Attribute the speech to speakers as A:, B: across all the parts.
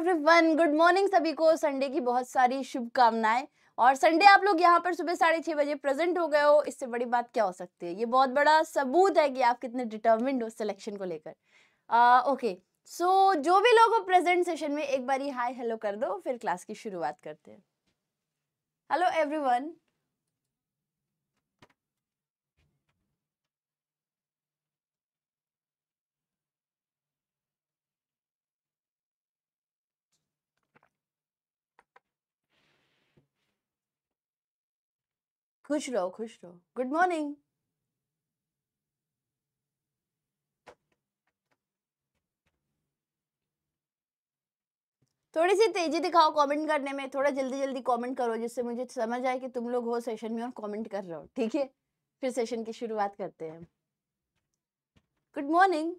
A: Everyone good morning सभी को Sunday की बहुत सारी शुभकामनाएं और संडे आप लोग यहाँ पर सुबह साढ़े छह बजे प्रेजेंट हो गए हो इससे बड़ी बात क्या हो सकती है ये बहुत बड़ा सबूत है कि आप कितने डिटर्मिंड हो सिलेक्शन को लेकर ओके सो जो भी लोग हो प्रेजेंट सेशन में एक बारी हाय हेलो कर दो फिर क्लास की शुरुआत करते हैं हेलो एवरीवन खुश रहो खुश रहो गुड मॉर्निंग थोड़ी सी तेजी दिखाओ कमेंट करने में थोड़ा जल्दी जल्दी कमेंट करो जिससे मुझे समझ आए कि तुम लोग हो सेशन में और कमेंट कर रहे हो ठीक है फिर सेशन की शुरुआत करते हैं गुड मॉर्निंग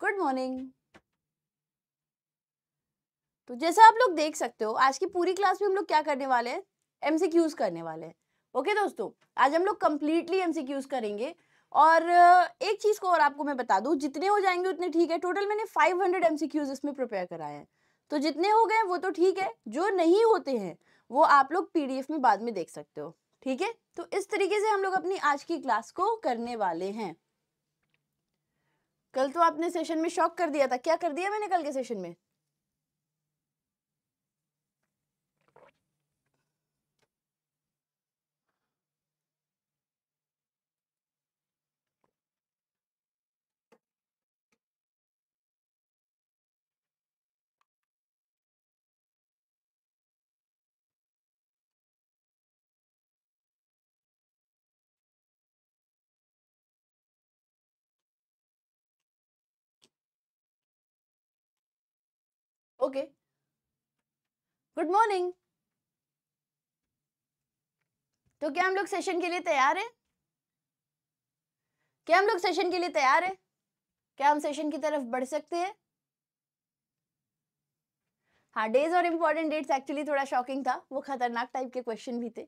A: गुड मॉर्निंग तो जैसा आप लोग देख सकते हो आज की पूरी क्लास में हम लोग क्या करने वाले हैं एमसीक्यूज करने वाले हैं ओके दोस्तों आज हम लोग कंप्लीटली एमसीक्यूज करेंगे और एक चीज़ को और आपको मैं बता दू जितने हो जाएंगे उतने ठीक है टोटल मैंने 500 हंड्रेड इसमें प्रिपेयर कराए हैं तो जितने हो गए वो तो ठीक है जो नहीं होते हैं वो आप लोग पीडीएफ में बाद में देख सकते हो ठीक है तो इस तरीके से हम लोग अपनी आज की क्लास को करने वाले हैं कल तो आपने सेशन में शॉक कर दिया था क्या कर दिया मैंने कल के सेशन में करोगे गुड मॉर्निंग तो क्या हम लोग सेशन के लिए तैयार हैं क्या हम लोग सेशन के लिए तैयार हैं क्या हम सेशन की तरफ बढ़ सकते हैं हाँ डेज और इम्पॉर्टेंट डेट्स एक्चुअली थोड़ा शॉकिंग था वो खतरनाक टाइप के क्वेश्चन भी थे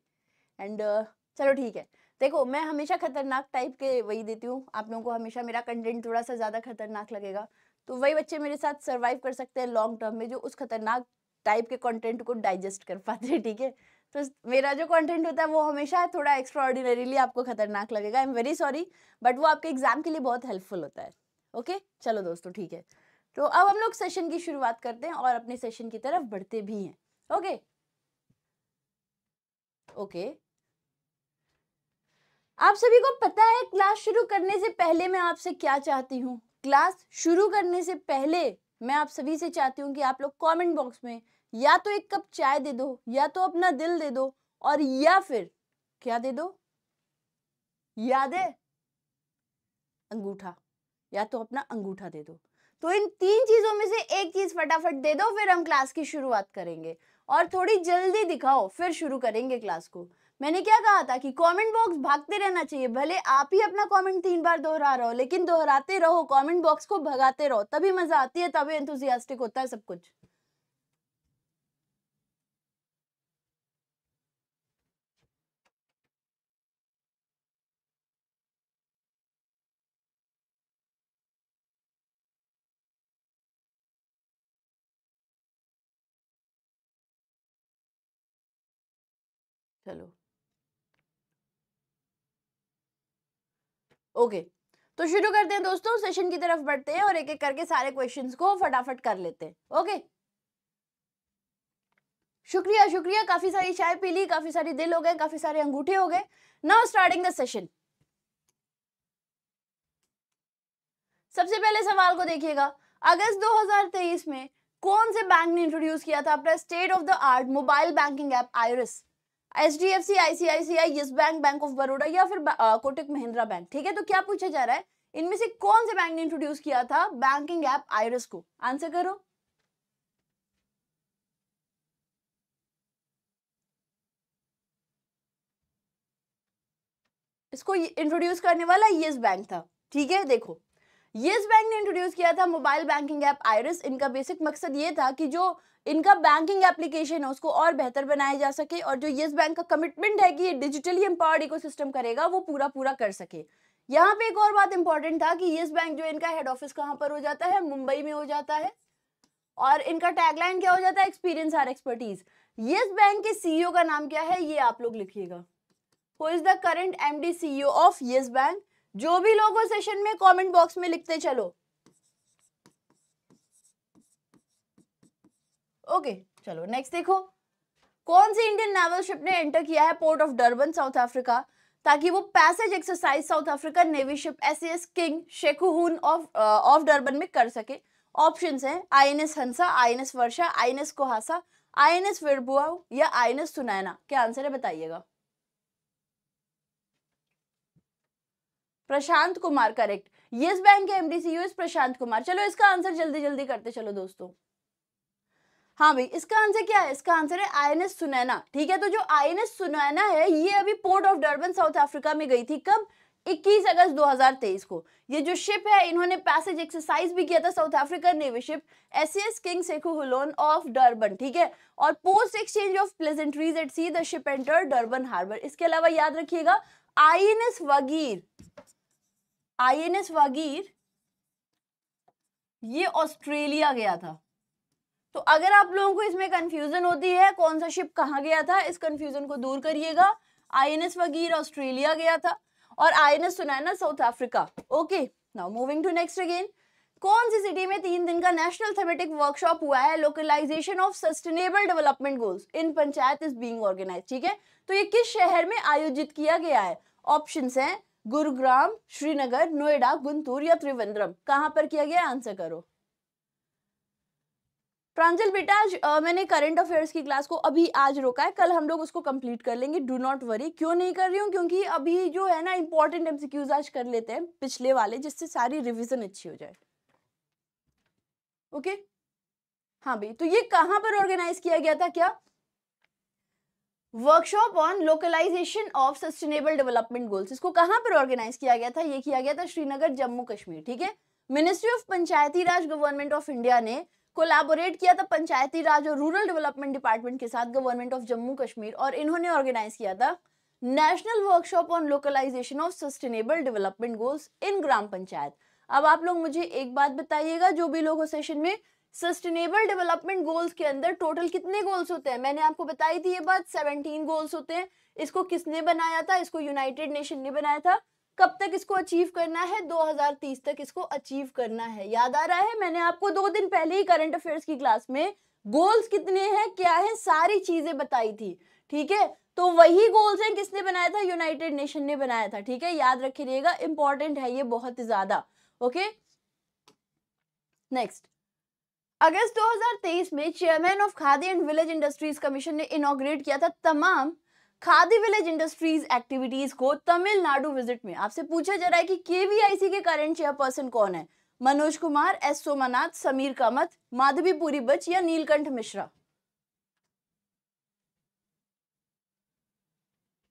A: एंड uh, चलो ठीक है देखो मैं हमेशा खतरनाक टाइप के वही देती हूँ आप लोगों को हमेशा मेरा कंटेंट थोड़ा सा ज़्यादा खतरनाक लगेगा तो वही बच्चे मेरे साथ सर्वाइव कर सकते हैं लॉन्ग टर्म में जो उस खतरनाक टाइप के कंटेंट को डाइजेस्ट कर पाते हैं ठीक है तो मेरा जो कंटेंट होता है वो हमेशा थोड़ा एक्स्ट्रा ऑर्डिनरीली आपको खतरनाक लगेगा I am very sorry but वो आपके एग्जाम के लिए बहुत हेल्पफुल होता है ओके okay? चलो दोस्तों ठीक है तो अब हम लोग सेशन की शुरुआत करते हैं और अपने सेशन की तरफ बढ़ते भी हैं ओके okay? Okay okay. आप सभी को पता है क्लास शुरू करने से पहले मैं आपसे क्या चाहती हूँ क्लास शुरू करने से पहले मैं आप सभी से चाहती हूँ कि आप लोग कमेंट बॉक्स में या तो एक कप चाय दे दो या तो अपना दिल दे दो और या फिर क्या दे दो याद है अंगूठा या तो अपना अंगूठा दे दो तो इन तीन चीजों में से एक चीज फटाफट दे दो फिर हम क्लास की शुरुआत करेंगे और थोड़ी जल्दी दिखाओ फिर शुरू करेंगे क्लास को मैंने क्या कहा था कि कमेंट बॉक्स भागते रहना चाहिए भले आप ही अपना कमेंट तीन बार दोहरा रहे हो लेकिन दोहराते रहो कमेंट बॉक्स को भगाते रहो तभी मजा आती है तभी एंथुजियास्टिक होता है सब कुछ चलो ओके तो शुरू करते हैं दोस्तों सेशन की तरफ बढ़ते हैं और एक एक करके सारे क्वेश्चंस को फटाफट कर लेते हैं ओके शुक्रिया शुक्रिया काफी सारी चाय पी ली काफी सारी दिल हो गए काफी सारे अंगूठे हो गए नाउ स्टार्टिंग द सेशन सबसे पहले सवाल को देखिएगा अगस्त 2023 में कौन से बैंक ने इंट्रोड्यूस किया था अपना state of the art mobile banking app iris H D F C ICICI Yes Bank Bank of Baroda या फिर कोटक महिंद्रा बैंक ठीक है तो क्या पूछा जा रहा है इनमें से कौन से बैंक ने इंट्रोड्यूस किया था बैंकिंग ऐप आयरस को आंसर करो इसको इंट्रोड्यूस करने वाला यस बैंक था ठीक है देखो यस बैंक ने इंट्रोड्यूस किया था मोबाइल बैंकिंग ऐप आयरस इनका बेसिक मकसद ये था कि जो इनका बैंकिंग एप्लीकेशन है उसको और बेहतर बनाया जा सके और जो येस बैंक का कमिटमेंट है कि ये डिजिटली एम्पावर्ड इको करेगा वो पूरा पूरा कर सके यहाँ पे एक और बात इंपॉर्टेंट था कि येस बैंक जो इनका हेड ऑफिस कहाँ पर हो जाता है मुंबई में हो जाता है और इनका टैगलाइन क्या हो जाता है experience or expertise Yes Bank के सीईओ का नाम क्या है ये आप लोग लिखिएगा who is the current MD CEO of Yes Bank जो भी लोग सेशन में कमेंट बॉक्स में लिखते चलो ओके चलो नेक्स्ट देखो कौन सी इंडियन नेवल शिप ने एंटर किया है port of Durban South Africa ताकि वो passage exercise South Africa navy ship S S King Sekhukhune of of Durban में कर सके ऑप्शन हैं I N S Hansa I N S Varsha I N S कोहासा आई एन एस विरबुआ या I N S Sunaina क्या आंसर है बताइएगा Prashant Kumar correct Yes Bank के एमडीसीयू इज प्रशांत कुमार चलो इसका आंसर जल्दी जल्दी करते चलो दोस्तों हाँ भाई इसका आंसर क्या है इसका आंसर है आई एन एस सुनैना ठीक है तो जो आई एन एस सुनैना है ये अभी port of Durban South Africa में गई थी कब 21 अगस्त 2023 को ये जो शिप है इन्होंने पैसेज एक्सरसाइज भी किया था South African navy ship S S King Sekhukhune of Durban ठीक है और post exchange of pleasantries at sea the ship enter Durban harbour इसके अलावा याद रखिएगा I N S Vagir I N S Vagir ये ऑस्ट्रेलिया गया था तो अगर आप लोगों को इसमें कंफ्यूजन होती है कौन सा शिप कहाँ गया था इस कंफ्यूजन को दूर करिएगा आईएनएस वगीर ऑस्ट्रेलिया गया था और आईएनएस ना South Africa okay now moving to next again कौन सी सिटी में तीन दिन का नेशनल थेमेटिक वर्कशॉप हुआ है localisation of sustainable development goals in panchayat is being organise ठीक है तो ये किस शहर में आयोजित किया गया है ऑप्शंस हैं गुरुग्राम श्रीनगर नोएडा गुंतूर या त्रिवेंद्रम कहाँ पर किया गया आंसर करो प्रांजल बेटा आज मैंने करंट अफेयर्स की क्लास को अभी आज रोका है कल हम लोग उसको कंप्लीट कर लेंगे डू नॉट वरी क्यों नहीं कर रही हूँ क्योंकि अभी जो है ना इंपॉर्टेंट एमसीक्यूज आज कर लेते हैं पिछले वाले जिससे सारी रिविजन अच्छी हो जाए ओके okay? हाँ भाई तो ये कहाँ पर ऑर्गेनाइज किया गया था क्या workshop on localisation of sustainable development goals इसको कहाँ पर ऑर्गेनाइज किया गया था ये किया गया था श्रीनगर जम्मू कश्मीर ठीक है ministry of Panchayati Raj government of India ने कोलैबोरेट किया था पंचायती राज और रूरल डेवलपमेंट डिपार्टमेंट के साथ गवर्नमेंट ऑफ जम्मू कश्मीर और इन्होंने ऑर्गेनाइज किया था national workshop on localisation of sustainable development goals in Gram Panchayat अब आप लोग मुझे एक बात बताइएगा जो भी लोग हो सेशन में सस्टेनेबल डेवलपमेंट गोल्स के अंदर टोटल कितने गोल्स होते हैं मैंने आपको बताई थी ये बात 17 गोल्स होते हैं इसको किसने बनाया था इसको यूनाइटेड नेशन ने बनाया था कब तक इसको अचीव करना है 2030 तक इसको अचीव करना है याद आ रहा है मैंने आपको दो दिन पहले ही करंट अफेयर्स की क्लास में गोल्स कितने हैं क्या है सारी चीजें बताई थी ठीक है तो वही गोल्स हैं किसने बनाया था यूनाइटेड नेशन ने बनाया था ठीक है याद रखे रखिएगा इंपॉर्टेंट है ये बहुत ज्यादा ओके नेक्स्ट अगस्त 2023 में chairman of Khadi and village industries commission ने इनोग्रेट किया था तमाम खादी विलेज इंडस्ट्रीज एक्टिविटीज को तमिलनाडु विजिट में आपसे पूछा जा रहा है कि केवीआईसी के करंट चेयरपर्सन कौन है मनोज कुमार एस सोमनाथ समीर कामत माधवी पुरी बच या नीलकंठ मिश्रा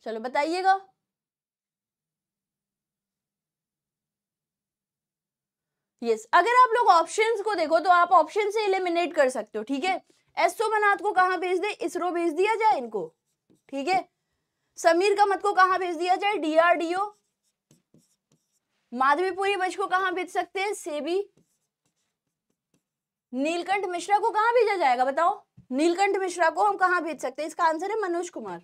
A: चलो बताइएगा यस yes. अगर आप लोग ऑप्शंस को देखो तो आप ऑप्शन से इलिमिनेट कर सकते हो ठीक है एस सोमनाथ को कहा भेज दे इसरो भेज दिया जाए इनको ठीक है समीर कमत को कहा भेज दिया जाए डीआरडीओ माधवीपुरी बच को कहा भेज सकते हैं सेबी नीलकंठ मिश्रा को कहा भेजा जाएगा बताओ नीलकंठ मिश्रा को हम कहा भेज सकते हैं इसका आंसर है मनोज कुमार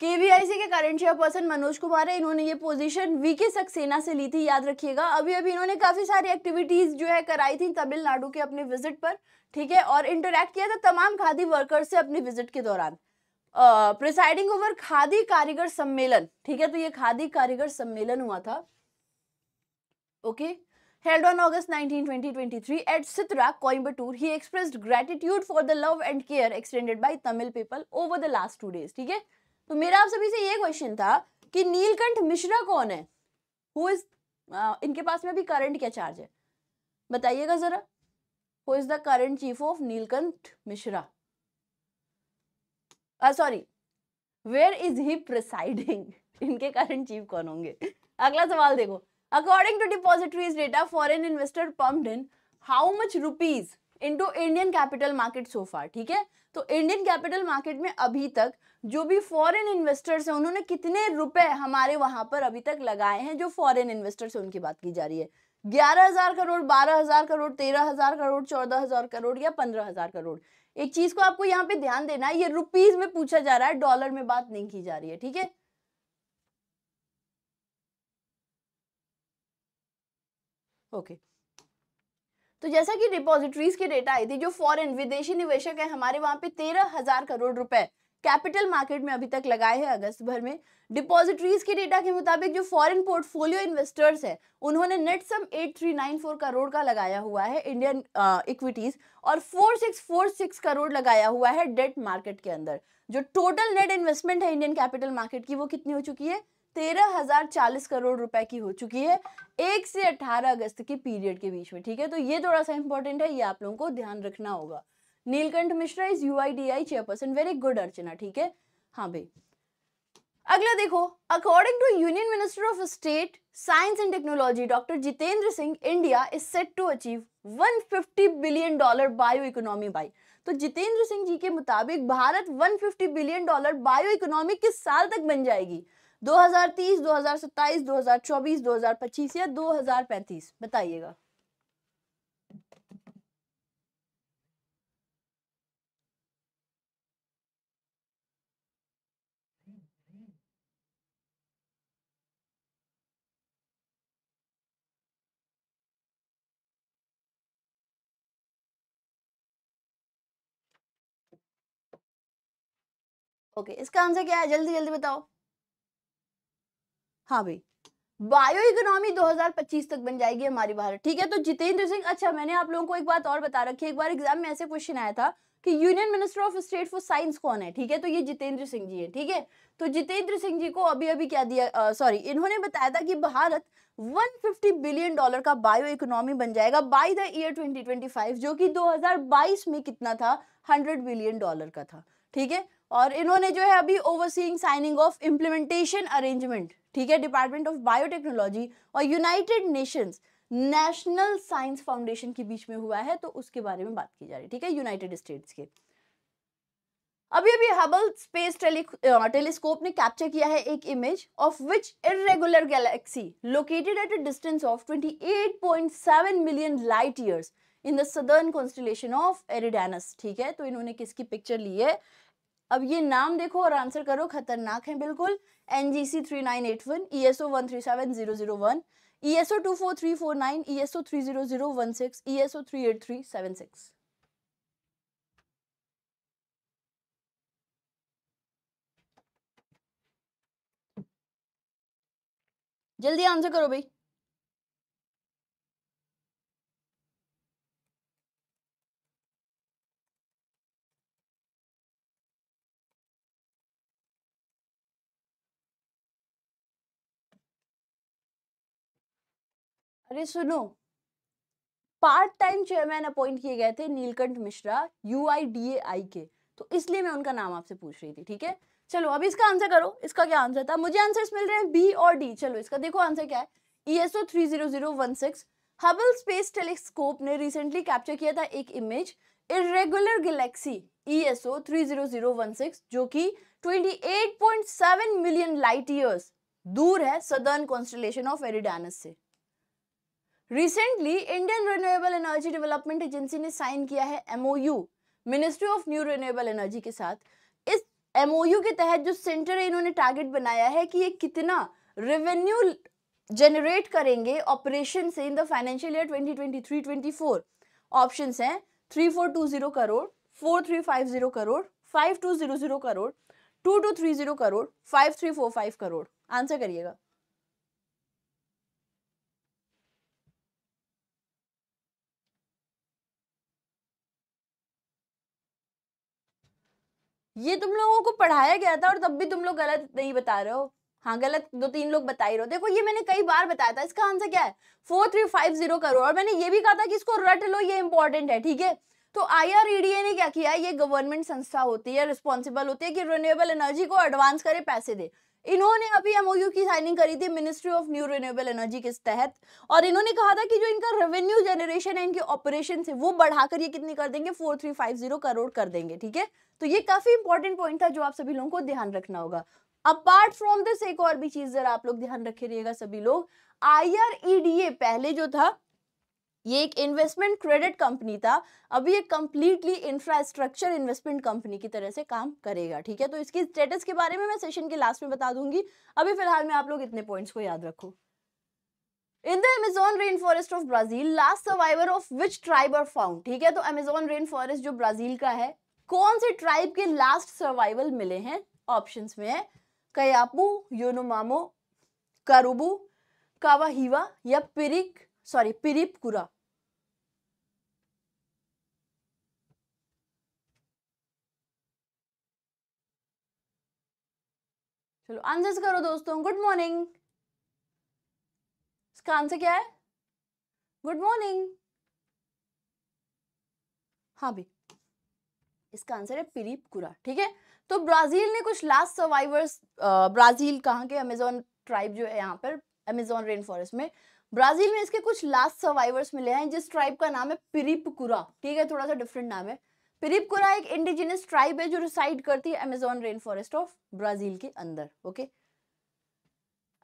A: केवीआईसी के करंट चेयरपर्सन मनोज कुमार है इन्होंने ये पोजीशन वीके सक्सेना से ली थी याद रखिएगा अभी अभी इन्होंने काफ़ी सारी एक्टिविटीज़ जो है कराई थी तमिलनाडु के अपने विजिट पर ठीक है और इंटरेक्ट किया था तमाम खादी वर्कर्स से अपने विजिट के दौरान प्रिसाइडिंग ओवर खादी कारीगर सम्मेलन ठीक है तो ये खादी कारीगर सम्मेलन हुआ था okay held on august 19 2023 at sitra coimbatore he expressed gratitude for the love and care extended by tamil people over the last two days ठीक है तो मेरा आप सभी से ये क्वेश्चन था कि नीलकंठ मिश्रा कौन है हु इज इनके पास में अभी करंट क्या चार्ज है बताइएगा जरा who is the current chief of Neelkanth Mishra sorry where is he presiding इनके कारण चीफ कौन होंगे अगला सवाल देखो according to depositories data foreign investor pumped in how much rupees to Indian capital market so far ठीक है तो इंडियन कैपिटल मार्केट में अभी तक जो भी फॉरेन इन्वेस्टर्स हैं उन्होंने कितने रुपए हमारे वहां पर अभी तक लगाए हैं जो फॉरेन इन्वेस्टर्स हैं उनकी बात की जा रही है ग्यारह हजार करोड़ बारह हजार करोड़ तेरह हजार करोड़ चौदह हजार करोड़ या पंद्रह हजार करोड़ एक चीज को आपको यहाँ पे ध्यान देना है ये रुपीज में पूछा जा रहा है डॉलर में बात नहीं की जा रही है ठीक है ओके तो जैसा कि डिपॉजिटरीज के डेटा आई थी जो फॉरेन विदेशी निवेशक है हमारे वहां पे तेरह हजार करोड़ रुपए कैपिटल मार्केट में अभी तक लगाए हैं अगस्त भर में डिपॉजिटरीज के डेटा के मुताबिक जो फॉरेन पोर्टफोलियो इन्वेस्टर्स हैं उन्होंने नेट सम 8394 करोड़ का लगाया हुआ है इंडियन इक्विटीज और 4646 करोड़ लगाया हुआ है डेट मार्केट के अंदर जो टोटल नेट इन्वेस्टमेंट है इंडियन कैपिटल मार्केट की वो कितनी हो चुकी है तेरह हजार चालीस करोड़ रुपए की हो चुकी है एक से अठारह अगस्त के पीरियड के बीच में ठीक है तो ये थोड़ा सा इंपॉर्टेंट है ये आप लोगों को ध्यान रखना होगा Neelkanth Mishra is UIDAI chairperson very good Archana ठीक है हाँ भाई अगला देखो according to union minister of state science and technology doctor Jitendra Singh India is set to achieve 150 billion dollar bio economy by तो जितेंद्र सिंह जी के मुताबिक Bharat 150 billion dollar bio economy किस साल तक बन जाएगी 2030, 2027, 2024, 2025 या 2035 बताइएगा ओके इसका आंसर क्या है जल्दी जल्दी बताओ हाँ भाई बायो इकोनॉमी 2025 तक बन जाएगी हमारी भारत ठीक है तो जितेंद्र सिंह अच्छा मैंने आप लोगों को एक बात और बता रखी है एक बार एग्जाम में ऐसे क्वेश्चन आया था कि union minister of state for science कौन है ठीक है तो ये जितेंद्र सिंह जी है ठीक है तो जितेंद्र सिंह जी को अभी अभी क्या दिया सॉरी इन्होंने बताया था कि भारत 150 बिलियन डॉलर का बायो इकोनॉमी बन जाएगा बाय द ईयर 2025 जो कि 2022 में कितना था 100 बिलियन डॉलर का था ठीक है और इन्होंने जो है अभी overseeing signing of implementation arrangement ठीक है डिपार्टमेंट ऑफ बायोटेक्नोलॉजी और United Nations National Science Foundation के बीच में हुआ है तो उसके बारे में बात की जा रही है ठीक है यूनाइटेड स्टेट्स के अभी अभी हबल स्पेस टेलीस्कोप ने कैप्चर किया है एक image of which irregular galaxy located at a distance of 28.7 million light years in the southern constellation of Eridanus ठीक है तो इन्होंने किसकी पिक्चर ली है अब ये नाम देखो और आंसर करो खतरनाक है बिल्कुल N G C three nine eight one E S O one three seven zero zero one E S O two four three four nine E S O three zero zero one six E S O three eight three seven six जल्दी answer करो भाई अरे सुनो part time chairman appoint किए गए थे Neelkanth Mishra you के तो इसलिए मैं उनका नाम आपसे पूछ रही थी ठीक है चलो अभी इसका आंसर करो इसका क्या आंसर था मुझे आंसर्स मिल रहे हैं बी और डी चलो इसका देखो आंसर क्या है E S O three zero zero one six Hubble space telescope ने रिसेंटली कैप्चर किया था एक image irregular galaxy E S O three zero zero one six जो कि twenty eight point seven million light years दूर है southern constellation of Eridanus से recently Indian renewable energy development agency ने साइन किया है MOU ministry of new renewable energy के साथ इस एमओयू के तहत जो सेंटर है इन्होंने टारगेट बनाया है कि ये कितना रेवेन्यू जनरेट करेंगे ऑपरेशन से in the financial year 2023-24 option हैं 3420 करोड़ 4350 करोड़ 5200 करोड़ 2230 करोड़ 5345 करोड़ आंसर करिएगा ये तुम लोगों को पढ़ाया गया था और तब भी तुम लोग गलत नहीं बता रहे हो हाँ गलत दो तीन लोग बता ही रहे हो देखो ये मैंने कई बार बताया था इसका आंसर क्या है फोर थ्री फाइव जीरो करो और मैंने ये भी कहा था कि इसको रट लो ये इंपॉर्टेंट है ठीक है तो आई e ने क्या किया ये गवर्नमेंट संस्था होती है रिस्पॉन्सिबल होती है कि रिन्यूएबल एनर्जी को एडवांस करे पैसे दे इन्होंने अभी एमओयू की साइनिंग करी थी ministry of new renewable energy के तहत और इन्होंने कहा था कि जो इनका रेवेन्यू जनरेशन है इनके ऑपरेशन है वो बढ़ाकर ये कितनी कर देंगे four three five zero crore कर देंगे ठीक है तो ये काफी इंपॉर्टेंट पॉइंट था जो आप सभी लोगों को ध्यान रखना होगा अपार्ट फ्रॉम दिस एक और भी चीज जरा आप लोग ध्यान रखे रहिएगा सभी लोग आई e पहले जो था ये एक इन्वेस्टमेंट क्रेडिट कंपनी था अभी ये कंप्लीटली इंफ्रास्ट्रक्चर इन्वेस्टमेंट कंपनी की तरह से काम करेगा ठीक है तो इसकी स्टेटस के बारे में मैं सेशन के लास्ट में बता दूंगी अभी फिलहाल में आप लोग इतने पॉइंट्स को याद रखो in the Amazon rain forest of Brazil last survivor of which tribe are found ठीक है तो अमेजोन रेन फॉरेस्ट जो ब्राजील का है कौन से ट्राइब के लास्ट सर्वाइवल मिले हैं ऑप्शन में है कयापू योनोमामो करुबू कावाहीवा या पिरिक सॉरी कुरा
B: चलो आंसर्स करो दोस्तों गुड
A: मॉर्निंग इसका आंसर क्या है गुड मॉर्निंग हाँ भी इसका आंसर है पिरीप कुरा ठीक है तो ब्राजील ने कुछ लास्ट सर्वाइवर्स ब्राजील कहाँ के अमेजोन ट्राइब जो है यहाँ पर अमेजोन रेन फॉरेस्ट में ब्राजील में इसके कुछ लास्ट सर्वाइवर्स मिले हैं जिस ट्राइब का नाम है पिरीपकुरा ठीक है थोड़ा सा डिफरेंट नाम है पिरीपकुरा एक इंडिजिनियस ट्राइब है जो रिसाइड करती है Amazon rain forest of Brazil के अंदर ओके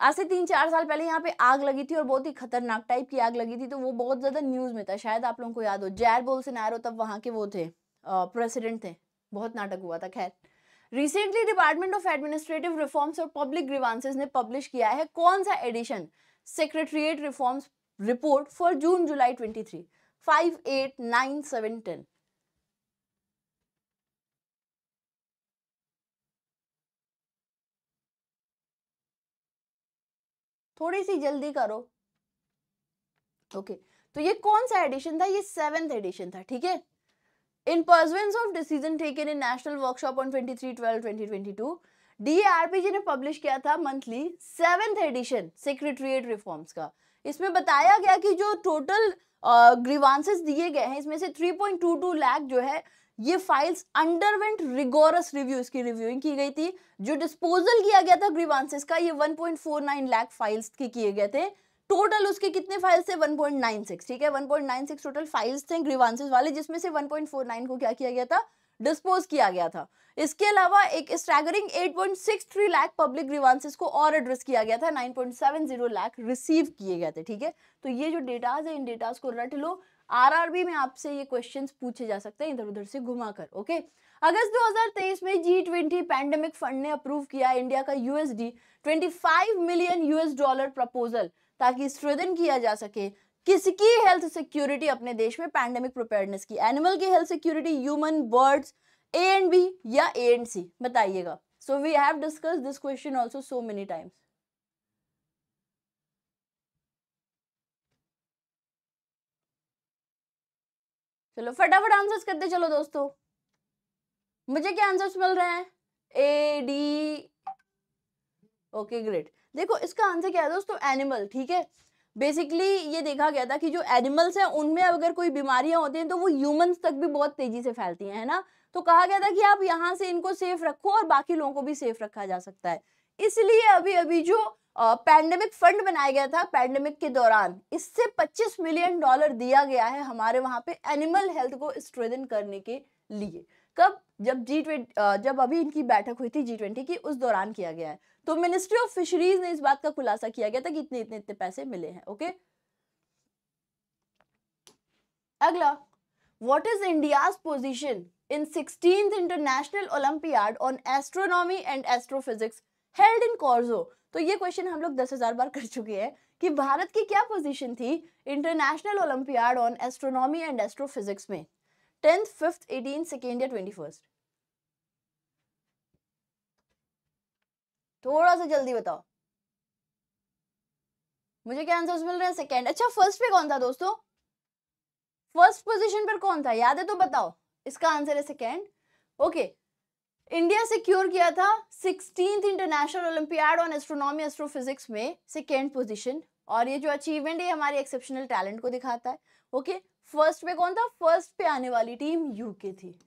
A: आज से तीन चार साल पहले यहाँ पे आग लगी थी और बहुत ही खतरनाक टाइप की आग लगी थी तो वो बहुत ज्यादा न्यूज में था शायद आप लोगों को याद हो जैर बोल सिनारो तब वहां के वो थे प्रेसिडेंट थे बहुत नाटक हुआ था खैर recently department of administrative reforms और पब्लिक ग्रीवांसेस ने पब्लिश किया है कौन सा edition secretariat reforms report for June July twenty three five eight nine seven ten थोड़ी सी जल्दी करो ओके okay. तो ये कौन सा एडिशन था ये सेवेंथ एडिशन था ठीक है in pursuance of decision taken in national workshop on twenty three twelve twenty twenty two DRPG ने पब्लिश किया था monthly seventh edition secretariat reforms का इसमें बताया गया कि जो टोटल ग्रीवांसेस दिए गए हैं इसमें से 3.22 लाख जो है ये फाइल्स अंडरवेंट रिगोरस रिव्यू इसकी रिव्यूइंग की गई थी जो डिस्पोजल किया गया था ग्रीवांसेस का ये 1.49 लाख फाइल्स के किए गए थे टोटल उसके कितने फाइल्स थे 1.96 ठीक है 1.96 टोटल फाइल्स थे ग्रीवांसेस वाले जिसमें से 1.49 को क्या किया गया था डिस्पोज किया गया था इसके अलावा एक स्ट्रैगरिंग 8.63 लाख पब्लिक ग्रीवांसेस को और एड्रेस किया गया था 9.70 लाख रिसीव किए गए थे ठीक है तो ये जो डेटाज है इन डेटाज को रट लो आरआरबी में आपसे ये क्वेश्चंस पूछे जा सकते हैं इधर उधर से घुमा कर ओके अगस्त 2023 में जी ट्वेंटी पैंडेमिक फंड ने अप्रूव किया इंडिया का USD 25 million US dollar proposal ताकि सृजन किया जा सके किसकी हेल्थ सिक्योरिटी अपने देश में पैंडेमिक प्रिपेयरनेस की एनिमल की health security human birds A and B या ए एंड सी बताइएगा so we have discuss this question also so many times चलो फटाफट आंसर्स करते चलो दोस्तों मुझे क्या आंसर्स मिल रहे हैं ए डी ओके ग्रेट देखो इसका आंसर क्या है दोस्तों एनिमल ठीक है बेसिकली ये देखा गया था कि जो एनिमल्स हैं उनमें अगर कोई बीमारियां होती हैं तो वो ह्यूमंस तक भी बहुत तेजी से फैलती हैं है ना तो कहा गया था कि आप यहाँ से इनको सेफ रखो और बाकी लोगों को भी सेफ रखा जा सकता है इसलिए अभी अभी जो पैंडेमिक फंड बनाया गया था पैंडेमिक के दौरान इससे 25 मिलियन डॉलर दिया गया है हमारे वहां पे एनिमल हेल्थ को स्ट्रेदन करने के लिए कब जब जी जब अभी इनकी बैठक हुई थी जी ट्वेंटी की उस दौरान किया गया है तो मिनिस्ट्री ऑफ फिशरीज ने इस बात का खुलासा किया गया था कि इतने इतने इतने पैसे मिले हैं ओके अगला what is India position in 16th International Olympiad on Astronomy and Astrophysics held in Corzo. तो ये क्वेश्चन हम लोग दस हजार बार कर चुके हैं कि भारत की क्या पोजीशन थी international olympiad on astronomy and astrophysics में टेंथ फिफ्थ एटीन सेकेंड या ट्वेंटी फर्स्ट थोड़ा सा जल्दी बताओ मुझे क्या आंसर्स मिल रहे हैं सेकेंड अच्छा फर्स्ट पे कौन था दोस्तों फर्स्ट पोजीशन पर कौन था याद है तो बताओ इसका आंसर है second okay India secure किया था sixteen international olympiad on astronomy astrophysics में सेकेंड पोजिशन और ये जो अचीवमेंट है हमारे एक्सेप्शनल टैलेंट को दिखाता है ओके फर्स्ट पे कौन था फर्स्ट पे आने वाली टीम यूके थी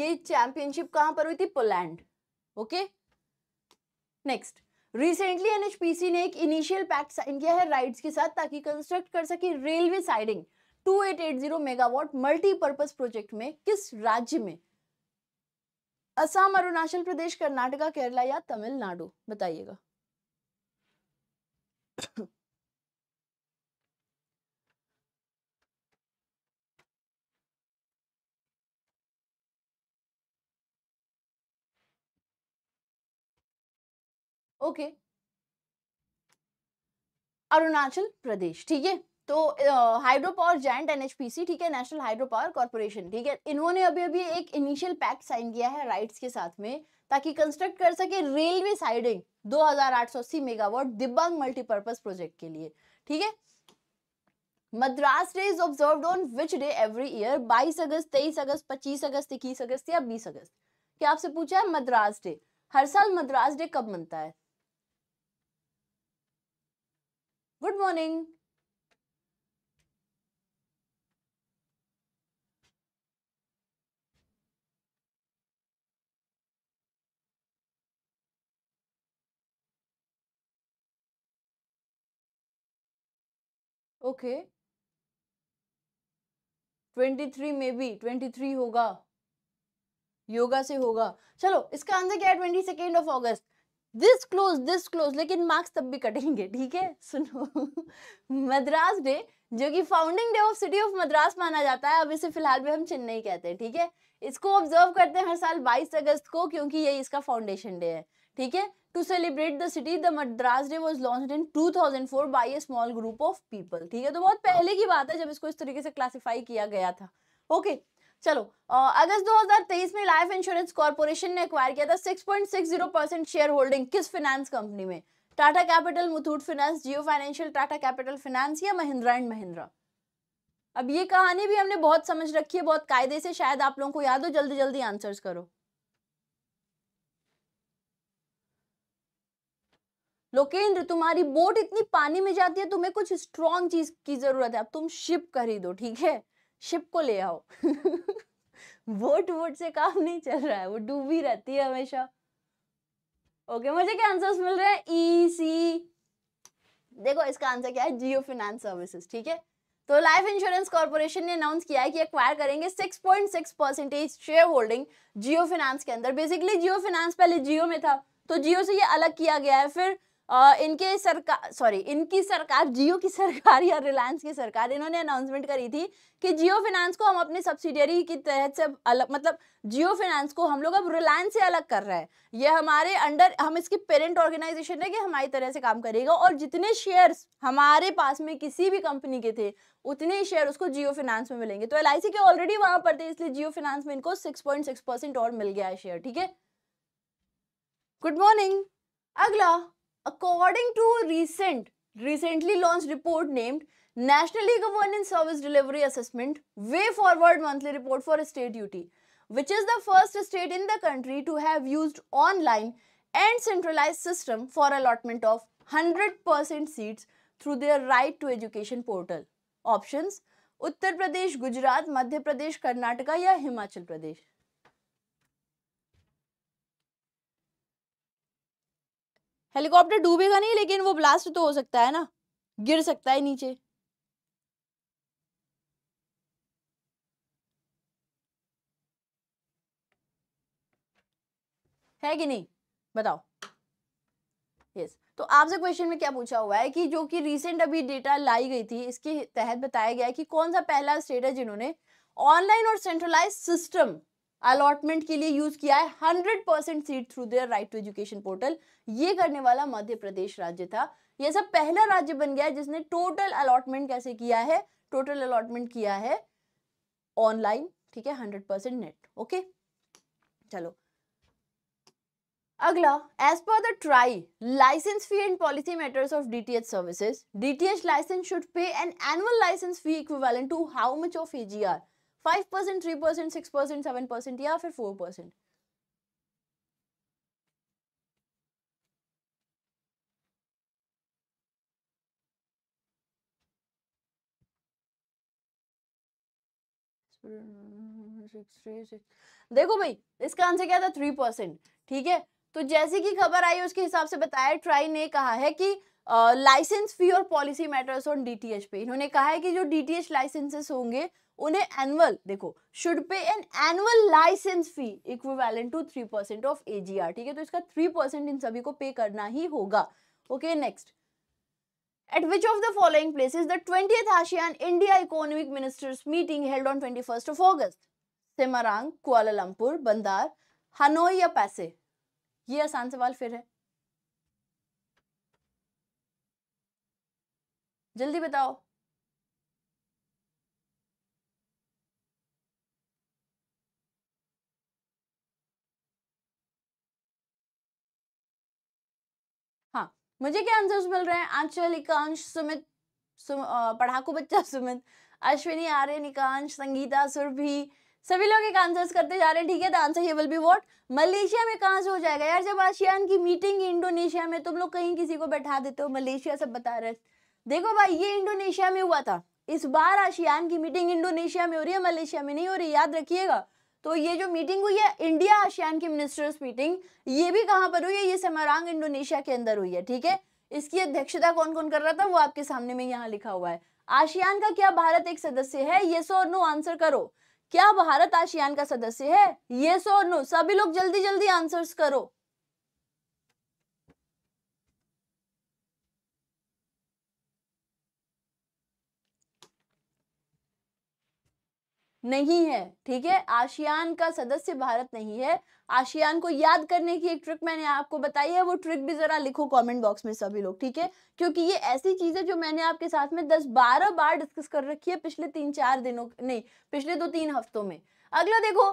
A: ये चैंपियनशिप कहां पर हुई थी Poland okay next recently NHPC ने एक इनिशियल पैक्ट साइन किया है राइड्स के साथ ताकि कंस्ट्रक्ट कर सके railway siding 2880 megawatt multipurpose project में किस राज्य में असम अरुणाचल प्रदेश कर्नाटका केरला या तमिलनाडु बताइएगा ओके okay. अरुणाचल प्रदेश ठीक है तो हाइड्रो पावर जैंट एनएचपीसी ठीक है नेशनल हाइड्रो पावर कॉर्पोरेशन ठीक है इन्होंने अभी अभी एक इनिशियल पैक्ट साइन किया है राइट्स के साथ में ताकि कंस्ट्रक्ट कर सके railway siding 2880 megawatt Dibang multipurpose project के लिए ठीक है Madras day is observe on which day every year 22 अगस्त 23 अगस्त 25 अगस्त इक्कीस अगस्त या 20 अगस्त क्या आपसे पूछा है मद्रास डे हर साल मद्रास डे कब मनता है good morning okay twenty three में भी ट्वेंटी थ्री होगा योगा से होगा चलो इसका आंसर क्या है twenty second of August this close this close लेकिन मार्क्स तब भी कटेंगे ठीक है सुनो मद्रास डे जो कि founding day of city of Madras माना जाता है अब इसे फिलहाल में हम चेन्नई कहते हैं ठीक है इसको ऑब्जर्व करते हैं हर साल 22 अगस्त को क्योंकि ये इसका फाउंडेशन डे है ठीक है to celebrate the city the Madras day was launch in 2004 by a small group of people ठीक है तो बहुत पहले की बात है जब इसको इस तरीके से क्लासीफाई किया गया था ओके okay, चलो अगस्त 2023 में लाइफ इंश्योरेंस कॉर्पोरेशन ने एक्वायर किया था 6.60 परसेंट शेयर होल्डिंग किस फाइनेंस कंपनी में Tata capital Muthoot finance Jio financial Tata capital finance या महिंद्रा एंड महिंद्रा अब ये कहानी भी हमने बहुत समझ रखी है बहुत कायदे से शायद आप लोगों को याद हो जल्दी जल्दी आंसर्स करो लोकेंद्र तुम्हारी बोट इतनी पानी में जाती है तुम्हें कुछ स्ट्रॉन्ग चीज की जरूरत है अब तुम शिप खरीदो ठीक है शिप को ले आओ बोट वोट से काम नहीं चल रहा है वो डूबी रहती है हमेशा ओके okay, मुझे क्या आंसर्स मिल रहे हैं ई e सी देखो इसका आंसर क्या है जियो फिनेंस सर्विसेज ठीक है तो लाइफ इंश्योरेंस कॉर्पोरेशन ने अनाउंस किया है कि एक्वायर करेंगे 6.6 percentage share holding Jio finance के अंदर बेसिकली जियो फिनेंस पहले जियो में था तो जियो से ये अलग किया गया है फिर इनके सरकार सॉरी इनकी सरकार जियो की सरकार या रिलायंस की सरकार इन्होंने अनाउंसमेंट करी थी कि जियो फिनांस को हम अपने सब्सिडियरी के तहत से अलग मतलब जियो फिनांस को हम लोग अब रिलायंस से अलग कर रहे हैं ये हमारे अंडर हम इसकी पेरेंट ऑर्गेनाइजेशन है कि हमारी तरह से काम करेगा और जितने शेयर्स हमारे पास में किसी भी कंपनी के थे उतने शेयर उसको जियो फिनांस में मिलेंगे तो एल के ऑलरेडी वहाँ पर थे इसलिए जियो फिनांस में इनको सिक्स और मिल गया है शेयर ठीक है गुड मॉर्निंग अगला According to a recent, recently launched report named Nationally Governance Service Delivery Assessment Way Forward Monthly Report for State Duty, which is the first state in the country to have used online and centralized system for allotment of 100% seats through their right to education portal. Options Uttar Pradesh, Gujarat, Madhya Pradesh, Karnataka or Himachal Pradesh. Helicopter डूबेगा नहीं लेकिन वो blast तो हो सकता है ना गिर सकता है नीचे है कि नहीं बताओ यस yes. तो आपसे क्वेश्चन में क्या पूछा हुआ है कि जो कि रिसेंट अभी डेटा लाई गई थी इसके तहत बताया गया है कि कौन सा पहला स्टेट है जिन्होंने ऑनलाइन और सेंट्रलाइज सिस्टम अलॉटमेंट के लिए यूज किया है hundred percent seat through their right to education portal ये करने वाला मध्य प्रदेश राज्य था यह सब पहला राज्य बन गया जिसने टोटल अलॉटमेंट कैसे किया है टोटल अलॉटमेंट किया है ऑनलाइन ठीक है हंड्रेड परसेंट नेट ओके चलो अगला as per the TRAI license fee and policy matters of DTH services DTH license should pay an annual license fee equivalent to how much of AGR five percent three percent six percent seven percent या फिर four percent देखो भाई इसका answer क्या था three percent ठीक है तो जैसे की खबर आई उसके हिसाब से बताया ट्राई ने कहा है कि लाइसेंस फी और पॉलिसी मैटर्स ऑन डीटीएच पे इन्होंने कहा है कि जो डीटीएच लाइसेंसेस होंगे उन्हें एनुअल देखो should pay an annual license fee equivalent to three percent of AGR ठीक है तो इसका थ्री परसेंट इन सभी को पे करना ही होगा okay next At which of the following places the 20th ASEAN India Economic Ministers meeting held on 21st of August? Semarang, Kuala Lumpur, Bandar, Hanoi या Pasay? ये आसान सवाल फिर है जल्दी बताओ हाँ मुझे क्या आंसर्स मिल रहे हैं आंचल एकांश सुमित सुम, पढ़ाकू बच्चा सुमित अश्विनी आर्य निकांश संगीता सुरभि सभी लोग एक आंसर्स करते जा रहे हैं ठीक है तो आंसर ये विल बी व्हाट मलेशिया में कहाँ से हो जाएगा यार जब आशियान की मीटिंग इंडोनेशिया में तुम लोग कहीं किसी को बैठा देते हो मलेशिया सब बता रहे हैं देखो भाई ये इंडोनेशिया में हुआ था इस बार आसियान की मीटिंग इंडोनेशिया में हो रही है मलेशिया में नहीं हो रही याद रखिएगा तो ये जो मीटिंग हुई है इंडिया आशियान की मिनिस्टर्स मीटिंग ये भी कहाँ पर हुई है ये समारांग इंडोनेशिया के अंदर हुई है ठीक है इसकी अध्यक्षता कौन कौन कर रहा था वो आपके सामने में यहाँ लिखा हुआ है आसियान का क्या भारत एक सदस्य है ये सो नो आंसर करो क्या भारत आसियान का सदस्य है ये सो नो सभी लोग जल्दी जल्दी आंसर करो नहीं है ठीक है आशियान का सदस्य भारत नहीं है आशियान को याद करने की एक ट्रिक मैंने आपको बताई है वो ट्रिक भी जरा लिखो कमेंट बॉक्स में सभी लोग ठीक है क्योंकि ये ऐसी चीज है जो मैंने आपके साथ में दस बारह बार डिस्कस कर रखी है पिछले तीन चार दिनों नहीं पिछले दो तीन हफ्तों में अगला देखो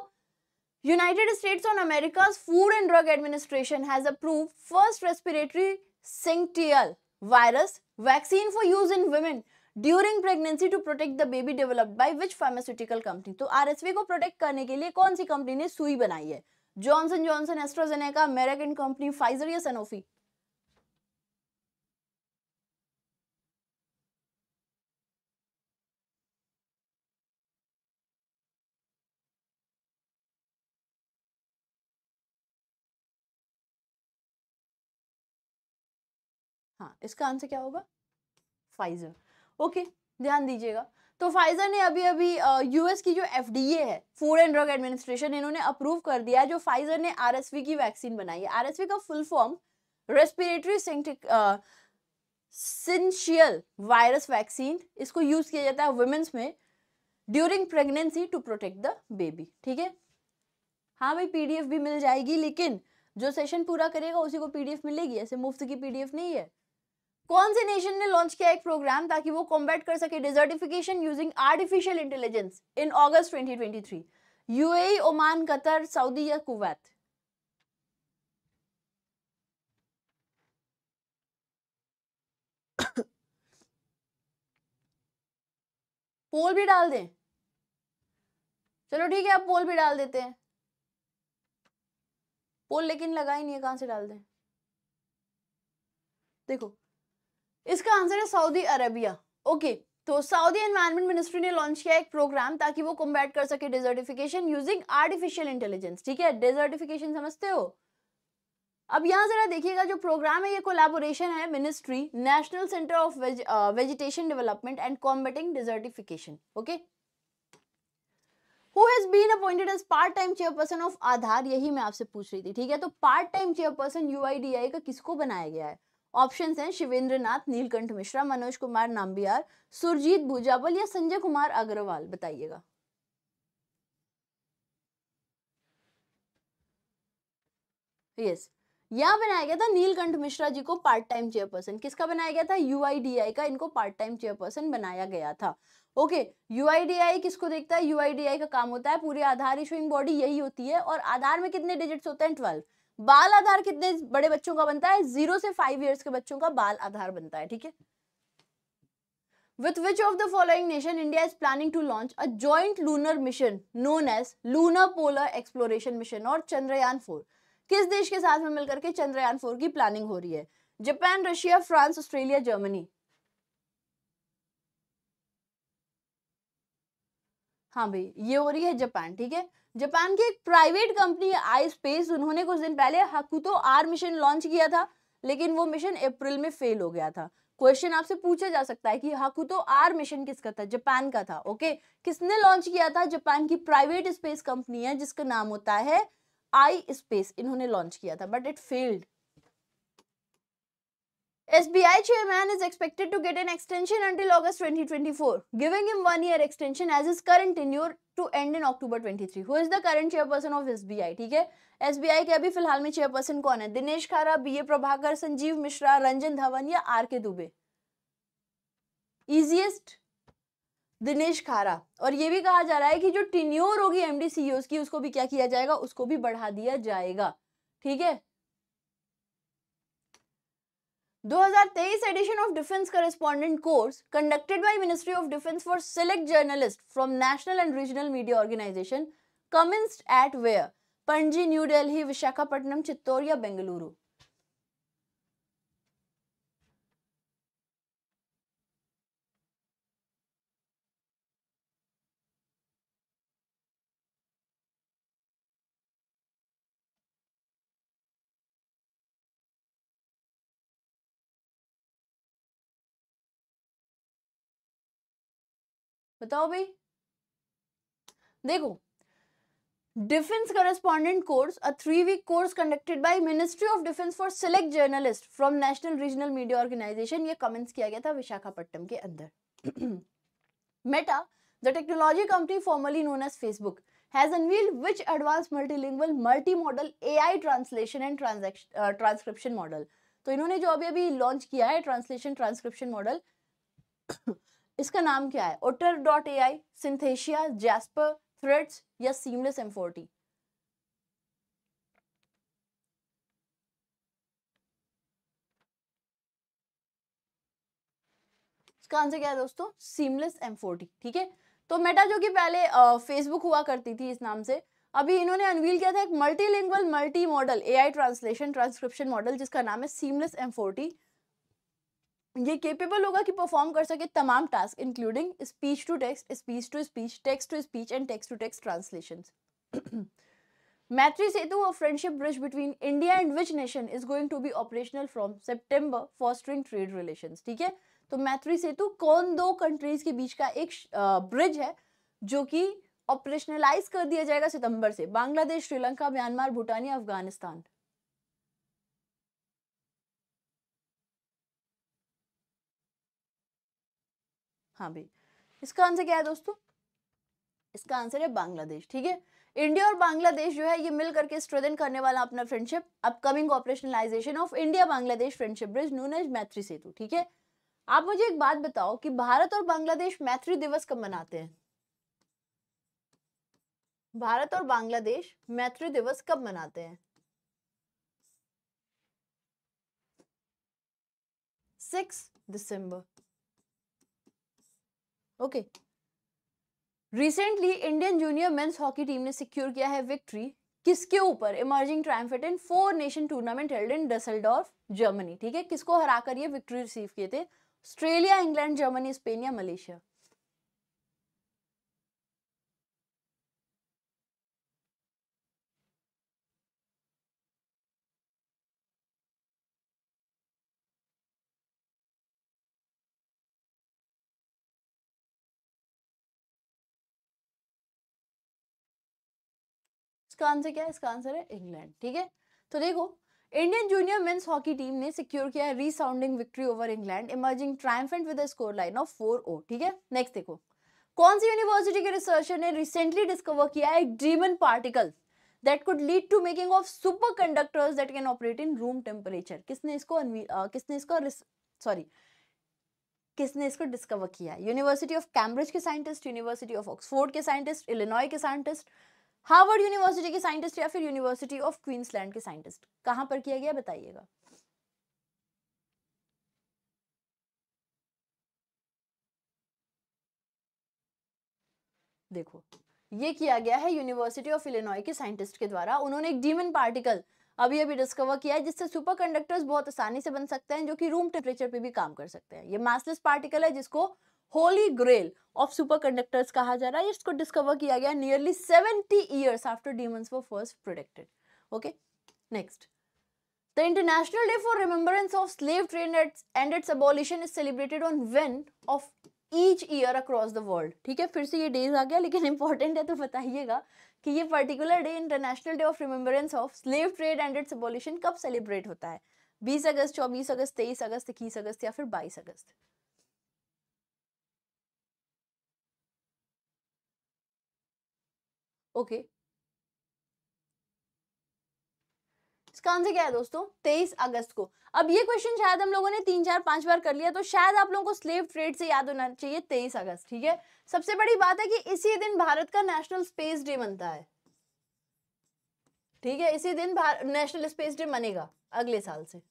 A: United State on America food and drug administration has approve first respiratory syncytial virus vaccine for use in women during pregnancy to protect the baby developed by which pharmaceutical company तो आरएसवी को protect करने के लिए कौन सी company ने सुई बनाई है Johnson Johnson AstraZeneca American company Pfizer या सनोफी हाँ इसका आंसर क्या होगा फाइजर ओके ध्यान दीजिएगा तो फाइजर ने अभी अभी यूएस की जो एफ है फूड एंड ड्रग एडमिनिस्ट्रेशन इन्होंने अप्रूव कर दिया है जो फाइजर ने आर की वैक्सीन बनाई है आर का full form respiratory syncytial virus vaccine इसको यूज किया जाता है वुमेन्स में during pregnancy to protect the baby ठीक है हाँ भाई पीडीएफ भी मिल जाएगी लेकिन जो सेशन पूरा करेगा उसी को पीडीएफ मिलेगी ऐसे मुफ्त की पीडीएफ नहीं है कौन से नेशन ने लॉन्च किया एक प्रोग्राम ताकि वो कॉम्बैट कर सके desertification using artificial intelligence in August 2023 UAE Oman Qatar Saudi या कुवैत पोल भी डाल दें चलो ठीक है अब पोल भी डाल देते हैं पोल लेकिन लगा ही नहीं है कहां से डाल दें देखो इसका आंसर है सऊदी अरेबिया ओके तो सऊदी एनवायरमेंट मिनिस्ट्री ने लॉन्च किया एक प्रोग्राम ताकि वो कॉम्बैट कर सके डिजर्टिफिकेशन यूजिंग आर्टिफिशियल इंटेलिजेंस ठीक है डिजर्टिफिकेशन समझते हो अब यहाँ जरा देखिएगा जो प्रोग्राम है ये कोलैबोरेशन है ministry national centre of vegetation development and combating desertification okay who has been appointed as part time chairperson of Aadhaar यही मैं आपसे पूछ रही थी ठीक है तो पार्ट टाइम चेयरपर्सन यूआईडीआई का किसको बनाया गया है ऑप्शन हैं शिवेंद्र नाथ नीलकंठ मिश्रा मनोज कुमार नाम्बियार सुरजीत भूजावल या संजय कुमार अग्रवाल बताइएगा यस यहाँ बनाया गया था नीलकंठ मिश्रा जी को पार्ट टाइम चेयरपर्सन किसका बनाया गया था यूआईडीआई का इनको पार्ट टाइम चेयरपर्सन बनाया गया था ओके यूआईडीआई किसको देखता है यूआईडीआई का काम होता है पूरी आधार इशुइंग बॉडी यही होती है और आधार में कितने डिजिट्स होते हैं ट्वेल्व बाल आधार कितने बड़े बच्चों का बनता है जीरो से फाइव ईयर्स के बच्चों का बाल आधार बनता है ठीक है with which of the following nation India is planning to launch a joint lunar mission known as lunar polar exploration mission और चंद्रयान फोर किस देश के साथ में मिलकर के चंद्रयान फोर की प्लानिंग हो रही है Japan Russia France Australia Germany हाँ भाई ये हो रही है जापान ठीक है जापान की एक प्राइवेट कंपनी आई स्पेस उन्होंने कुछ दिन पहले हकुतो आर मिशन लॉन्च किया था लेकिन वो मिशन अप्रैल में फेल हो गया था क्वेश्चन आपसे पूछा जा सकता है कि हकुतो आर मिशन किसका था जापान का था ओके किसने लॉन्च किया था जापान की प्राइवेट स्पेस कंपनी है जिसका नाम होता है आई स्पेस इन्होंने लॉन्च किया था but it failed SBI chairman is expected to get an extension until August 2024, giving him one year extension as his current tenure to end in October 23. Who is the current chairperson of SBI? ठीक है SBI के अभी फिलहाल में chairperson कौन है Dinesh Khara B A Prabhakar Sanjeev Mishra Ranjan Dhawan या R के दुबे इजिएस्ट दिनेश खारा और ये भी कहा जा रहा है कि जो टिन्योर होगी एमडी सीईओ की उसको भी क्या किया जाएगा उसको भी बढ़ा दिया जाएगा ठीक है 2023 edition of Defense Correspondent course conducted by Ministry of Defense for select journalists from national and regional media organization commenced at where? Panji, New Delhi, Vishakhapatnam, Chittor ya Bengaluru. बताओ भाई देखो defence correspondent course a three week course conducted by ministry of defence for select journalist from national regional media organisation ये comments किया गया था विशाखापट्टनम के अंदर Meta the technology company formerly known as Facebook has unveil which advance multilingual multi model A translation and transcription model तो इन्होंने जो अभी अभी लॉन्च किया है ट्रांसलेशन ट्रांसक्रिप्शन मॉडल इसका नाम क्या है Otter dot A I Synthesia Jasper Threads या सीमलेस एम फोर्टी इसका आंसर क्या है दोस्तों सीमलेस एम फोर्टी ठीक है तो मेटा जो कि पहले फेसबुक हुआ करती थी इस नाम से अभी इन्होंने अनवील किया था एक multilingual multi model AI translation transcription model जिसका नाम है सीमलेस एम फोर्टी ये केपेबल होगा कि परफॉर्म कर सके तमाम task including speech to text speech to speech text to speech and text to text translation Maitri Setu और friendship bridge between India and which nation is going to be operational from September fostering trade relation ठीक है तो मैत्री सेतु कौन दो countries के बीच का एक ब्रिज है जो कि ऑपरेशनलाइज कर दिया जाएगा सितंबर से बांग्लादेश श्रीलंका म्यांमार भूटान या अफगानिस्तान हाँ भाई इसका आंसर क्या है दोस्तों इसका आंसर है बांग्लादेश ठीक है इंडिया और बांग्लादेश जो है ये मिल करके स्ट्रेंथन करने वाला अपना friendship upcoming operationalisation of India Bangladesh friendship bridge known as Maitri Setu ठीक है आप मुझे एक बात बताओ कि भारत और बांग्लादेश मैत्री दिवस कब मनाते हैं भारत और बांग्लादेश मैत्री दिवस कब मनाते हैं सिक्स दिसंबर okay recently Indian junior mains hockey team ने सिक्योर किया है विक्ट्री किसके ऊपर emerging feat in four nation tournament held in Dusseldorf Germany ठीक है किसको हरा कर ये विक्ट्री रिसीव किए थे ऑस्ट्रेलिया इंग्लैंड जर्मनी स्पेन या मलेशिया इसका आंसर क्या है इसका आंसर है इंग्लैंड ठीक है तो देखो Indian junior mains hockey team ने सिक्योर किया resounding victory over England emerging triumphant with score line of four o ठीक है नेक्स्ट देखो कौन सी यूनिवर्सिटी के रिसर्चर ने रिसेंटली डिस्कवर किया है एक demon particle that could lead to making of super conductors that can operate in room temperature किसने इसको किसने इसको सॉरी किसने इसको डिस्कवर किया यूनिवर्सिटी ऑफ कैम्ब्रिज के साइंटिस्ट यूनिवर्सिटी ऑफ ऑक्सफोर्ड के साइंटिस्ट इलिनॉय के साइंटिस्ट हार्वर्ड यूनिवर्सिटी के साइंटिस्ट या फिर यूनिवर्सिटी ऑफ क्वींसलैंड के साइंटिस्ट कहां पर किया गया बताइएगा देखो ये किया गया है यूनिवर्सिटी ऑफ इलेनॉय के साइंटिस्ट के द्वारा उन्होंने एक डीमन पार्टिकल अभी अभी डिस्कवर किया है जिससे सुपर कंडक्टर्स बहुत आसानी से बन सकते हैं जो कि रूम टेम्परेचर पे भी काम कर सकते हैं ये मासलेस पार्टिकल है जिसको holy grail of super conductors कहा जा रहा है इसको डिस्कवर किया गया nearly seventy years after demons वो first predicted okay next The International Day for Remembrance of Slave Trade and its abolition is celebrated on when of each year across the world. ठीक है फिर से ये days आ गया लेकिन important है तो बताइएगा कि ये particular day international day of remembrance of slave trade and its abolition कब सेलिब्रेट होता है 20 अगस्त 24 अगस्त 23 अगस्त इक्कीस अगस्त या फिर 22 अगस्त ओके इसका आंसर क्या है दोस्तों तेईस अगस्त को अब ये क्वेश्चन शायद हम लोगों ने तीन चार पांच बार कर लिया तो शायद आप लोगों को स्लेव ट्रेड से याद होना चाहिए तेईस अगस्त ठीक है सबसे बड़ी बात है कि इसी दिन भारत का नेशनल स्पेस डे बनता है ठीक है इसी दिन नेशनल स्पेस डे मनेगा अगले साल से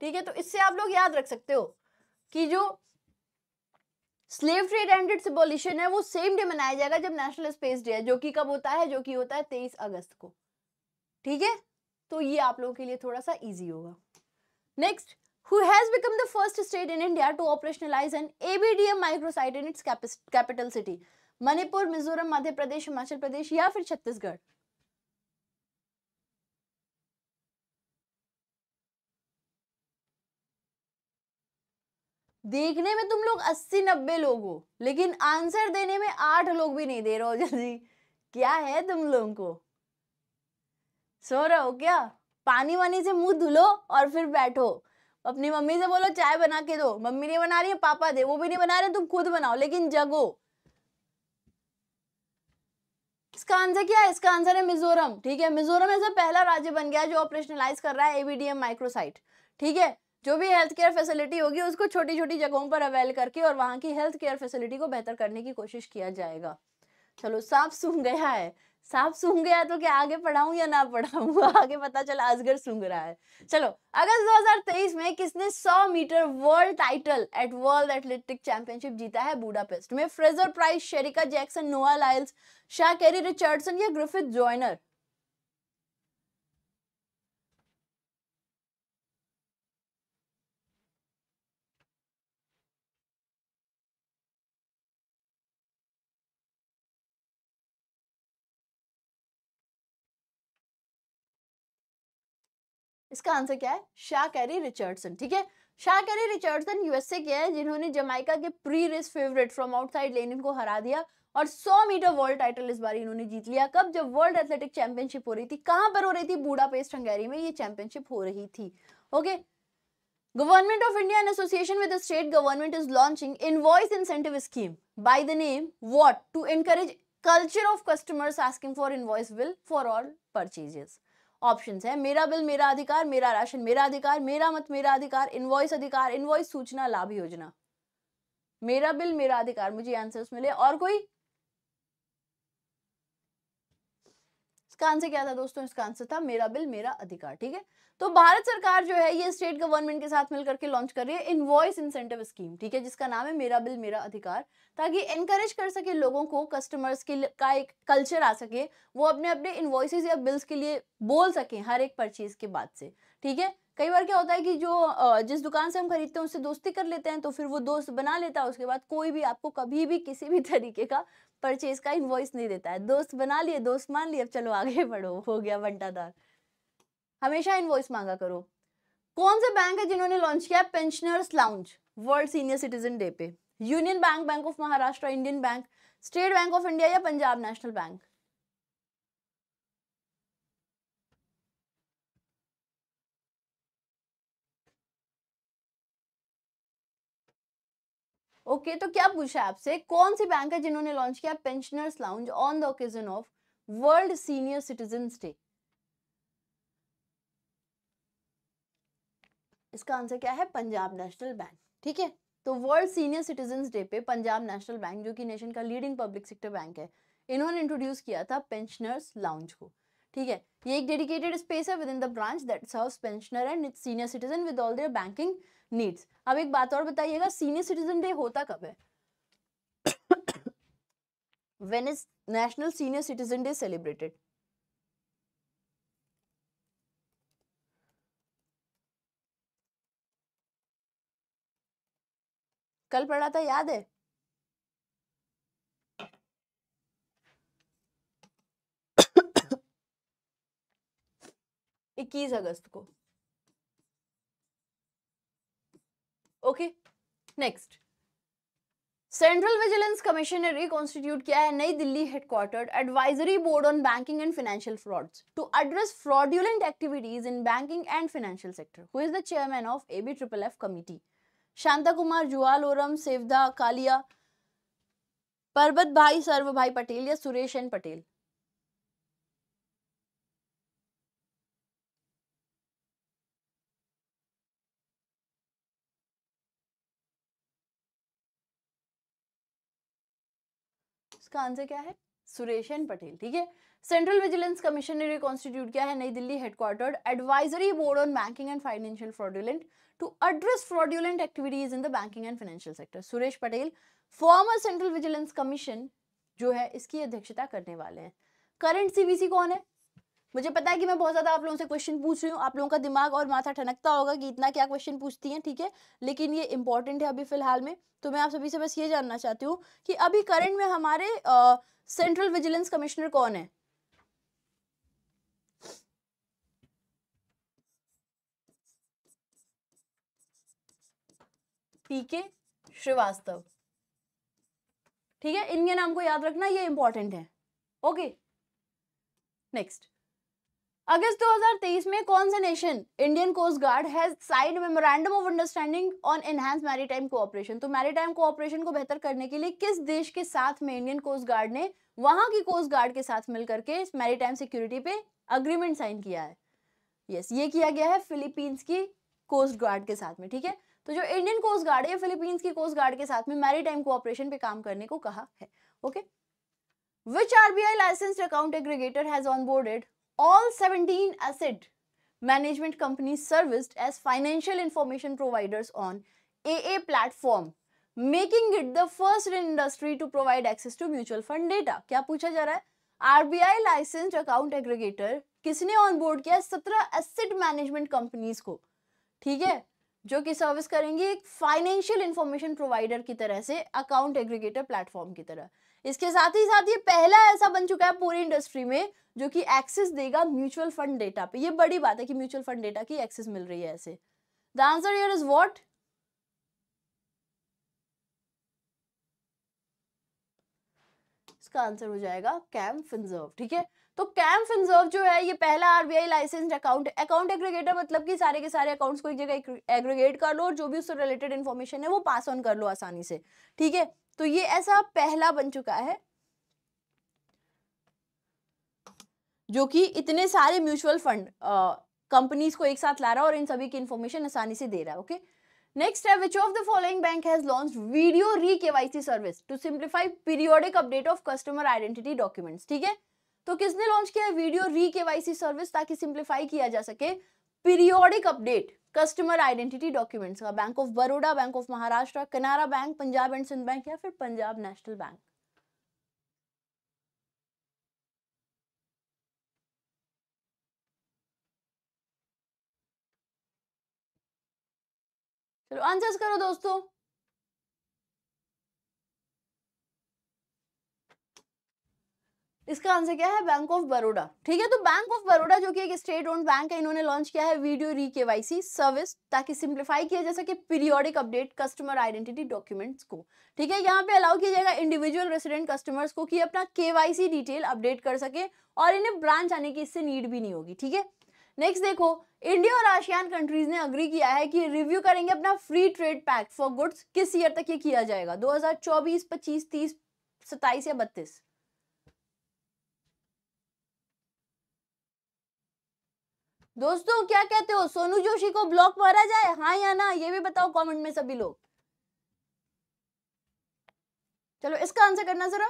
A: ठीक है तो इससे आप लोग याद रख सकते हो कि जो slave trade and its abolition है वो सेम डे मनाया जाएगा जब नेशनल स्पेस डे है जो कि कब होता है जो कि होता है तेईस अगस्त को ठीक है तो ये आप लोगों के लिए थोड़ा सा इजी होगा next who has become the first state in India to operationalize an ABDM microsite in its capital city, Manipur, Mizoram, Madhya Pradesh, Himachal Pradesh या फिर छत्तीसगढ़ देखने में तुम लोग अस्सी नब्बे लोग हो लेकिन आंसर देने में आठ लोग भी नहीं दे रहे हो जल्दी क्या है तुम लोगों को सो रहे हो क्या पानी वानी से मुंह धुलो और फिर बैठो अपनी मम्मी से बोलो चाय बना के दो मम्मी नहीं बना रही है पापा दे वो भी नहीं बना रहे तुम खुद बनाओ लेकिन जगो इसका आंसर क्या है इसका आंसर है मिजोरम ठीक है मिजोरम ऐसा पहला राज्य बन गया जो ऑपरेशनलाइज कर रहा है एवीडीएम माइक्रोसाइट ठीक है जो भी हेल्थ केयर फैसिलिटी होगी उसको छोटी छोटी जगहों पर अवेल करके और वहाँ की हेल्थ केयर फैसिलिटी को बेहतर करने की कोशिश किया जाएगा चलो साफ सुन गया है साफ सुन गया तो क्या आगे पढ़ाऊं या ना पढ़ाऊं आगे पता चला अजगर सुन रहा है चलो अगस्त 2023 में किसने 100 metre world title at world athletic championship जीता है बूडापेस्ट में Fraser Pryce Shericka Jackson Noah Lyles Sha'Carri Richardson या ग्रिफिथ जॉयनर इसका आंसर क्या है शाह कैरी रिचर्डसन ठीक है शाह कैरी रिचर्डसन यूएसए के हैं जिन्होंने जमाइका के pre race favourite from outside lane nine को हरा दिया और 100 मीटर वर्ल्ड टाइटल इस बार इन्होंने जीत लिया कब जब वर्ल्ड एथलेटिक चैंपियनशिप हो रही थी कहां पर हो रही थी बूढ़ा पेस्ट हंगेरी में ये चैंपियनशिप हो रही थी okay government of India association with state government is launching invoice incentive scheme by the name what to encourage culture of customers asking for invoice will for all purchases option है मेरा bill मेरा अधिकार मेरा ration मेरा अधिकार मेरा मत मेरा अधिकार इनवॉइस अधिकार इनवॉइस सूचना लाभ योजना मेरा बिल मेरा अधिकार मुझे आंसर्स मिले और कोई इसका आंसर क्या था दोस्तों इसका आंसर था मेरा बिल मेरा अधिकार ठीक है तो भारत सरकार जो है ये स्टेट गवर्नमेंट के साथ मिलकर के लॉन्च कर रही है इनवॉइस इंसेंटिव स्कीम ठीक है जिसका नाम है मेरा बिल मेरा अधिकार ताकि एनकरेज कर सके लोगों को कस्टमर्स के का एक कल्चर आ सके वो अपने अपने इन्वॉइसेज या बिल्स के लिए बोल सके हर एक परचेज के बाद से ठीक है कई बार क्या होता है कि जो जिस दुकान से हम खरीदते हैं उससे दोस्ती कर लेते हैं तो फिर वो दोस्त बना लेता है उसके बाद कोई भी आपको कभी भी किसी भी तरीके का परचेज का इन्वॉइस नहीं देता है दोस्त बना लिए दोस्त मान लिए अब चलो आगे बढ़ो हो गया बंटादार हमेशा इन्वॉइस मांगा करो कौन सा बैंक है जिन्होंने लॉन्च किया pensioners lounge world senior citizen day पे Union Bank Bank of Maharashtra Indian Bank State Bank of India या पंजाब नेशनल बैंक ओके तो क्या पूछा है आपसे कौन सी बैंक है जिन्होंने लॉन्च किया pensioners lounge on the occasion of world senior citizen day इसका आंसर क्या है पंजाब नेशनल बैंक ठीक है तो वर्ल्ड सीनियर सिटीजन डे पे पंजाब नेशनल बैंक जो कि नेशन का लीडिंग पब्लिक सेक्टर बैंक है इन्होंने इंट्रोड्यूस किया था पेंशनर्स लाउंज को ठीक है ये एक डेडिकेटेड स्पेस है with in the branch that serves pensioner and senior citizen with all their banking needs अब एक बात और बताइएगा सीनियर सिटीजन डे होता कब है when is national senior citizen day celebrated कल पढ़ा था याद है इक्कीस अगस्त को okay next central vigilance commission ने रिकॉन्स्टिट्यूट किया है नई Delhi headquarter advisory board on banking and financial frauds to address fraudulent activities in banking and financial sector who is the chairman of A B triple F committee Shanta Kumar Jual Oram सेवदा कालिया परबत भाई सर्व भाई पटेल या Suresh N Patel इसका आंसर क्या है सुरेशन पटेल ठीक है सेंट्रल विजिलेंस कमीशन ने रिकॉन्स्टिट्यूट किया है नई Delhi headquarter advisory board on banking and financial fraudulent to address fraudulent activities in the banking and financial sector Suresh Patel former central vigilance commission जो है इसकी अध्यक्षता करने वाले हैं करंट सीबीसी कौन है मुझे पता है कि मैं बहुत ज़्यादा आप लोगों से क्वेश्चन पूछ रही हूँ आप लोगों का दिमाग और माथा ठनकता होगा कि इतना क्या क्वेश्चन पूछती हैं ठीक है थीके? लेकिन ये इंपॉर्टेंट है अभी फ़िलहाल में तो मैं आप सभी से बस ये जानना चाहती हूँ कि अभी करंट में हमारे सेंट्रल विजिलेंस कमिश्नर कौन है पीके श्रीवास्तव ठीक है इनके नाम को याद रखना ये इंपॉर्टेंट है ओके नेक्स्ट अगस्त 2023 में कौन सा nation Indian coast guard has side memorandum of understanding on enhance maritime cooperation तो मैरीटाइम कोऑपरेशन को बेहतर करने के लिए किस देश के साथ में इंडियन कोस्ट गार्ड ने वहां की कोस्ट गार्ड के साथ मिलकर के मैरीटाइम सिक्योरिटी पे अग्रीमेंट साइन किया है यस yes, ये किया गया है फिलीपींस की कोस्ट गार्ड के साथ में ठीक है तो जो इंडियन कोस्ट गार्ड है फिलीपींस की कोस्ट गार्ड के साथ में मैरीटाइम कोऑपरेशन पे काम करने को कहा है okay which RBI licensed account aggregator has on boarded All 17 asset management companies serviced as financial information providers on AA platform making it the first in industry to provide access to mutual fund data. क्या पूछा जा रहा है RBI licensed account aggregator किसने onboard किया सत्रह asset management companies को ठीक है जो कि सर्विस करेंगी एक फाइनेंशियल इंफॉर्मेशन प्रोवाइडर की तरह से अकाउंट एग्रीगेटर प्लेटफॉर्म की तरह इसके साथ ही साथ ये पहला ऐसा बन चुका है पूरी इंडस्ट्री में जो कि एक्सेस देगा म्यूचुअल फंड डेटा पे ये बड़ी बात है कि म्यूचुअल फंड डेटा की एक्सेस मिल रही है ऐसे द आंसर इज वॉट इसका आंसर हो जाएगा कैम फिंजर्व ठीक है तो कैम फिंजर्व जो है ये पहला RBI license account account aggregator मतलब कि सारे के सारे अकाउंट्स को एक जगह एग्रीगेट कर लो और जो भी उससे रिलेटेड इन्फॉर्मेशन है वो पास ऑन कर लो आसानी से ठीक है तो ये ऐसा पहला बन चुका है जो कि इतने सारे म्यूचुअल फंड कंपनीज को एक साथ ला रहा है और इन सभी की इन्फॉर्मेशन आसानी से दे रहा है ओके नेक्स्ट है which of the following bank has launch video re KYC service to simplify periodic update of customer identity documents ठीक है तो किसने लॉन्च किया है वीडियो री केवाईसी सर्विस ताकि सिंप्लीफाई किया जा सके periodic update customer identity documents का bank of Baroda bank of Maharashtra Canara bank Punjab and Sind bank या फिर पंजाब नेशनल बैंक चलो आंसर्स करो दोस्तों इसका आंसर क्या है बैंक ऑफ बड़ोडा ठीक है तो बैंक ऑफ बड़ोडा जो कि एक स्टेट ओन बैंक है इन्होंने लॉन्च किया है वीडियो री सी सर्विस ताकि सिंप्लीफाई किया जा कि periodic update customer identity documents को ठीक है यहाँ पे अलाउ किया जाएगा इंडिविजुअल रेसिडेंट कस्टमर्स को कि अपना केवाईसी डिटेल अपडेट कर सके और इन्हें ब्रांच आने की इससे नीड भी नहीं होगी ठीक है नेक्स्ट देखो इंडिया और आशियान कंट्रीज ने अग्री किया है कि रिव्यू करेंगे अपना free trade pact for goods किस ईयर तक ये किया जाएगा 2024, 25, 30, 27 या 32 दोस्तों क्या कहते हो सोनू जोशी को ब्लॉक मारा जाए हाँ या ना ये भी बताओ कमेंट में सभी लोग चलो इसका आंसर करना जरा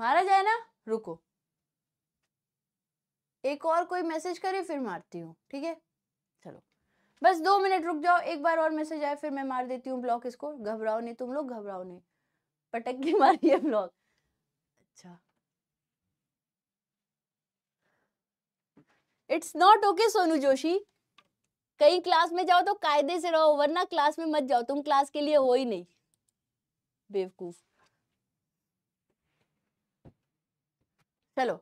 A: मारा जाए ना रुको एक और कोई मैसेज करे फिर मारती हूँ ठीक है चलो बस दो मिनट रुक जाओ एक बार और मैसेज आए फिर मैं मार देती हूँ ब्लॉक इसको घबराओ नहीं तुम लोग घबराओ नहीं पटक के है ब्लॉक अच्छा it's not okay Sonu Joshi कहीं क्लास में जाओ तो कायदे से रहो वरना क्लास में मत जाओ तुम क्लास के लिए हो ही नहीं बेवकूफ चलो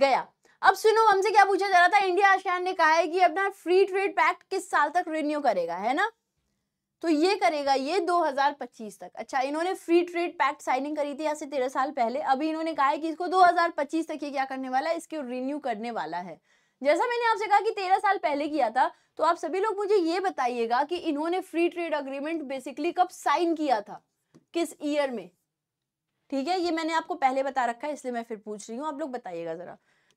A: गया अब सुनो हमसे क्या पूछा जा रहा था इंडिया आशियान ने कहा है कि अपना फ्री ट्रेड पैक्ट किस साल तक रिन्यू करेगा है ना तो ये करेगा ये 2025 तक अच्छा इन्होंने फ्री ट्रेड पैक्ट साइनिंग करी थी यहाँ से तेरह साल पहले अभी इन्होंने कहा है कि इसको 2025 तक ये क्या करने वाला है इसके रिन्यू करने वाला है जैसा मैंने आपसे कहा कि तेरह साल पहले किया था तो आप सभी लोग मुझे ये बताइएगा कि इन्होंने फ्री ट्रेड अग्रीमेंट बेसिकली कब साइन किया था किस ईयर में ठीक है ये मैंने आपको पहले बता रखा है इसलिए मैं फिर पूछ रही हूँ आप लोग बताइएगा ज़रा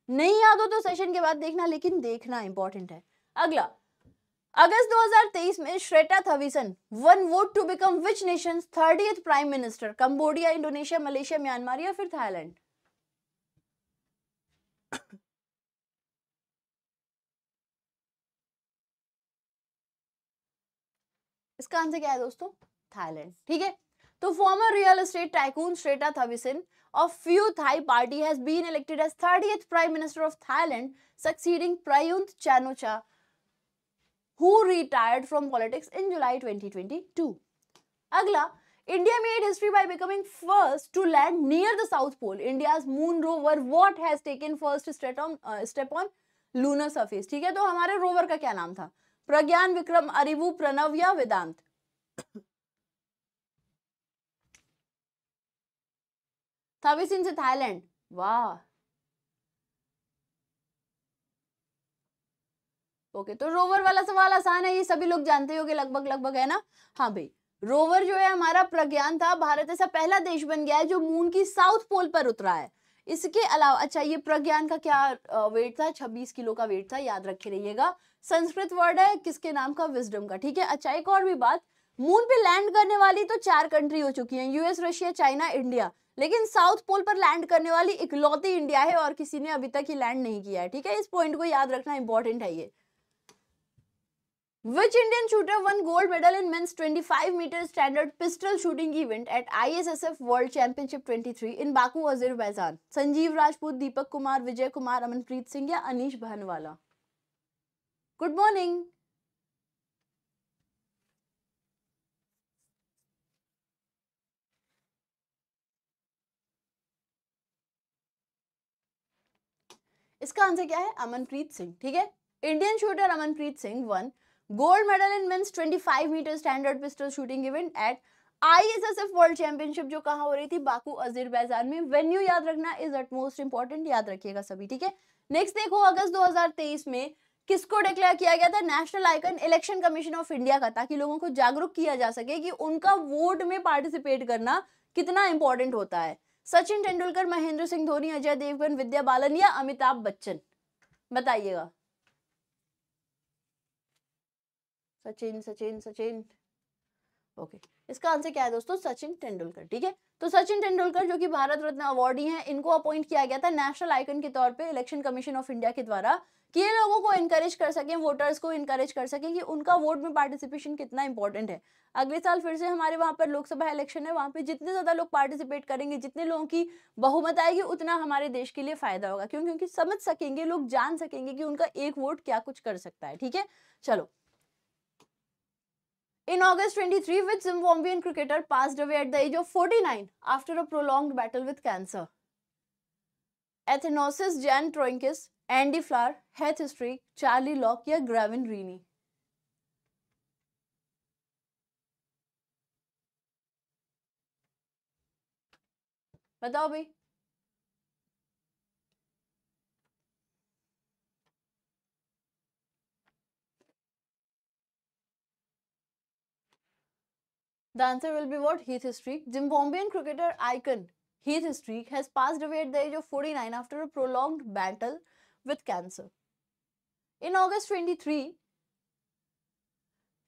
A: नहीं याद हो तो सेशन के बाद देखना लेकिन देखना इंपॉर्टेंट है अगला अगस्त 2023 में Srettha Thavisin won vote to become which nation thirty prime minister Cambodia Indonesia Malaysia Myanmar या फिर थाईलैंड इसका आंसर क्या है दोस्तों थाईलैंड ठीक है तो former real estate tycoon Srettha Thavisin अगला India made south pole India moon rover what has taken first state on step on lunar surface ठीक है तो हमारे रोवर का क्या नाम था प्रज्ञान विक्रम अरिवु प्रणव या वेदांत थविसिन से थाईलैंड वाह ओके तो रोवर वाला सवाल आसान है ये सभी लोग जानते होंगे लगभग लगभग है ना हाँ भाई रोवर जो है हमारा प्रज्ञान था भारत ऐसा पहला देश बन गया है जो मून की साउथ पोल पर उतरा है इसके अलावा अच्छा ये प्रज्ञान का क्या वेट था 26 किलो का वेट था याद रखे रहिएगा संस्कृत वर्ड है किसके नाम का विजडम का ठीक है अच्छा एक और भी बात मून पे लैंड करने वाली तो चार कंट्री हो चुकी है यूएस रशिया चाइना इंडिया लेकिन साउथ पोल पर लैंड करने वाली इकलौती इंडिया है और किसी ने अभी तक ही लैंड नहीं किया है ठीक है इस पॉइंट को याद रखना इंपॉर्टेंट है ये which Indian shooter won gold medal in men's 25 metre standard pistol shooting event at ISSF world championship 23 in Baku Azerbaijan Sanjeev Rajput Deepak Kumar Vijay Kumar Amanpreet Singh या अनिश बहनवाला गुड मॉर्निंग इसका आंसर क्या है अमनप्रीत सिंह ठीक है Indian shooter Amanpreet Singh won gold medal in men's 25 metre standard pistol shooting event at ISSF world championship जो कहा हो रही थी बाकू बैजान में वेन्यू याद रखना इज अट मोस्ट इंपॉर्टेंट याद रखिएगा सभी ठीक है नेक्स्ट देखो अगस्त 2023 में किसको डिक्लेयर किया गया था national icon election commission of India का ताकि लोगों को जागरूक किया जा सके कि उनका वोट में पार्टिसिपेट करना कितना इंपॉर्टेंट होता है सचिन तेंदुलकर महेंद्र सिंह धोनी अजय देवगन विद्या बालन या अमिताभ बच्चन बताइएगा सचिन सचिन सचिन ओके इसका आंसर क्या है दोस्तों सचिन तेंदुलकर ठीक है तो सचिन तेंदुलकर जो कि भारत रत्न अवार्डी हैं इनको अपॉइंट किया गया था नेशनल आइकन के तौर पे इलेक्शन कमीशन ऑफ इंडिया के द्वारा कि ये लोगों को इनकरेज कर सकें वोटर्स को इनकरेज कर सकें कि उनका वोट में पार्टिसिपेशन कितना इंपॉर्टेंट है अगले साल फिर से हमारे वहाँ पर लोकसभा इलेक्शन है वहाँ पे जितने ज़्यादा लोग पार्टिसिपेट करेंगे जितने लोगों की बहुमत आएगी उतना हमारे देश के लिए फ़ायदा होगा क्यों क्योंकि समझ सकेंगे लोग जान सकेंगे कि उनका एक वोट क्या कुछ कर सकता है ठीक है चलो In August 23, which Zimbabwean cricketer passed away at the age of 49 after a prolonged battle with cancer? Athanasius Jan Troinkis Andy Flower Heath Streak Charlie Lock या ग्रेविन रीनी बताओ भाई The answer will be what? Heath Streak. Zimbabwean cricketer icon Heath Streak has passed away at the age of 49 after a prolonged battle with cancer. In August 23,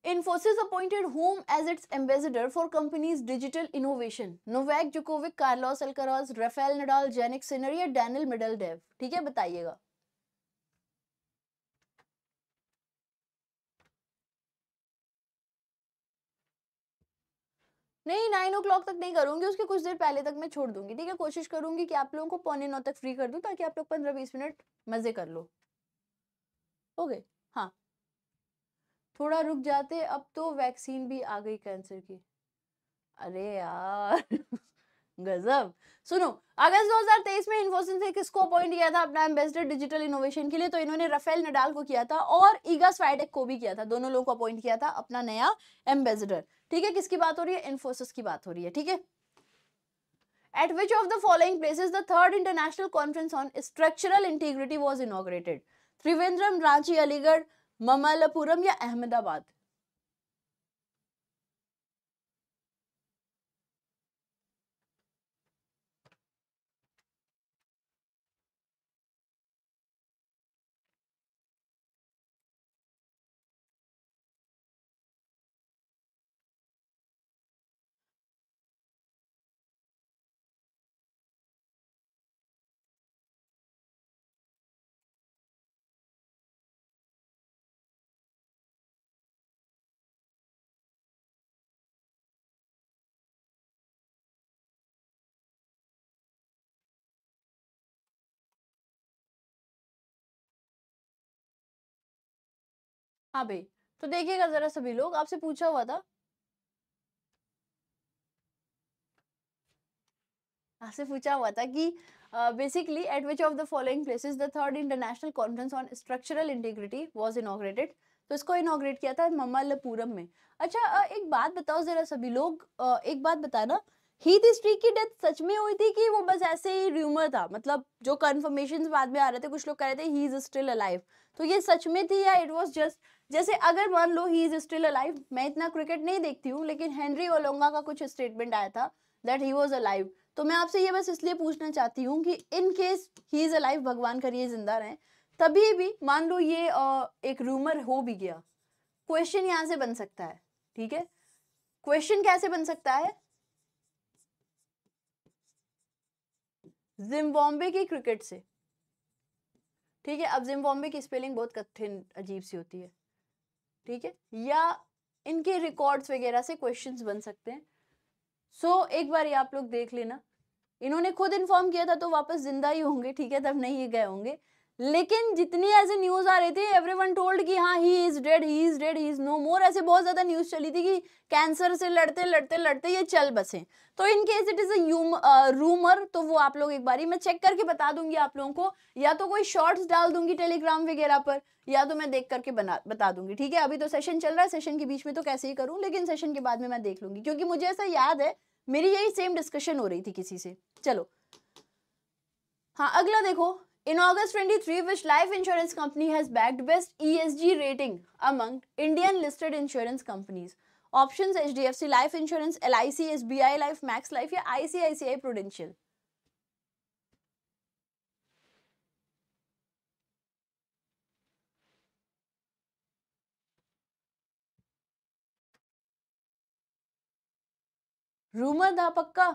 A: Infosys appointed whom as its ambassador for company's digital innovation? Novak Djokovic, Carlos Alcaraz, Rafael Nadal, Janik Sinner या Daniel Medvedev? ठीक है बताइएगा नहीं nine ओ तक नहीं करूंगी उसके कुछ देर पहले तक मैं छोड़ दूंगी ठीक है कोशिश करूंगी कि आप लोगों को पौने नौ तक फ्री कर दूं ताकि आप लोग पंद्रह बीस मिनट मजे कर लो ओके हाँ थोड़ा रुक जाते अब तो वैक्सीन भी आ गई कैंसर की अरे यार गजब सुनो अगस्त 2023 में इन्फोसिस ने किसको अपॉइंट किया था अपना एम्बेसडर डिजिटल इनोवेशन के लिए तो इन्होंने रफेल नडाल को किया था और ईगा स्वाइडेक को भी किया था दोनों लोगों को अपॉइंट किया था अपना नया एम्बेसडर ठीक है किसकी बात हो रही है इन्फोसिस की बात हो रही है ठीक है at which of the following places the third international conference on structural integrity was inaugurated trivandrum ranchi aligarh mamallapuram ya ahmedabad हाँ भाई तो देखिएगा जरा सभी लोग आपसे पूछा हुआ था आपसे पूछा हुआ था कि basically at which of the following places the third international conference on structural integrity was inaugurated तो इसको इनोग्रेट किया था ममल्लपुरम में अच्छा uh, एक बात बताओ जरा सभी लोग uh, एक बात बताना ही हिस्ट्री की डेथ सच में हुई थी कि वो बस ऐसे ही र्यूमर था मतलब जो कन्फर्मेशन बाद में आ रहे थे कुछ लोग कह रहे थे ही इज स्टिल अलाइव तो ये सच में थी या इट वॉज जस्ट जैसे अगर मान लो ही इज स्टिल अलाइव मैं इतना क्रिकेट नहीं देखती हूँ लेकिन हेनरी ओलोंगा का कुछ स्टेटमेंट आया था दैट ही वॉज अलाइव तो मैं आपसे ये बस इसलिए पूछना चाहती हूँ कि in case he is alive भगवान करिए जिंदा रहे तभी भी मान लो ये एक रूमर हो भी गया क्वेश्चन यहाँ से बन सकता है ठीक है क्वेश्चन कैसे बन सकता है जिम्बॉम्बे की क्रिकेट से ठीक है अब जिम्बॉम्बे की स्पेलिंग बहुत कठिन अजीब सी होती है ठीक है या इनके रिकॉर्ड्स वगैरह से क्वेश्चंस बन सकते हैं सो so, एक बार ये आप लोग देख लेना इन्होंने खुद इन्फॉर्म किया था तो वापस जिंदा ही होंगे ठीक है तब नहीं ये गए होंगे लेकिन जितनी ऐसे न्यूज़ आ रही थी एवरी वन टोल्ड कि हाँ he is dead he is dead he is no more ऐसे बहुत ज़्यादा न्यूज़ चली थी कि कैंसर से लड़ते लड़ते लड़ते ये चल बसे तो in case it is a rumour तो वो आप लोग एक बारी मैं चेक करके बता दूंगी आप लोगों को या तो कोई शॉर्ट्स डाल दूंगी टेलीग्राम वगैरह पर या तो मैं देख करके बना बता दूंगी ठीक है अभी तो सेशन चल रहा है सेशन के बीच में तो कैसे ही करूँ लेकिन सेशन के बाद में मैं देख लूंगी क्योंकि मुझे ऐसा याद है मेरी यही सेम डिस्कशन हो रही थी किसी से चलो हाँ अगला देखो In August 23, which life insurance company has bagged best ESG rating among Indian listed insurance companies? Options HDFC Life Insurance, LIC, SBI Life, Max Life या ICICI Prudential. रूमर था पक्का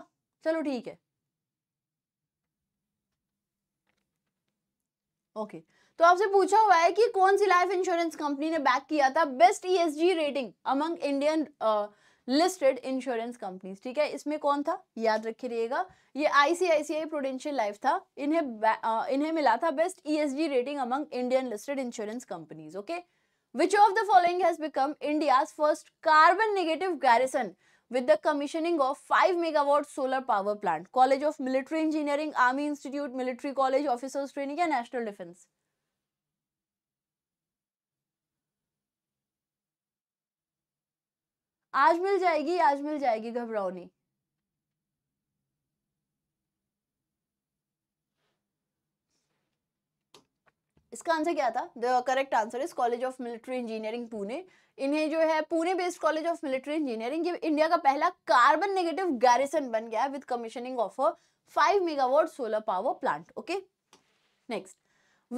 A: चलो ठीक है ओके तो आपसे पूछा हुआ है कि कौन सी लाइफ इंश्योरेंस कंपनी ने बैक किया था best ESG rating among Indian listed insurance companies ठीक है इसमें कौन था याद रखिएगा ये आईसीआईसीआई प्रोडेंशियल लाइफ था इन्हें आ, uh, इन्हें मिला था best ESG rating among Indian listed insurance companies okay which of the following has become India's first carbon negative garrison with the commissioning of 5 megawatt solar power plant college of military engineering army institute military college officers training and national defense आज मिल जाएगी आज मिल जाएगी घबराओ नहीं इसका answer क्या था the correct answer is college of military engineering Pune इन्हें जो है Pune based college of military engineering ये इंडिया का पहला कार्बन नेगेटिव गैरिसन बन गया with commissioning of a 5 megawatt solar power plant okay next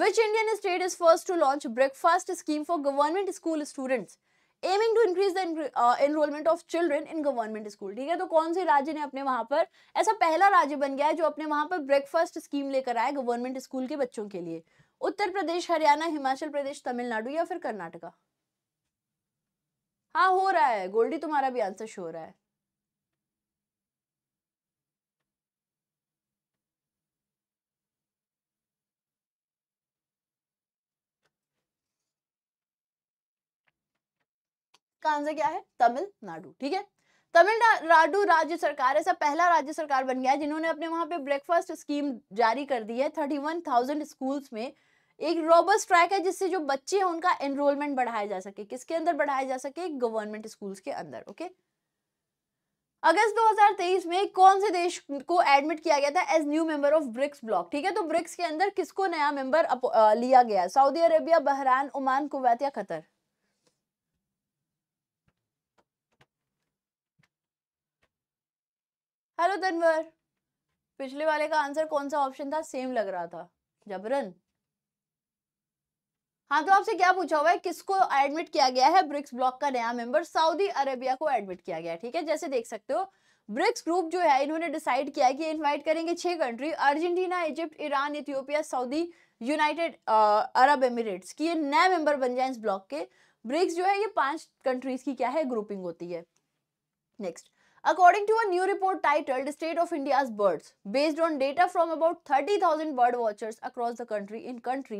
A: which indian state is first to launch breakfast scheme for government school students aiming to increase the uh, enrollment of children in government school ठीक है तो कौन से राज्य ने अपने वहां पर ऐसा पहला राज्य बन गया है जो अपने वहां पर ब्रेकफास्ट स्कीम लेकर आया गवर्नमेंट स्कूल के बच्चों के लिए उत्तर प्रदेश हरियाणा हिमाचल प्रदेश तमिलनाडु या फिर कर्नाटका हाँ हो रहा है गोल्डी तुम्हारा भी आंसर शो रहा है आंसर क्या है तमिलनाडु ठीक है तमिलनाडु राज्य सरकार ऐसा पहला राज्य सरकार बन गया है जिन्होंने अपने वहां पे ब्रेकफास्ट स्कीम जारी कर दी है थर्टी वन थाउजेंड स्कूल्स में एक रोबस्ट ट्रैक है जिससे जो बच्चे हैं उनका एनरोलमेंट बढ़ाया जा सके किसके अंदर बढ़ाया जा सके गवर्नमेंट स्कूल्स के अंदर ओके अगस्त 2023 में कौन से देश को एडमिट किया गया था as new member of BRICS block ठीक है तो ब्रिक्स के अंदर किसको नया मेंबर लिया गया Saudi Arabia Bahrain Oman Kuwait या कतर हेलो तनवर पिछले वाले का आंसर कौन सा ऑप्शन था सेम लग रहा था जबरन हाँ तो आपसे क्या पूछा हुआ है किसको एडमिट किया गया है ब्रिक्स ब्लॉक का नया मेंबर सऊदी अरेबिया को एडमिट किया गया ठीक है जैसे देख सकते हो ब्रिक्स ग्रुप जो है इन्होंने डिसाइड किया कि इनवाइट करेंगे छह country Argentina Egypt Iran Ethiopia Saudi United Arab Emirates की ये नया मेंबर बन जाए इस ब्लॉक के ब्रिक्स जो है ये पांच कंट्रीज की क्या है ग्रुपिंग होती है next According to a new report titled State of India's Birds, based on data from about 30,000 bird watchers across the country in country,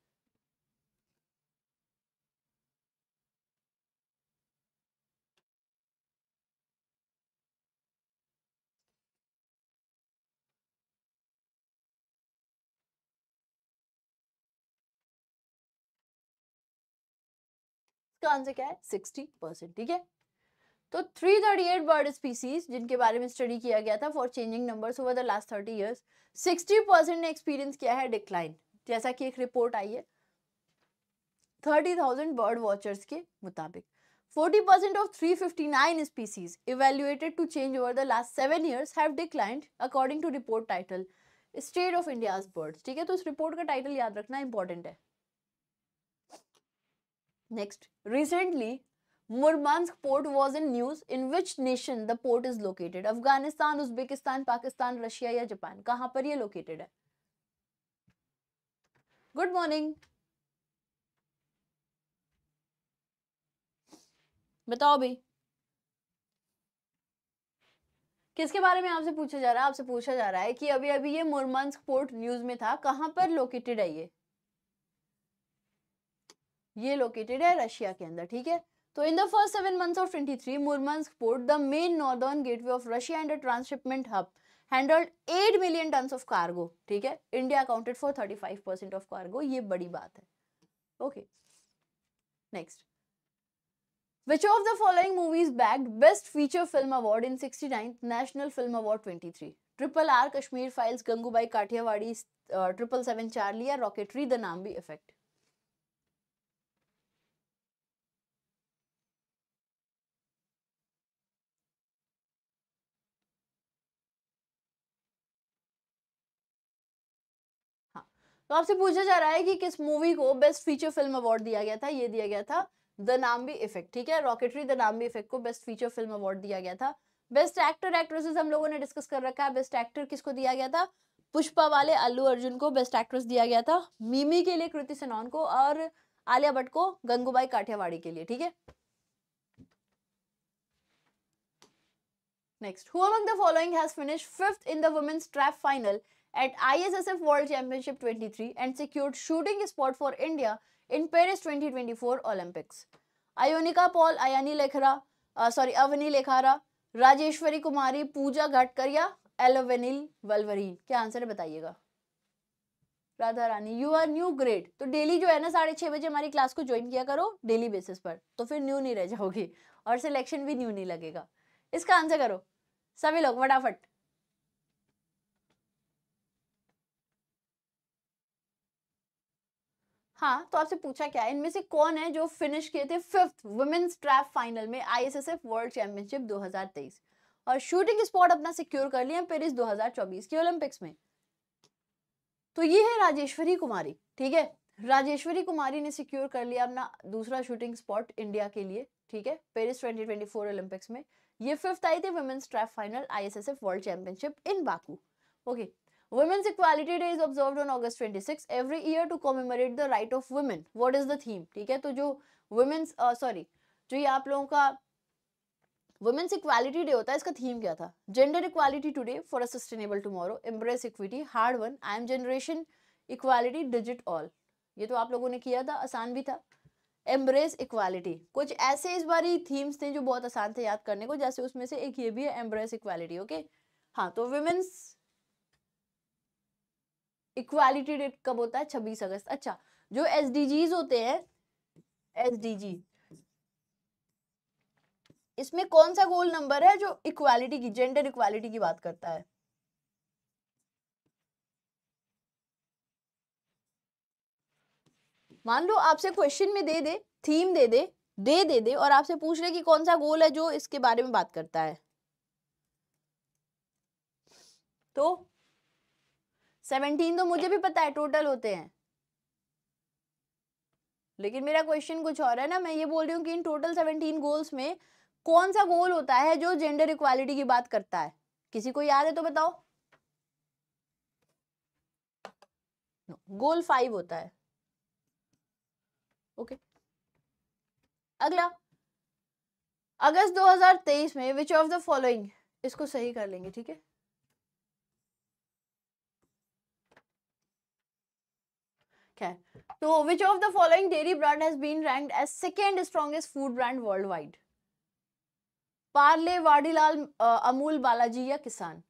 A: इसका आंसर क्या है सिक्सटी परसेंट ठीक है तो three thirty eight bird species जिनके बारे में study किया गया था for changing number over the last thirty years sixty percent ने एक्सपीरियंस किया है डिक्लाइन जैसा कि एक रिपोर्ट आई है थर्टी थाउजेंड बर्ड वॉचर्स के मुताबिक forty percent of three fifty nine species evaluated to change over the last seven years have declined according to report title state of India's birds ठीक है तो इस रिपोर्ट का title याद रखना important है next recently Murmansk port was in news in which nation the port is located Afghanistan Uzbekistan Pakistan Russia या Japan कहां पर यह लोकेटेड है गुड मॉर्निंग बताओ भी किसके बारे में आपसे पूछा जा रहा है आपसे पूछा जा रहा है कि अभी अभी ये मुरमानस्क पोर्ट न्यूज में था कहां पर लोकेटेड है ये ये लोकेटेड है रशिया के अंदर ठीक है तो in the first seven months of twenty three Murmansk port the main northern gateway of Russia and transshipment hub handled eight million tonne of cargo ठीक है India accounted for thirty five percent of cargo ये बड़ी बात है okay next Which of the following movies bagged Best Feature Film Award in 69th National Film Award 23? Triple R Kashmir files Gangubai Kathiawadi triple seven Charlie या rocketry the Nambi effect तो आपसे पूछा जा रहा है कि किस मूवी को बेस्ट फीचर फिल्म अवार्ड दिया गया था ये दिया गया था द नाम्बी इफेक्ट ठीक है रॉकेटरी द नाम्बी इफेक्ट को बेस्ट फीचर फिल्म अवार्ड दिया गया था बेस्ट एक्टर एक्ट्रेसेस हम लोगों ने डिस्कस कर रखा है बेस्ट एक्टर किसको दिया गया था पुष्पा वाले अल्लू अर्जुन को बेस्ट एक्ट्रेस दिया गया था मीमी के लिए कृति सेनॉन को और आलिया भट्ट को गंगूबाई काठियावाड़ी के लिए ठीक है next who among the following has finished fifth in the women's trap final at ISSF World Championship 23 and secured shooting spot for India in Paris 2024 Olympics. Ionika Paul, Ayani Lekhara, uh, sorry, Avani Lekhara, Rajeshwari Kumari, Pooja Ghatkaria, Elvenil Valarivan क्या answer है बताइएगा Radha Rani you are new grade तो daily जो है ना साढ़े छः बजे हमारी क्लास को ज्वाइन किया करो डेली बेसिस पर तो फिर न्यू नहीं रह जाओगी और सिलेक्शन भी न्यू नहीं लगेगा इसका आंसर करो सभी लोग फटाफट हाँ तो आपसे पूछा क्या है इनमें से कौन है जो फिनिश किए थे फिफ्थ वुमेन्स ट्रैप फाइनल में आईएसएसएफ वर्ल्ड चैंपियनशिप 2023 और शूटिंग स्पॉट अपना सिक्योर कर लिया पेरिस 2024 के ओलंपिक्स में तो ये है राजेश्वरी कुमारी ठीक है राजेश्वरी कुमारी ने सिक्योर कर लिया अपना दूसरा शूटिंग स्पॉट इंडिया के लिए ठीक है पेरिस 2024 ओलंपिक्स में ये फिफ्थ आई थी women's trap final ISSF world championship in Baku okay okay, Women's Equality Day is observed on August 26 every year to commemorate the right of women. What is the theme? ठीक है तो जो women's uh, sorry जो ये आप लोगों का women's equality day होता है इसका थीम क्या था gender equality today for a sustainable tomorrow embrace equity hard won I am generation equality digit all ये तो आप लोगों ने किया था आसान भी था एम्ब्रेस इक्वालिटी कुछ ऐसे इस बारी ही थीम्स थे जो बहुत आसान थे याद करने को जैसे उसमें से एक ये भी है एम्ब्रेस इक्वालिटी ओके हाँ तो वुमेन्स इक्वालिटी डेट कब होता है छब्बीस अगस्त अच्छा जो एस होते हैं एस इसमें कौन सा गोल नंबर है जो इक्वालिटी की जेंडर इक्वालिटी की बात करता है मान लो आपसे क्वेश्चन में दे दे थीम दे दे दे दे दे और आपसे पूछ ले कि कौन सा गोल है जो इसके बारे में बात करता है तो सेवनटीन तो मुझे भी पता है टोटल होते हैं लेकिन मेरा क्वेश्चन कुछ और है ना मैं ये बोल रही हूँ कि इन टोटल सेवनटीन गोल्स में कौन सा गोल होता है जो जेंडर इक्वालिटी की बात करता है किसी को याद है तो बताओ गोल फाइव होता है ओके okay. अगला अगस्त 2023 में विच ऑफ द फॉलोइंग इसको सही कर लेंगे ठीक है है तो which of the following dairy brand has been ranked as second strongest food brand worldwide Parle Vadilal Amul Balaji या किसान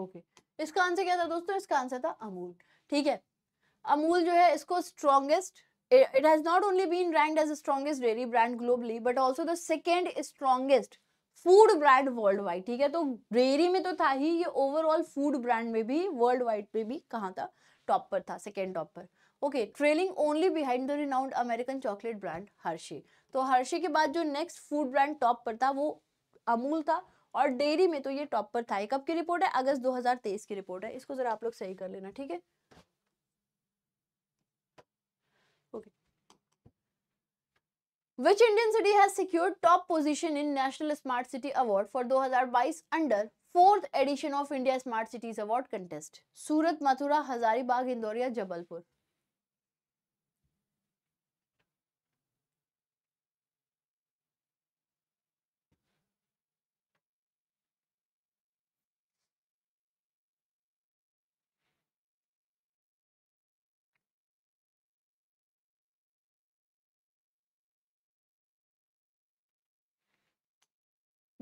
A: ओके इसका आंसर क्या था दोस्तों इसका आंसर था अमूल ठीक है अमूल जो है इसको strongest it has not only been ranked as the strongest dairy brand globally but also the second strongest food brand worldwide ठीक है तो डेयरी में तो था ही ये ओवरऑल फूड ब्रांड में भी वर्ल्ड वाइड में भी कहाँ था टॉप पर था सेकेंड टॉप पर okay trailing only behind the renowned American chocolate brand Hershey तो हर्षी के बाद जो नेक्स्ट फूड ब्रांड टॉप पर था वो अमूल था और डेयरी में तो ये टॉप पर था कब की रिपोर्ट है अगस्त 2023 की रिपोर्ट है इसको जरा आप लोग सही कर लेना ठीक है okay Which Indian city has secured top position in National Smart City Award for 2022 under fourth edition of India Smart Cities Award contest? Surat, Mathura, Hazaribagh, Indoria, Jabalpur.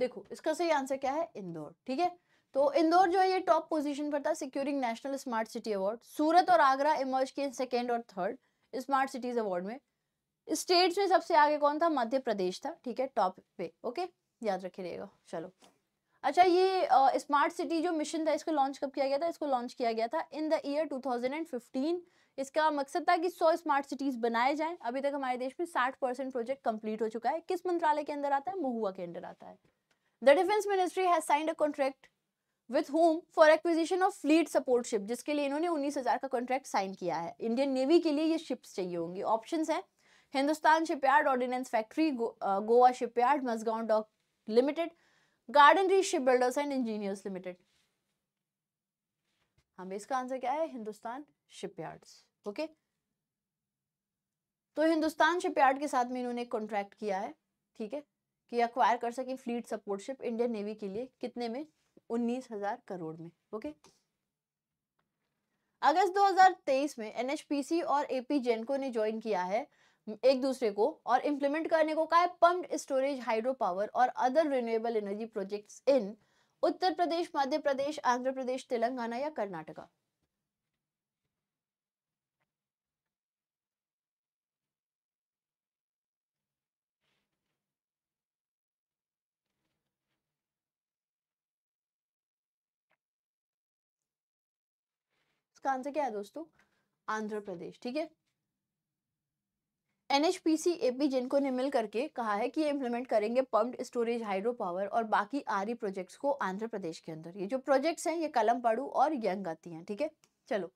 A: देखो इसका सही आंसर क्या है इंदौर ठीक है तो इंदौर जो है ये टॉप पोजीशन पर था securing national smart city award Surat और आगरा इमर्ज किए सेकेंड और थर्ड स्मार्ट सिटीज अवार्ड में स्टेट्स में सबसे आगे कौन था मध्य प्रदेश था ठीक है टॉप पे ओके याद रखे रहेगा चलो अच्छा ये स्मार्ट सिटी जो मिशन था इसको लॉन्च कब किया गया था इसको लॉन्च किया गया था इन द ईयर 2015 इसका मकसद था कि 100 स्मार्ट सिटीज बनाए जाएं अभी तक हमारे देश में 60 परसेंट प्रोजेक्ट कंप्लीट हो चुका है किस मंत्रालय के अंदर आता है महुआ के अंदर आता है the defence ministry has signed a contract with home for acquisition of fleet support ship जिसके लिए इन्होंने 19,000 का कॉन्ट्रैक्ट साइन किया है इंडियन नेवी के लिए ये शिप्स चाहिए होंगी ऑप्शंस हैं Hindustan shipyard ordnance factory Goa shipyard Mazagon dock limited garden reach ship builders and engineers limited हमें इसका आंसर क्या है हिंदुस्तान शिपयार्ड ओके तो हिंदुस्तान शिपयार्ड के साथ में इन्होंने कॉन्ट्रैक्ट किया है ठीक है कि अक्वायर कर सके fleet support ship Indian navy के लिए कितने में उन्नीस हजार करोड़ में ओके अगस्त 2023 में एनएचपीसी और एपी जेनको ने ज्वाइन किया है एक दूसरे को और इम्प्लीमेंट करने को कहा है स्टोरेज हाइड्रो पावर और other renewable energy projects in Uttar Pradesh Madhya Pradesh Andhra Pradesh Telangana या कर्नाटका इसका आंसर क्या है दोस्तों आंध्र प्रदेश ठीक है एनएचपीसी एपी जिनको ने मिल करके कहा है कि इम्प्लीमेंट करेंगे पम्प्ड स्टोरेज हाइड्रो पावर और बाकी आरी प्रोजेक्ट्स को आंध्र प्रदेश के अंदर ये जो प्रोजेक्ट्स हैं ये कलम पाड़ू और यंग आती हैं ठीक है थीके? चलो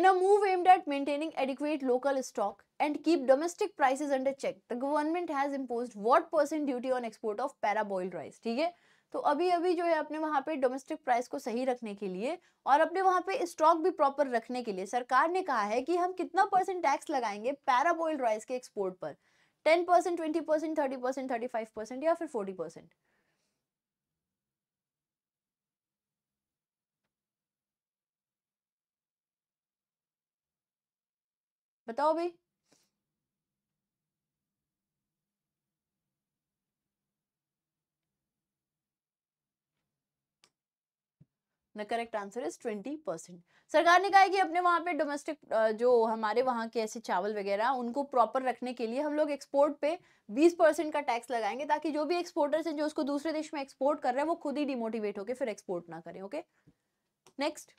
A: in a move aimed at maintaining adequate local stock and keep domestic prices under check the government has impose what percent duty on export of parboil rice ठीक है तो अभी अभी जो है अपने वहाँ पे डोमेस्टिक प्राइस को सही रखने के लिए और अपने वहाँ पे स्टॉक भी प्रॉपर रखने के लिए सरकार ने कहा है कि हम कितना परसेंट टैक्स लगाएंगे पैराबोइल राइस के एक्सपोर्ट पर ten percent twenty percent thirty percent thirty five percent या फिर फोर्टी परसेंट बताओ भाई correct answer is twenty percent सरकार ने कहा है कि अपने वहाँ पे डोमेस्टिक जो हमारे वहाँ के ऐसे चावल वगैरह उनको प्रॉपर रखने के लिए हम लोग एक्सपोर्ट पे बीस परसेंट का टैक्स लगाएंगे ताकि जो भी एक्सपोर्टर्स हैं जो उसको दूसरे देश में एक्सपोर्ट कर रहे हैं वो खुद ही डिमोटिवेट होकर फिर एक्सपोर्ट ना करें ओके नेक्स्ट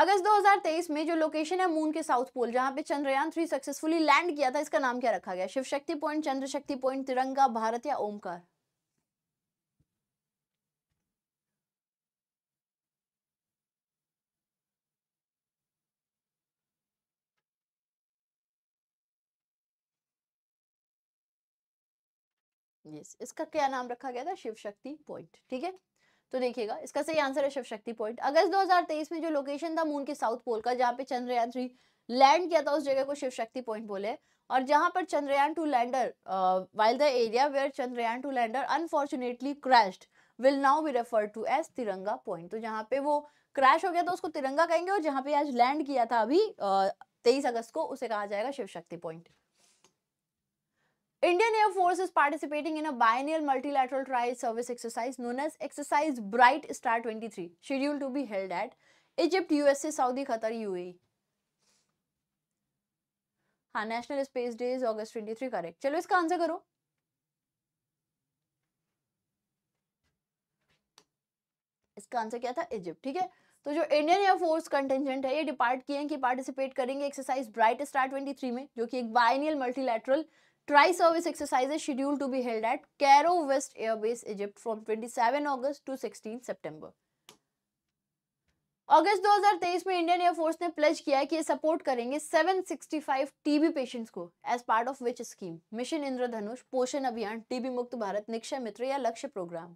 A: अगस्त 2023 में जो लोकेशन है मून के साउथ पोल जहां पे चंद्रयान थ्री सक्सेसफुली लैंड किया था इसका नाम क्या रखा गया शिव शक्ति पॉइंट चंद्र शक्ति पॉइंट तिरंगा भारत या ओमकार यस इसका क्या नाम रखा गया था शिव शक्ति पॉइंट ठीक है तो देखिएगा इसका सही आंसर है शिव शक्ति पॉइंट अगस्त 2023 में जो लोकेशन था मून के साउथ पोल का जहाँ पे चंद्रयान थ्री लैंड किया था उस जगह को शिव शक्ति पॉइंट बोले और जहां पर Chandrayaan two lander while the area where Chandrayaan two lander unfortunately crashed will now be refer to as Tiranga point तो जहाँ पे वो क्रैश हो गया तो उसको तिरंगा कहेंगे और जहाँ पे आज लैंड किया था अभी तेईस अगस्त को उसे कहा जाएगा Shiv Shakti point Indian Air Force is participating in a biennial multilateral tri-service exercise known as Exercise Bright Star 23, scheduled to be held at Egypt, USA, Saudi, Qatar, UAE. हाँ national space day is August 23 correct चलो इसका answer करो इसका answer क्या था Egypt ठीक है तो जो इंडियन एयरफोर्स कंटेंजेंट है ये डिपार्ट किए हैं कि पार्टिसिपेट करेंगे एक्सरसाइज ब्राइट स्टार 23 में जो कि एक biennial multilateral tri service exercise scheduled to be held at Cairo west airbase Egypt from 27 August to 16 September August 2023 में इंडियन एयरफोर्स ने प्लेज किया है कि ये सपोर्ट करेंगे 765 टीबी पेशेंट्स को as part of which scheme mission Indradhanush Poshan Abhiyan TB मुक्त भारत निक्षय मित्र या लक्ष्य प्रोग्राम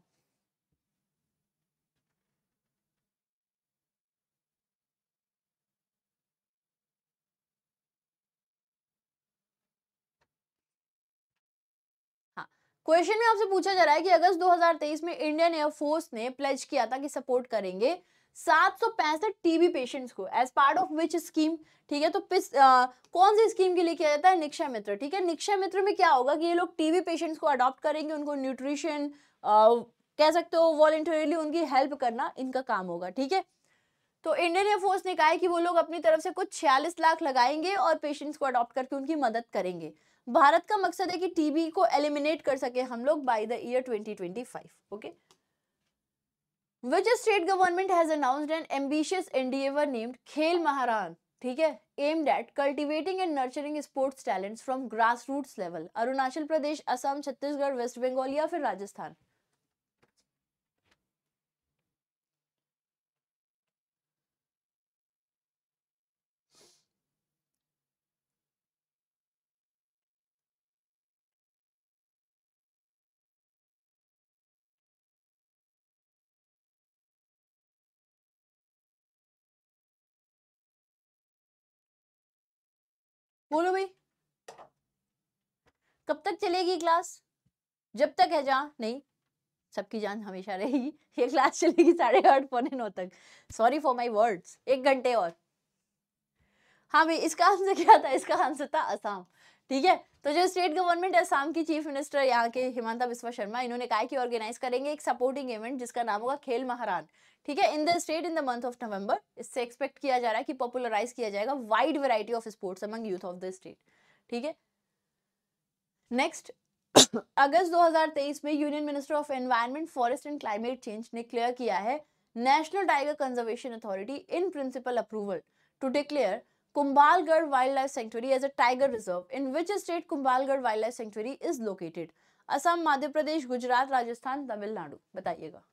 A: क्वेश्चन में आपसे पूछा जा रहा है कि अगस्त 2023 में इंडियन एयरफोर्स ने प्लेज किया था कि सपोर्ट करेंगे सात सौ पैंसठ टीबी पेशेंट्स को as part of which scheme ठीक है तो पिस आ, कौन सी स्कीम के लिए किया जाता है निक्षा मित्र ठीक है निक्षा मित्र में क्या होगा कि ये लोग टीबी पेशेंट्स को अडॉप्ट करेंगे उनको न्यूट्रिशन कह सकते हो वॉलेंटरीली उनकी हेल्प करना इनका काम होगा ठीक है तो इंडियन एयरफोर्स ने कहा है कि वो लोग अपनी तरफ से कुछ छियालीस लाख लगाएंगे और पेशेंट्स को अडॉप्ट करके उनकी मदद करेंगे भारत का मकसद है कि टीबी को एलिमिनेट कर सके हम लोग by the year 2025 okay which state government has announced an ambitious endeavour named Khel Maharan ठीक है aimed at cultivating and nurturing sports talents from grass roots level Arunachal Pradesh Assam Chhattisgarh West Bengal या फिर राजस्थान बोलो भाई कब तक चलेगी क्लास जब तक है जहाँ नहीं सबकी जान हमेशा रहेगी ये क्लास चलेगी साढ़े आठ पौने नौ तक सॉरी फॉर माई वर्ड एक घंटे और हाँ भाई इसका आंसर क्या था इसका आंसर था असम ठीक है तो जो स्टेट गवर्नमेंट असम की चीफ मिनिस्टर यहाँ के हिमांता बिस्वा शर्मा इन्होंने कहा कि ऑर्गेनाइज करेंगे एक सपोर्टिंग इवेंट जिसका नाम होगा खेल महारान ठीक है in the state in the month of November इससे एक्सपेक्ट किया जा रहा है कि पॉपुलराइज किया जाएगा wide variety of sports among youth of the state ठीक है नेक्स्ट अगस्त 2023 में union minister of environment forest and climate change ने क्लियर किया है national tiger conservation authority in principle approval to declare Kumbhalgarh wildlife sanctuary as a tiger reserve in which state Kumbhalgarh wildlife sanctuary is located Assam Madhya Pradesh Gujarat Rajasthan Tamil Nadu बताइएगा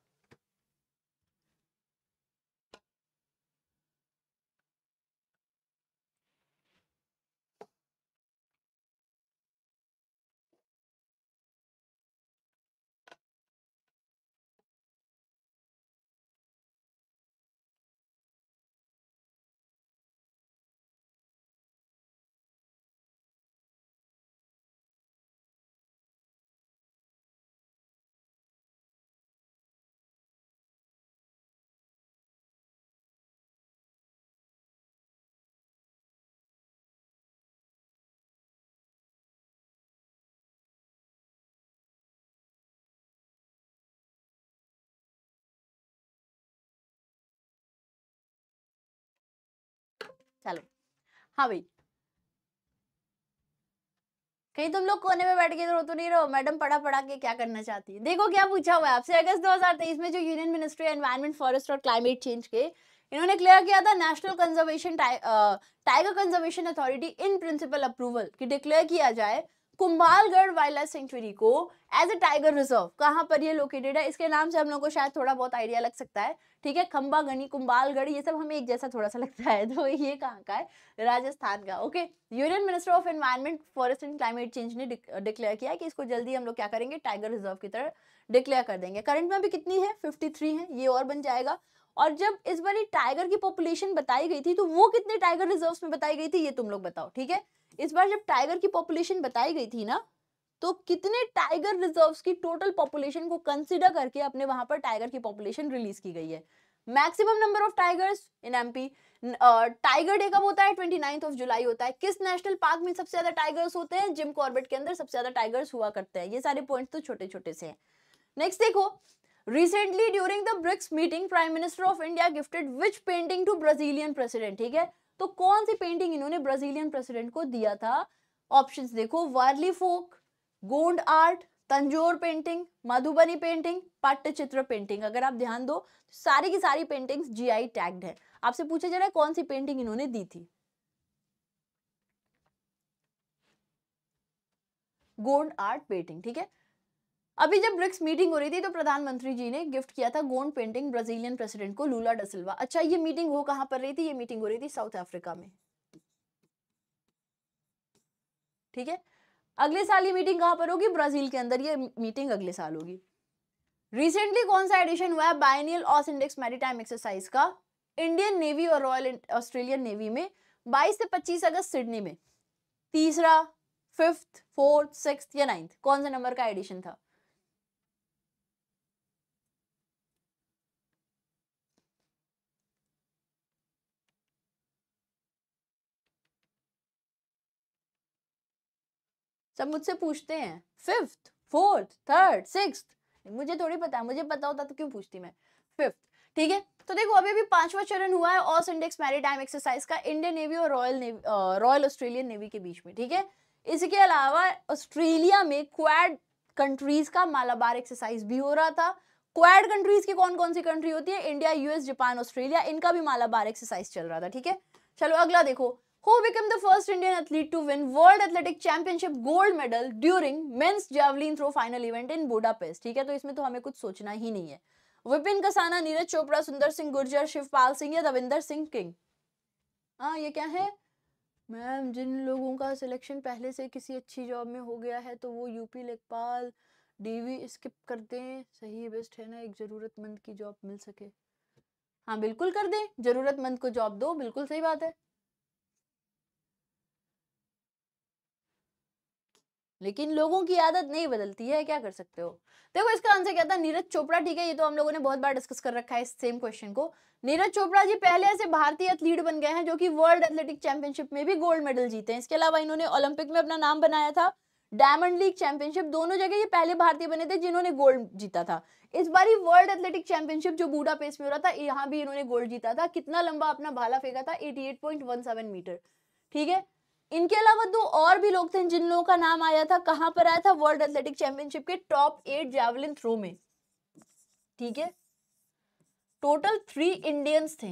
A: चलो हाँ भाई कहीं तुम लोग कोने में बैठ के रो तो नहीं रहो मैडम पढ़ा पढ़ा के क्या करना चाहती है देखो क्या पूछा हुआ है आपसे अगस्त 2023 में जो यूनियन मिनिस्ट्री एनवायरमेंट फॉरेस्ट और क्लाइमेट चेंज के इन्होंने क्लियर किया था national conservation tiger conservation authority in principle approval की डिक्लेयर किया जाए कुंभालगढ़ वाइल्ड लाइफ सेंचुरी को एज ए टाइगर रिजर्व कहाँ पर ये लोकेटेड है इसके नाम से हम लोग को शायद थोड़ा बहुत आइडिया लग सकता है ठीक है खंबा गनी कुंभालगढ़ ये सब हमें एक जैसा थोड़ा सा लगता है तो ये कहाँ का है राजस्थान का okay union minister of environment forest and climate change ने डिक्लेयर किया कि इसको जल्दी हम लोग क्या करेंगे टाइगर रिजर्व की तरह डिक्लेयर कर देंगे करंट में अभी कितनी है फिफ्टी थ्री है ये और बन जाएगा और जब इस बार टाइगर की पॉपुलेशन बताई गई थी तो वो कितने टाइगर रिजर्व में बताई गई थी ये तुम लोग बताओ ठीक है इस बार जब टाइगर की पॉपुलेशन बताई गई थी ना तो कितने टाइगर रिजर्व्स की टोटल पॉपुलेशन को कंसिडर करके अपने वहां पर टाइगर की पॉपुलेशन रिलीज की गई है maximum number of tigers in MP tiger day कब होता है ट्वेंटी ऑफ जुलाई होता है किस नेशनल पार्क में सबसे ज्यादा टाइगर्स होते हैं जिम कॉर्बेट के अंदर सबसे ज्यादा टाइगर्स हुआ करते हैं ये सारे पॉइंट तो छोटे छोटे से हैं नेक्स्ट देखो recently during the BRICS meeting prime minister of India gifted which painting to Brazilian president ठीक है तो कौन सी पेंटिंग इन्होंने ब्राजीलियन प्रेसिडेंट को दिया था ऑप्शन देखो Warli folk Gond art Tanjore painting Madhubani painting Pattachitra painting अगर आप ध्यान दो सारी की सारी पेंटिंग्स जीआई टैग्ड है आपसे पूछा जा रहा है कौन सी पेंटिंग इन्होंने दी थी गोंड आर्ट पेंटिंग ठीक है अभी जब ब्रिक्स मीटिंग हो रही थी तो प्रधानमंत्री जी ने गिफ्ट किया था गोंड पेंटिंग ब्राजीलियन प्रेसिडेंट को लूला डसिल्वा अच्छा ये मीटिंग हो कहां पर रही थी ये मीटिंग हो रही थी साउथ अफ्रीका में ठीक है अगले साल ये मीटिंग कहां पर होगी ब्राजील के अंदर ये मीटिंग अगले साल होगी रिसेंटली कौन सा एडिशन हुआ है biennial AUSINDEX maritime exercise का इंडियन नेवी और रॉयल ऑस्ट्रेलियन नेवी में 22 से 25 अगस्त सिडनी में तीसरा फिफ्थ फोर्थ सिक्स या नाइन्थ कौन सा नंबर का एडिशन था सब मुझसे पूछते हैं फिफ्थ फोर्थ थर्ड सिक्स मुझे थोड़ी पता है मुझे पता होता तो क्यों पूछती मैं फिफ्थ ठीक है तो देखो अभी अभी पांचवा चरण हुआ है ऑस इंडेक्स मैरीटाइम एक्सरसाइज का इंडियन नेवी और royal navy royal Australian navy के बीच में ठीक है इसके अलावा ऑस्ट्रेलिया में क्वाड कंट्रीज का मालाबार एक्सरसाइज भी हो रहा था क्वाड कंट्रीज की कौन कौन सी कंट्री होती है इंडिया यूएस जापान ऑस्ट्रेलिया इनका भी मालाबार एक्सरसाइज चल रहा था ठीक है चलो अगला देखो who became the first Indian athlete to win World Athletic Championship gold medal during men's javelin throw final event in Budapest. ठीक है तो इसमें तो हमें कुछ सोचना ही नहीं है विपिन कसाना नीरज चोपड़ा सुंदर सिंह गुर्जर शिवपाल सिंह या रविंदर सिंह किंग हाँ ये क्या है मैम जिन लोगों का सिलेक्शन पहले से किसी अच्छी जॉब में हो गया है तो वो यूपी लेखपाल डीवी स्किप कर दें सही बेस्ट है ना एक ज़रूरतमंद की जॉब मिल सके हाँ बिल्कुल कर दें ज़रूरतमंद को जॉब दो बिल्कुल सही बात है लेकिन लोगों की आदत नहीं बदलती है क्या कर सकते हो देखो इसका आंसर क्या था नीरज चोपड़ा ठीक है ये तो हम लोगों ने बहुत बार डिस्कस कर रखा है इस सेम क्वेश्चन को नीरज चोपड़ा जी पहले ऐसे भारतीय एथलीट बन गए हैं जो कि वर्ल्ड एथलेटिक चैंपियनशिप में भी गोल्ड मेडल जीते हैं इसके अलावा इन्होंने ओलंपिक में अपना नाम बनाया था डायमंड लीग चैंपियनशिप दोनों जगह ये पहले भारतीय बने थे जिन्होंने गोल्ड जीता था इस बार ही वर्ल्ड एथलेटिक चैंपियनशिप जो बूढ़ा पेस में हो रहा था यहाँ भी इन्होंने गोल्ड जीता था कितना लंबा अपना भाला फेंका था एटी मीटर ठीक है इनके अलावा दो और भी लोग थे जिन लोगों का नाम आया था कहां पर आया था वर्ल्ड एथलेटिक चैंपियनशिप के टॉप एट जैवलिन थ्रो में ठीक है टोटल थ्री इंडियंस थे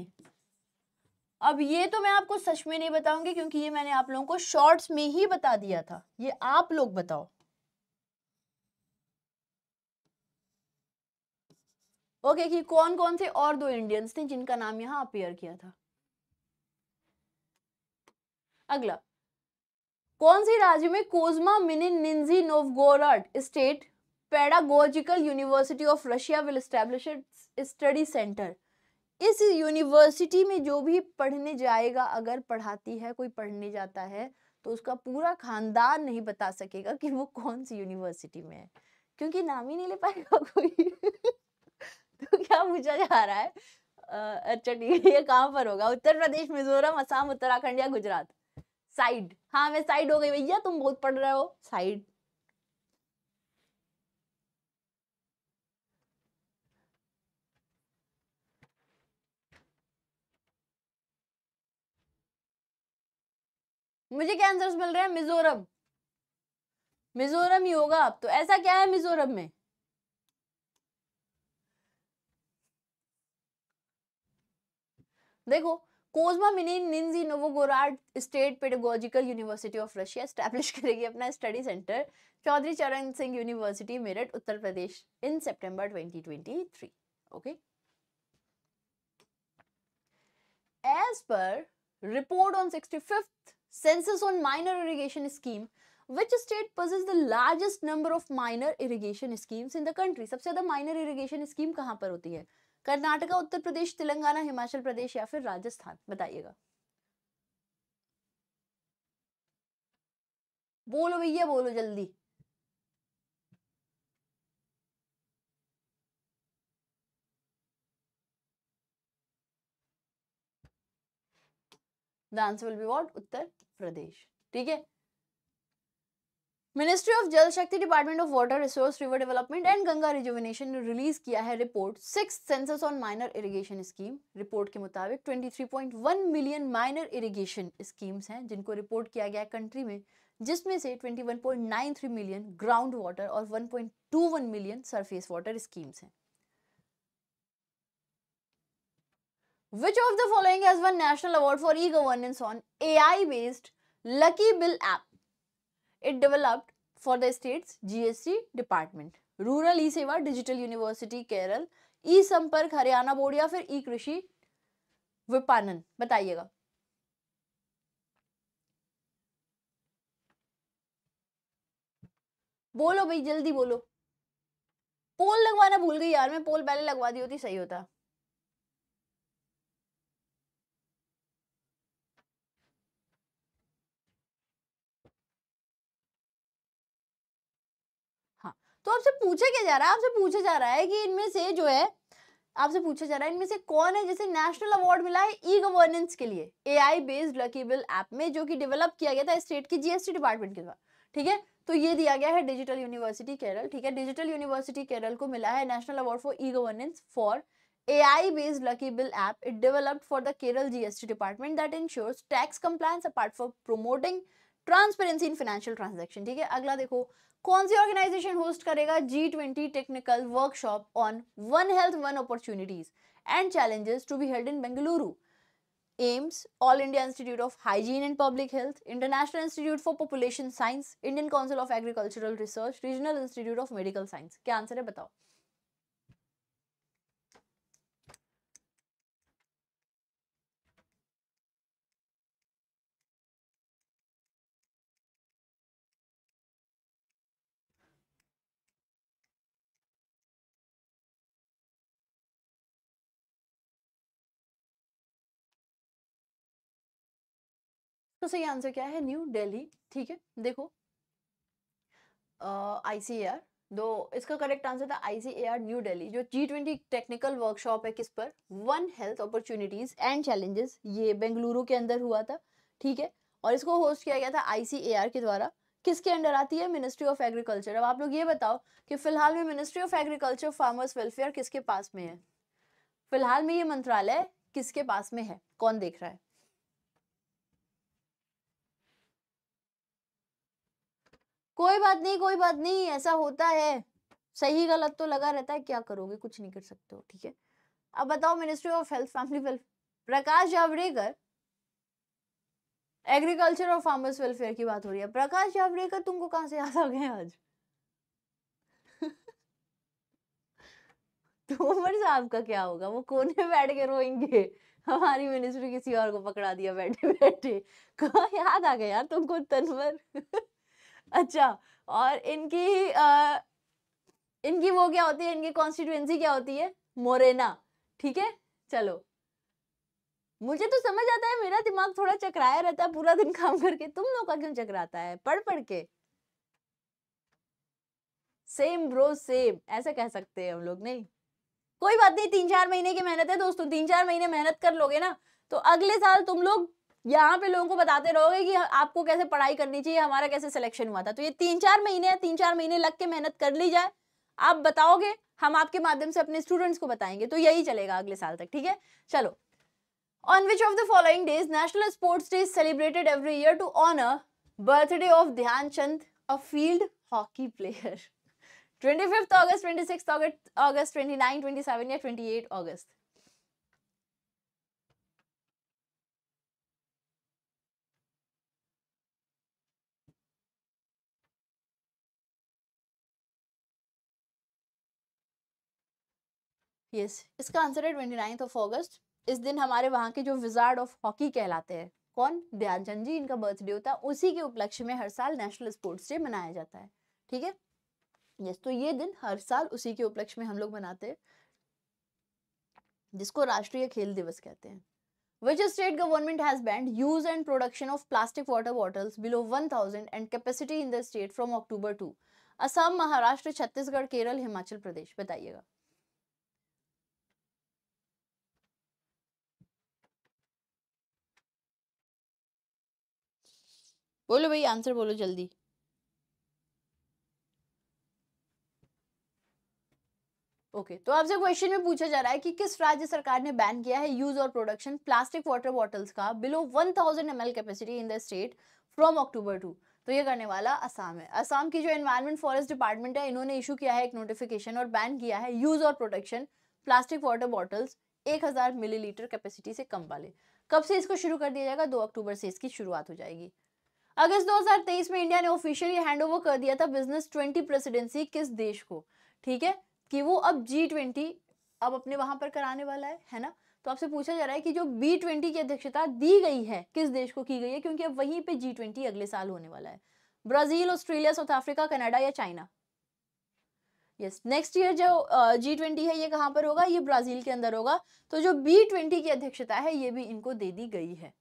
A: अब ये तो मैं आपको सच में नहीं बताऊंगी क्योंकि ये मैंने आप लोगों को शॉर्ट्स में ही बता दिया था ये आप लोग बताओ ओके कि कौन कौन से और दो इंडियंस थे जिनका नाम यहां अपेयर किया था अगला कौन से राज्य में Kozma Minin Nizhny Novgorod state pedagogical university of Russia will establish study centre इस यूनिवर्सिटी में जो भी पढ़ने जाएगा अगर पढ़ाती है कोई पढ़ने जाता है तो उसका पूरा खानदान नहीं बता सकेगा कि वो कौन सी यूनिवर्सिटी में है क्योंकि नाम ही नहीं ले पाएगा कोई तो क्या पूछा जा रहा है अच्छा ठीक है ये कहाँ पर होगा उत्तर प्रदेश मिजोरम असम उत्तराखंड या गुजरात साइड हाँ मैं साइड हो गई भैया तुम बहुत पढ़ रहे हो साइड मुझे क्या आंसर्स मिल रहे हैं मिजोरम मिजोरम ही होगा अब तो ऐसा क्या है मिजोरम में देखो Kozma Minin Nizhny Novgorod state pedagogical university of Russia establish करेगी अपना study centre Chaudhary Charan Singh university Meerut Uttar Pradesh in September twenty as per report on sixty census on minor irrigation scheme which state possesses the largest number of minor irrigation schemes in the country सबसे ज्यादा minor irrigation scheme कहाँ पर होती है कर्नाटका उत्तर प्रदेश तेलंगाना हिमाचल प्रदेश या फिर राजस्थान बताइएगा बोलो भैया बोलो जल्दी उत्तर प्रदेश ठीक है ministry of Jal Shakti department of water resource river development and Ganga rejuvenation ने रिलीज किया है report six census on minor irrigation scheme report के मुताबिक 23.1 मिलियन माइनर इरिगेशन स्कीम्स हैं जिनको रिपोर्ट किया गया है कंट्री में जिसमें से 21.93 मिलियन ग्राउंड वाटर और 1.21 मिलियन सरफेस वाटर स्कीम्स हैं which of the following as won national award for e governance on a based lucky bill app it developed for the state's GST department. Rural e-सेवा digital university Kerala e Sampark Haryana board या फिर ई कृषि विपानन बताइएगा बोलो भाई जल्दी बोलो पोल लगवाना भूल गई यार मैं पोल पहले लगवा दी होती सही होता तो आपसे पूछा क्या जा रहा है आपसे पूछा जा रहा है कि इनमें से जो है आपसे पूछा जा रहा है इनमें से कौन है जैसे नेशनल अवार्ड मिला है ई गवर्नेंस के लिए A I based lucky bill app में जो कि डेवलप किया गया था स्टेट की जीएसटी डिपार्टमेंट के द्वारा ठीक है तो ये दिया गया है डिजिटल यूनिवर्सिटी केरल ठीक है डिजिटल यूनिवर्सिटी केरल को मिला है national award for e governance for AI based Lucky Bill app it developed for the Kerala GST department that ensures tax compliance apart for promoting transparency in financial transaction ठीक है अगला देखो कौन सी ऑर्गेनाइजेशन होस्ट करेगा G twenty technical workshop on one health one opportunities and challenges to be held in Bengaluru AIIMS all India institute of hygiene and public health international institute for population science Indian council of agricultural research regional institute of medical science क्या answer है बताओ तो सही answer क्या है new Delhi ठीक है देखो आईसीएआर दो इसका करेक्ट आंसर था आईसीएआर न्यू दिल्ली जो जी ट्वेंटी टेक्निकल वर्कशॉप है किस पर one health opportunities and challenges ये बेंगलुरु के अंदर हुआ था ठीक है और इसको होस्ट किया गया था आईसीएआर के द्वारा किसके अंडर आती है मिनिस्ट्री ऑफ एग्रीकल्चर अब आप लोग ये बताओ कि फिलहाल में ministry of agriculture farmers welfare किसके पास में है फिलहाल में ये मंत्रालय किसके पास में है कौन देख रहा है कोई बात नहीं कोई बात नहीं ऐसा होता है सही गलत तो लगा रहता है क्या करोगे कुछ नहीं कर सकते हो ठीक है अब बताओ ministry of health family welfare Prakash Javadekar agriculture और फार्मर्स वेलफेयर की बात हो रही है प्रकाश जावड़ेकर तुमको कहां से याद आ गए आज तोमर साहब का क्या होगा वो कोने बैठ के रोएंगे हमारी मिनिस्ट्री किसी और को पकड़ा दिया बैठे बैठे कहा याद आ गया यार तुमको तनवर अच्छा और इनकी आ, इनकी वो क्या होती है इनकी कॉन्स्टिट्यूएंसी क्या होती है मोरेना ठीक है चलो मुझे तो समझ आता है मेरा दिमाग थोड़ा चकराया रहता है पूरा दिन काम करके तुम लोग का क्यों चकराता है पढ़ पढ़ के सेम ब्रो सेम ऐसा कह सकते हैं हम लोग नहीं कोई बात नहीं तीन चार महीने की मेहनत है दोस्तों तीन चार महीने मेहनत कर लोगे ना तो अगले साल तुम लोग यहाँ पे लोगों को बताते रहोगे कि आपको कैसे पढ़ाई करनी चाहिए हमारा कैसे सिलेक्शन हुआ था तो ये तीन चार महीने तीन चार महीने लग के मेहनत कर ली जाए आप बताओगे हम आपके माध्यम से अपने स्टूडेंट्स को बताएंगे तो यही चलेगा अगले साल तक ठीक है चलो on which of the following days national sports day celebrated every year to honour birthday of Dhyanchand a field hockey player 25th August, 26th August, August 29, 27 या 28 August. यस इसका आंसर है ट्वेंटी नाइन्थ ऑफ ऑगस्ट इस दिन हमारे वहाँ के जो wizard of hockey कहलाते हैं कौन ध्यानचंद जी इनका बर्थडे होता है उसी के उपलक्ष्य में हर साल नेशनल स्पोर्ट्स डे मनाया जाता है ठीक है यस तो ये दिन हर साल उसी के उपलक्ष्य में हम लोग मनाते हैं जिसको राष्ट्रीय खेल दिवस कहते हैं which state government has banned use and production of plastic water bottles below 1000 and capacity in the state from October 2 Assam Maharashtra Chhattisgarh Kerala Himachal प्रदेश बताइएगा बोलो भाई आंसर बोलो जल्दी ओके okay, तो आपसे क्वेश्चन में पूछा जा रहा है कि किस राज्य सरकार ने बैन किया है यूज और प्रोडक्शन प्लास्टिक वाटर बॉटल्स का below 1000 thousand capacity in the state from October two तो ये करने वाला असम है असम की जो एनवायरमेंट फॉरेस्ट डिपार्टमेंट है इन्होंने इशू किया है एक नोटिफिकेशन और बैन किया है यूज और प्रोडक्शन प्लास्टिक वाटर बॉटल्स एक मिलीलीटर कैपेसिटी से कम वाले कब से इसको शुरू कर दिया जाएगा दो अक्टूबर से इसकी शुरुआत हो जाएगी अगस्त 2023 में इंडिया ने ऑफिशियली हैंडओवर कर दिया था बिजनेस ट्वेंटी प्रेसिडेंसी किस देश को ठीक है कि वो अब जी ट्वेंटी अब अपने वहां पर कराने वाला है है ना तो आपसे पूछा जा रहा है कि जो बी ट्वेंटी की अध्यक्षता दी गई है किस देश को की गई है क्योंकि अब वहीं पे जी ट्वेंटी अगले साल होने वाला है Brazil Australia South Africa Canada या चाइना यस नेक्स्ट ईयर जो जी uh, ट्वेंटी है ये कहाँ पर होगा ये ब्राजील के अंदर होगा तो जो बी ट्वेंटी की अध्यक्षता है ये भी इनको दे दी गई है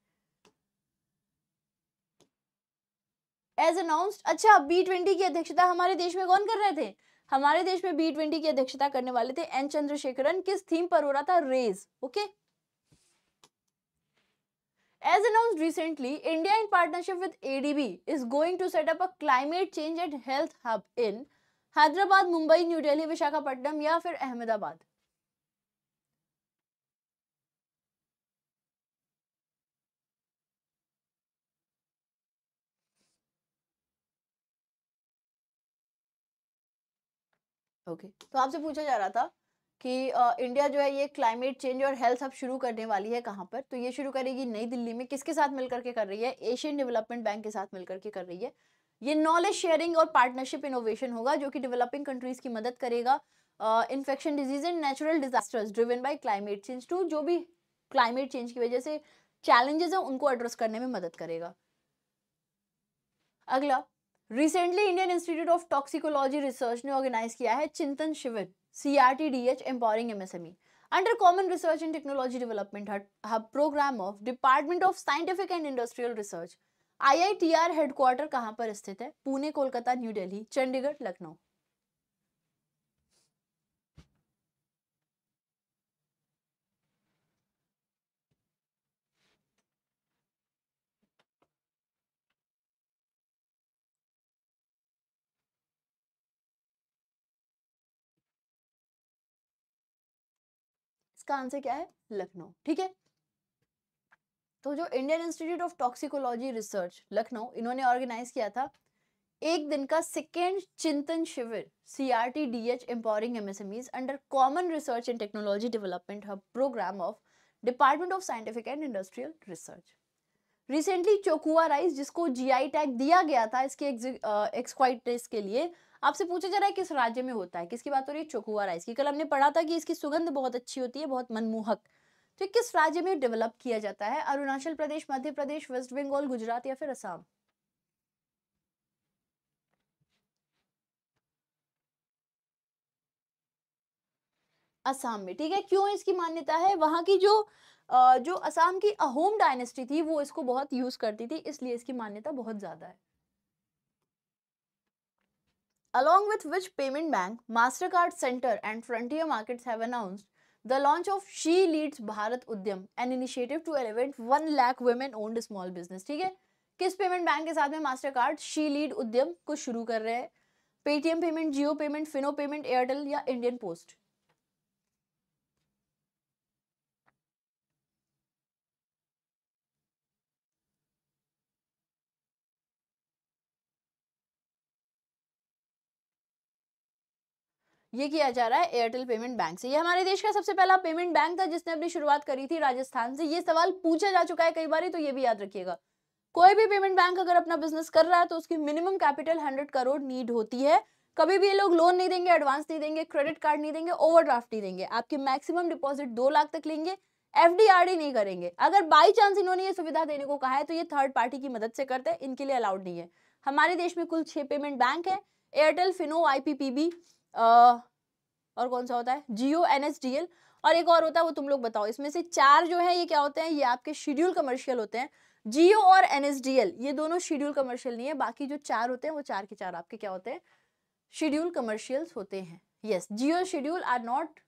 A: एज अनाउंस्ड अच्छा बी ट्वेंटी की अध्यक्षता हमारे देश में कौन कर रहे थे हमारे देश में बी ट्वेंटी की अध्यक्षता करने वाले थे एन चंद्रशेखरन किस थीम पर हो रहा था रेज okay as announced recently India in partnership with ADB is going to set a climate change and health hub in Hyderabad Mumbai New Delhi Visakhapatnam या फिर अहमदाबाद ओके okay. तो आपसे पूछा जा रहा था कि आ, इंडिया जो है ये क्लाइमेट चेंज और हेल्थ अब शुरू करने वाली है कहाँ पर तो ये शुरू करेगी नई दिल्ली में किसके साथ मिलकर के कर रही है एशियन डेवलपमेंट बैंक के साथ मिलकर के कर रही है ये नॉलेज शेयरिंग और पार्टनरशिप इनोवेशन होगा जो कि डेवलपिंग कंट्रीज की मदद करेगा infection disease and natural disasters driven by climate change टू जो भी क्लाइमेट चेंज की वजह से चैलेंजेस है उनको एड्रेस करने में मदद करेगा अगला recently Indian Institute of Toxicology Research ने ऑर्गेनाइज किया है Chintan Shivir C R T D H empowering M S M E and technology development hub programme of Department of Scientific and Industrial Research I I T R headquarter कहाँ पर स्थित है Pune Kolkata New Delhi Chandigarh Lucknow इसका answer क्या है लखनऊ ठीक है तो जो Indian Institute of Toxicology Research Lucknow इन्होंने ऑर्गेनाइज किया था एक दिन का second Chintan Shivir C R T D H empowering MSMEs under common research and technology development hub programme of Department of Scientific and Industrial Research recently Chokuwa rice जिसको GI tag दिया गया था इसके एक्सक्वाइटेस के लिए आपसे पूछा जा रहा है किस राज्य में होता है किसकी बात हो रही है चोकुआ राइस की कल हमने पढ़ा था कि इसकी सुगंध बहुत अच्छी होती है बहुत मनमोहक तो किस राज्य में डेवलप किया जाता है अरुणाचल प्रदेश मध्य प्रदेश वेस्ट बंगाल गुजरात या फिर असम असम में ठीक है क्यों इसकी मान्यता है वहां की जो जो असम की अहोम डायनेस्टी थी वो इसको बहुत यूज़ करती थी इसलिए इसकी मान्यता बहुत ज़्यादा है along with which payment bank, MasterCard Center and Frontier Markets have announced the launch of She Leads Bharat Udyam, an initiative to elevate 1 lakh women-owned small business. theek hai kis payment bank ke sath mein mastercard she lead udyam ko shuru kar rahe hai paytm payment jio payment fino payment airtel ya indian post ये किया जा रहा है Airtel payment bank से ये हमारे देश का सबसे पहला पेमेंट बैंक था जिसने अपनी शुरुआत करी थी राजस्थान से ये सवाल पूछा जा चुका है कई बार तो ये भी याद रखिएगा कोई भी पेमेंट बैंक अगर अपना बिजनेस कर रहा है तो उसकी minimum capital hundred crore need होती है कभी भी ये लोग लोन नहीं देंगे एडवांस नहीं देंगे क्रेडिट कार्ड नहीं देंगे ओवरड्राफ्ट नहीं देंगे आपकी मैक्सिमम डिपॉजिट दो लाख तक लेंगे एफ नहीं करेंगे अगर बाई चांस इन्होंने ये सुविधा देने को कहा है तो ये थर्ड पार्टी की मदद से करते हैं इनके लिए अलाउड नहीं है हमारे देश में कुल छह पेमेंट बैंक है एयरटेल फिनो आईपीपीबी और कौन सा होता है Jio N S D L और एक और होता है वो तुम लोग बताओ इसमें से चार जो है ये क्या होते हैं ये आपके शेड्यूल कमर्शियल होते हैं जियो और एनएसडीएल ये दोनों शेड्यूल कमर्शियल नहीं है बाकी जो चार होते हैं वो चार के चार आपके क्या होते हैं शेड्यूल कमर्शियल होते हैं yes Jio schedule are not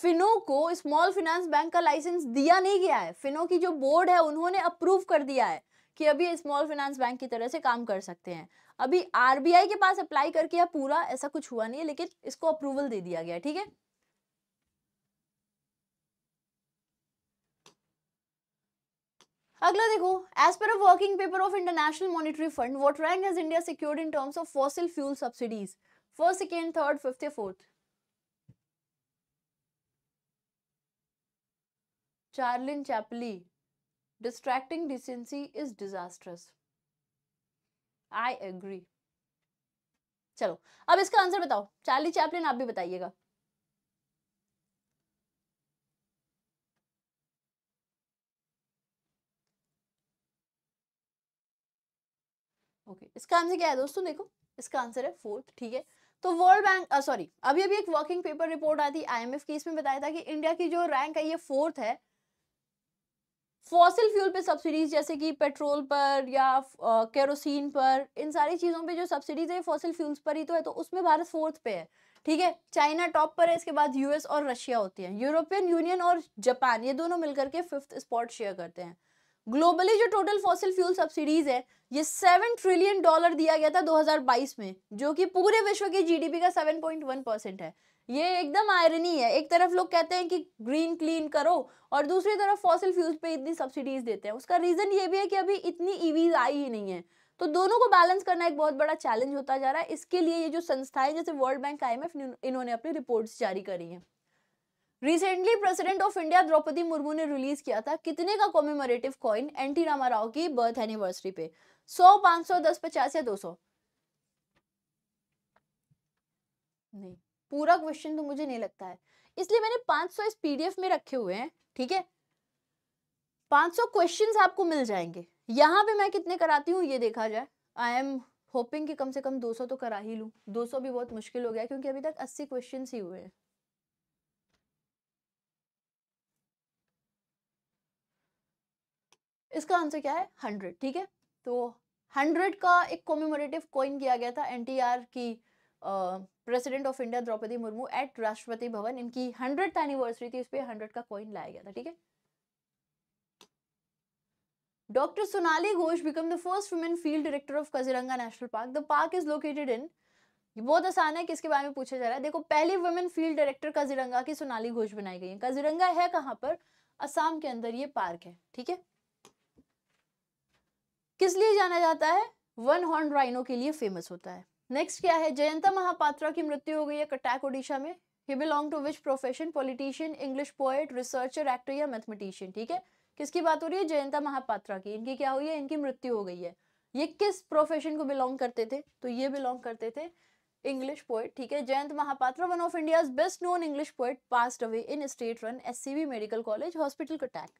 A: Fino को स्मॉल फिनेंस बैंक का लाइसेंस दिया नहीं गया है फिनो की जो बोर्ड है उन्होंने अप्रूव कर दिया है कि अभी स्मॉल फाइनेंस बैंक की तरह से काम कर सकते हैं अभी आरबीआई के पास अप्लाई करके पूरा ऐसा कुछ हुआ नहीं है लेकिन इसको अप्रूवल दे दिया गया ठीक है अगला देखो as per working paper of International Monetary Fund what rank has India secured in terms of fossil fuel subsidies first second third fifth fourth Charlie Chaplin distracting decency is disastrous. I agree चलो अब इसका answer बताओ Charlie Chaplin आप भी बताइएगा okay okay. इसका answer क्या है दोस्तों देखो इसका आंसर है फोर्थ ठीक है तो वर्ल्ड बैंक सॉरी अभी अभी एक वर्किंग पेपर रिपोर्ट आई थी आईएमएफ की इसमें बताया था कि इंडिया की जो रैंक है ये फोर्थ है फॉसिल फ्यूल पे सब्सिडीज जैसे कि पेट्रोल पर या केरोसिन पर इन सारी चीज़ों पे जो सब्सिडीज है फॉसिल फ्यूल्स पर ही तो है तो उसमें भारत फोर्थ पे है ठीक है चाइना टॉप पर है इसके बाद यूएस और रशिया होती है यूरोपियन यूनियन और जापान ये दोनों मिलकर के फिफ्थ स्पॉट शेयर करते हैं ग्लोबली जो टोटल फॉसिल फ्यूल सब्सिडीज है ये सेवन ट्रिलियन डॉलर दिया गया था 2022 में जो कि पूरे विश्व की जीडीपी का 7.1 परसेंट है ये एकदम आयरनी है एक तरफ लोग कहते हैं कि ग्रीन क्लीन करो और दूसरी तरफ फॉसिल फ्यूज पे इतनी सब्सिडीज देते हैं उसका रीज़न ये भी है कि अभी इतनी ईवीज e आई ही नहीं है तो दोनों को बैलेंस करना एक बहुत बड़ा चैलेंज होता जा रहा है इसके लिए ये जो संस्थाएं जैसे वर्ल्ड बैंक आई इन्होंने अपनी रिपोर्ट्स जारी करी हैं recently President of India Droupadi Murmu ने रिलीज किया था कितने का commemorative coin NT Rama Rao की बर्थ एनिवर्सरी पे सौ पांच सौ दस पचास या दो सौ नहीं पूरा क्वेश्चन तो मुझे नहीं लगता है इसलिए मैंने 500 इस पीडीएफ में रखे हुए हैं ठीक है 500 क्वेश्चंस आपको मिल जाएंगे यहाँ पे मैं कितने कराती हूँ ये देखा जाए आई एम होपिंग कि कम से कम 200 तो करा ही लूँ 200 भी बहुत मुश्किल हो गया क्योंकि अभी तक 80 क्वेश्चन ही हुए हैं इसका आंसर क्या है हंड्रेड ठीक है तो हंड्रेड का एक कॉम्यूमोरेटिव कॉइन किया गया था एनटीआर की President of India Droupadi Murmu at Rashtrapati Bhavan इनकी हंड्रेड एनिवर्सरी थी उस पर हंड्रेड का कॉइन लाया गया था ठीक है doctor Sonali Ghosh become the first women field director of Kaziranga National Park the park is located in ये बहुत आसान है किसके बारे में पूछा जा रहा है देखो पहली वुमेन फील्ड डायरेक्टर कजिरंगा की सोनाली घोष बनाई गई है कजिरंगा है कहां पर असम के अंदर ये पार्क है ठीक है किस लिए जाना जाता है वन हॉर्न राइनो के लिए फेमस होता है नेक्स्ट क्या है जयंता महापात्रा की मृत्यु हो गई है कटैक ओडिशा में ही belong to which profession politician English poet researcher actor या मैथमेटिशियन ठीक है किसकी बात हो रही है जयंता महापात्रा की इनकी क्या हुई है इनकी मृत्यु हो गई है ये किस प्रोफेशन को बिलोंग करते थे तो ये बिलोंग करते थे इंग्लिश पोएट ठीक है Jayanta Mahapatra one of India best known English poet passed away in state run S medical college hospital Cuttack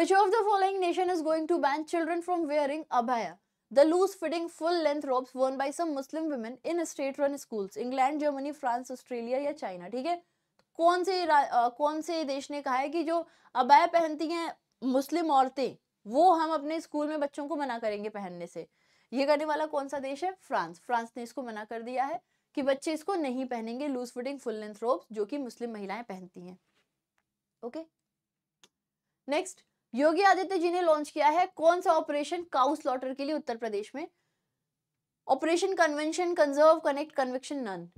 A: which of the following nation is going to ban children from wearing abaya The loose fitting full length robes worn by some Muslim women in state run schools, England, Germany, France, Australia या China, ठीक है तो कौन से आ, कौन से देश ने कहा है कि जो अबाया पहनती हैं मुस्लिम औरतें वो हम अपने स्कूल में बच्चों को मना करेंगे पहनने से ये करने वाला कौन सा देश है फ्रांस फ्रांस ने इसको मना कर दिया है कि बच्चे इसको नहीं पहनेंगे loose fitting full length robes जो कि मुस्लिम महिलाएं पहनती हैं ओके नेक्स्ट योगी आदित्य जी ने लॉन्च किया है कौन सा ऑपरेशन काउ स्लॉटर के लिए उत्तर प्रदेश में operation convention conserve connect convection none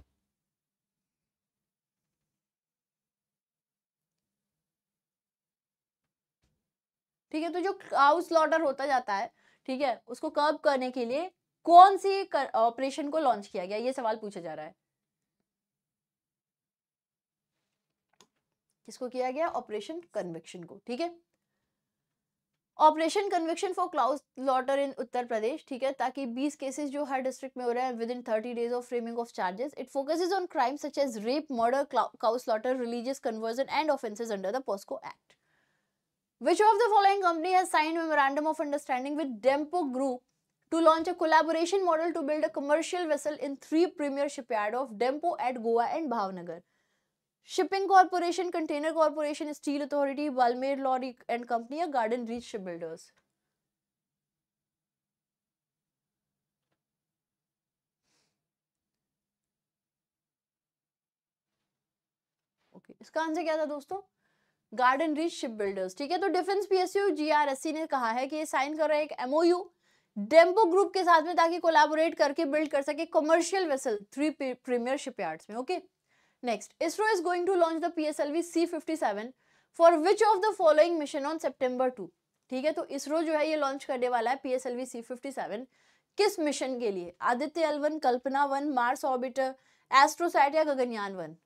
A: ठीक है तो जो काउ स्लॉटर होता जाता है ठीक है उसको कब करने के लिए कौन सी ऑपरेशन को लॉन्च किया गया ये सवाल पूछा जा रहा है किसको किया गया ऑपरेशन कन्वेक्शन को ठीक है operation conviction for cows slaughter in Uttar Pradesh ठीक है ताकि बीस केसेस जो हर डिस्ट्रिक्ट में हो रहे हैं within thirty days of framing of charges it focus on crime such as rape murder cows slaughter religious conversion and offences under the POCSO act which of the following company has sign memorandum of understanding with Dempo group to launch a collaboration model to build a commercial vessel in three premier shipyard of Dempo at Goa and Bhavnagar shipping corporation container corporation steel authority वालमेर lorry and company या garden reach ship builders इसका answer क्या था दोस्तों garden reach ship builders ठीक है तो defence PSU GRSC ने कहा है कि ये साइन कर रहा है एक एमओयू डेम्पो ग्रुप के साथ में ताकि कोलैबोरेट करके बिल्ड कर सके commercial vessel three premier shipyards में okay okay? Next ISRO is going to launch the P S L V C fifty seven for which of the following mission on September two ठीक है तो इसरो जो है ये launch करने वाला है P S L V C fifty seven किस मिशन के लिए Aditya L one Kalpana one Mars orbiter Astrosat या Gaganyaan one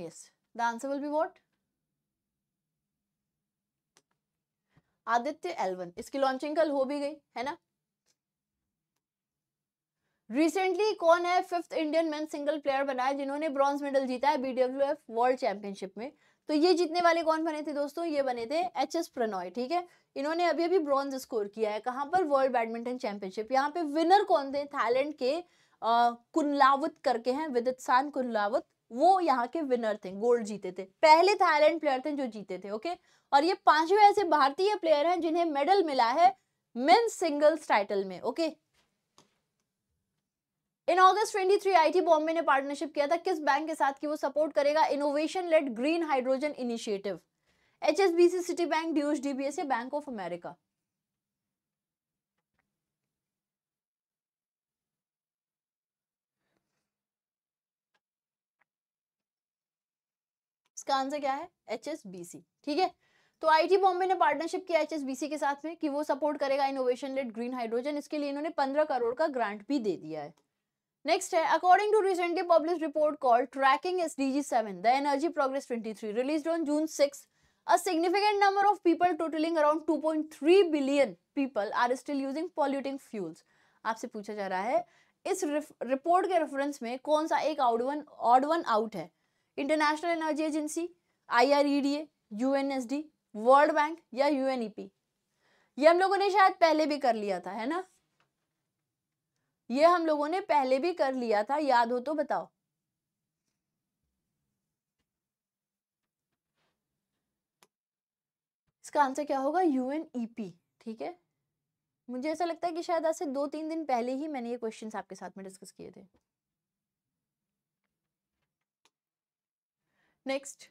A: yes the answer will be what Aditya L one इसकी लॉन्चिंग कल हो भी गई है ना रिसेंटली कौन है fifth Indian man single player बनाया जिन्होंने ब्रॉन्ज मेडल जीता है बीडब्ल्यूएफ वर्ल्ड चैंपियनशिप में तो ये जीतने वाले कौन बने थे दोस्तों ये बने थे एच एस प्रनॉय ठीक है इन्होंने अभी अभी ब्रॉन्ज स्कोर किया है कहाँ पर वर्ल्ड बैडमिंटन चैंपियनशिप यहाँ पे विनर कौन थे थाईलैंड के कुल्लावत करके हैं विदितसान कुल्लावत वो यहाँ के विनर थे गोल्ड जीते थे पहले थाईलैंड प्लेयर थे जो जीते थे ओके और ये पांचवें ऐसे भारतीय प्लेयर हैं जिन्हें मेडल मिला है मेन सिंगल्स टाइटल में okay in August 23 IT Bombay ने पार्टनरशिप किया था किस बैंक के साथ कि वो सपोर्ट करेगा innovation led green hydrogen initiative HSBC Citibank Deutsche DBS या बैंक ऑफ अमेरिका इसका आंसर क्या है एचएसबीसी ठीक है तो आईटी बॉम्बे ने पार्टनरशिप किया एचएसबीसी के साथ में कि वो सपोर्ट करेगा इनोवेशन लेट ग्रीन हाइड्रोजन इसके लिए इन्होंने पंद्रह करोड़ का ग्रांट भी दे दिया है नेक्स्ट है according to recently publish report call tracking S D seven the energy progress twenty three release on June six a significant number of people totalling around two point three billion people are still using polluting fuels आपसे पूछा जा रहा है इस report के reference में कौन सा एक out one odd one out है International Energy Agency I R E D A U N S D World Bank या यू एन ई पी ये हम लोगों ने शायद पहले भी कर लिया था है ना ये हम लोगों ने पहले भी कर लिया था याद हो तो बताओ इसका आंसर क्या होगा यू एन ई पी ठीक है मुझे ऐसा लगता है कि शायद आज से दो तीन दिन पहले ही मैंने ये क्वेश्चन आपके साथ में डिस्कस किए थे next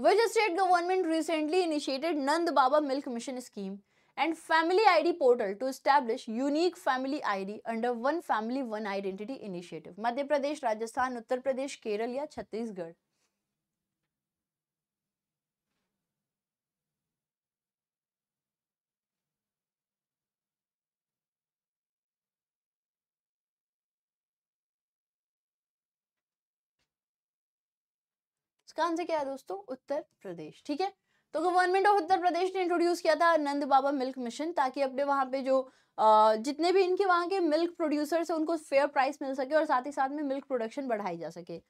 A: which state government recently initiated Nand Baba milk mission scheme and Family ID portal to establish unique family ID under One Family One Identity initiative. Madhya Pradesh Rajasthan Uttar Pradesh Kerala या छत्तीसगढ़ इसका आंसर क्या है दोस्तों उत्तर प्रदेश ठीक है तो गवर्नमेंट ऑफ उत्तर प्रदेश ने इंट्रोड्यूस किया था नंद बाबा मिल्क मिशन ताकि अपने वहाँ पे जो जितने भी इनके वहाँ के मिल्क प्रोड्यूसर्स हैं उनको फेयर प्राइस मिल सके और साथ ही साथ में मिल्क प्रोडक्शन बढ़ाई जा सके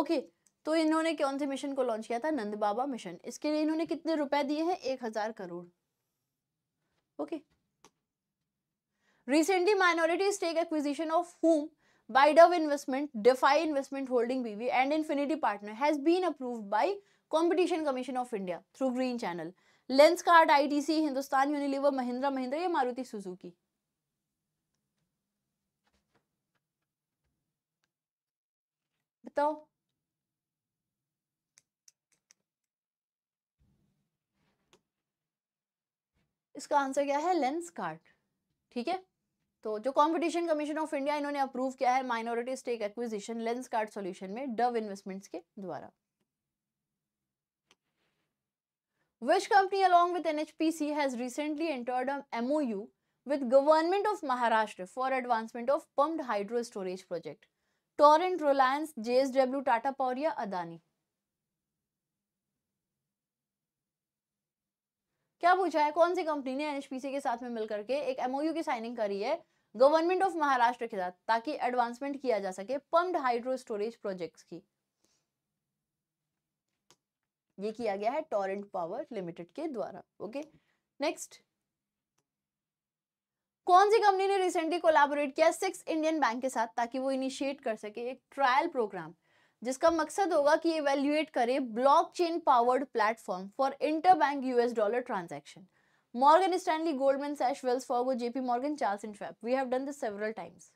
A: ओके तो इन्होंने कौन से मिशन को लॉन्च किया था नंद बाबा मिशन इसके लिए इन्होंने कितने रुपए दिए हैं एक हजार crore okay recently minority stake acquisition of home by Dove Investment, Defy Investment Holding BV and Infinity Partner has been approved Competition Commission of India through green channel Lenskart ITC Hindustan Unilever Mahindra Mahindra या Maruti Suzuki बताओ इसका answer क्या है lens card ठीक है तो जो Competition Commission of India इन्होंने अप्रूव किया है minority stake acquisition Lenskart solution में डव इन्वेस्टमेंट्स के द्वारा which company along with NHPC has recently entered a MOU with Government of Maharashtra for advancement of pumped hydro storage project. Torrent, Reliance, JSW, Tata Power ya adani क्या पूछा है कौन सी company ने NHPC के साथ में मिलकर के एक एमओयू की साइनिंग करी है गवर्नमेंट ऑफ महाराष्ट्र के साथ ताकि एडवांसमेंट किया जा सके पम्प्ड हाइड्रो स्टोरेज प्रोजेक्ट्स की ये किया गया है टॉरेंट पावर लिमिटेड के द्वारा ओके नेक्स्ट कौन सी कंपनी ने रिसेंटली कोलैबोरेट किया सिक्स इंडियन बैंक के साथ ताकि वो इनिशिएट कर सके एक ट्रायल प्रोग्राम जिसका मकसद होगा कि इवेल्युएट करे blockchain powered platform for interbank US dollar transaction Morgan Stanley, Goldman Sachs Wells Fargo JP Morgan, Charles and Schwab. We have done this several times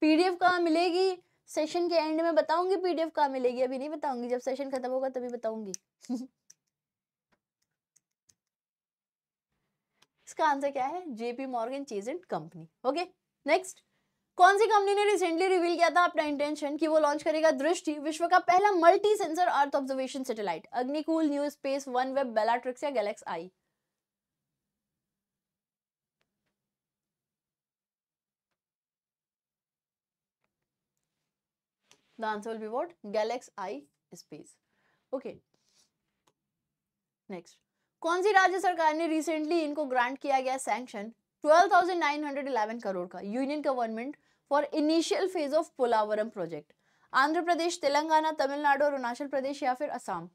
A: PDF कहाँ मिलेगी सेशन के एंड में बताऊंगी पीडीएफ कहाँ मिलेगी अभी नहीं बताऊंगी जब सेशन खत्म होगा तभी बताऊंगी इसका आंसर क्या है JP Morgan Chase and company okay next कौन सी कंपनी ने रिसेंटली रिवील किया था अपना इंटेंशन कि वो लॉन्च करेगा दृष्टि विश्व का पहला multi sensor earth observation satellite Agnikul new space OneWeb Bellatrix या GalaxEye The answer will be what? Galax I space. Okay. Next कौन सी राज्य सरकार ने रिसेंटली इनको ग्रांट किया गया सैंक्शन 12,911 करोड़ का union government for initial phase of Polavaram project Andhra Pradesh Telangana Tamil और अरुणाचल प्रदेश या फिर असम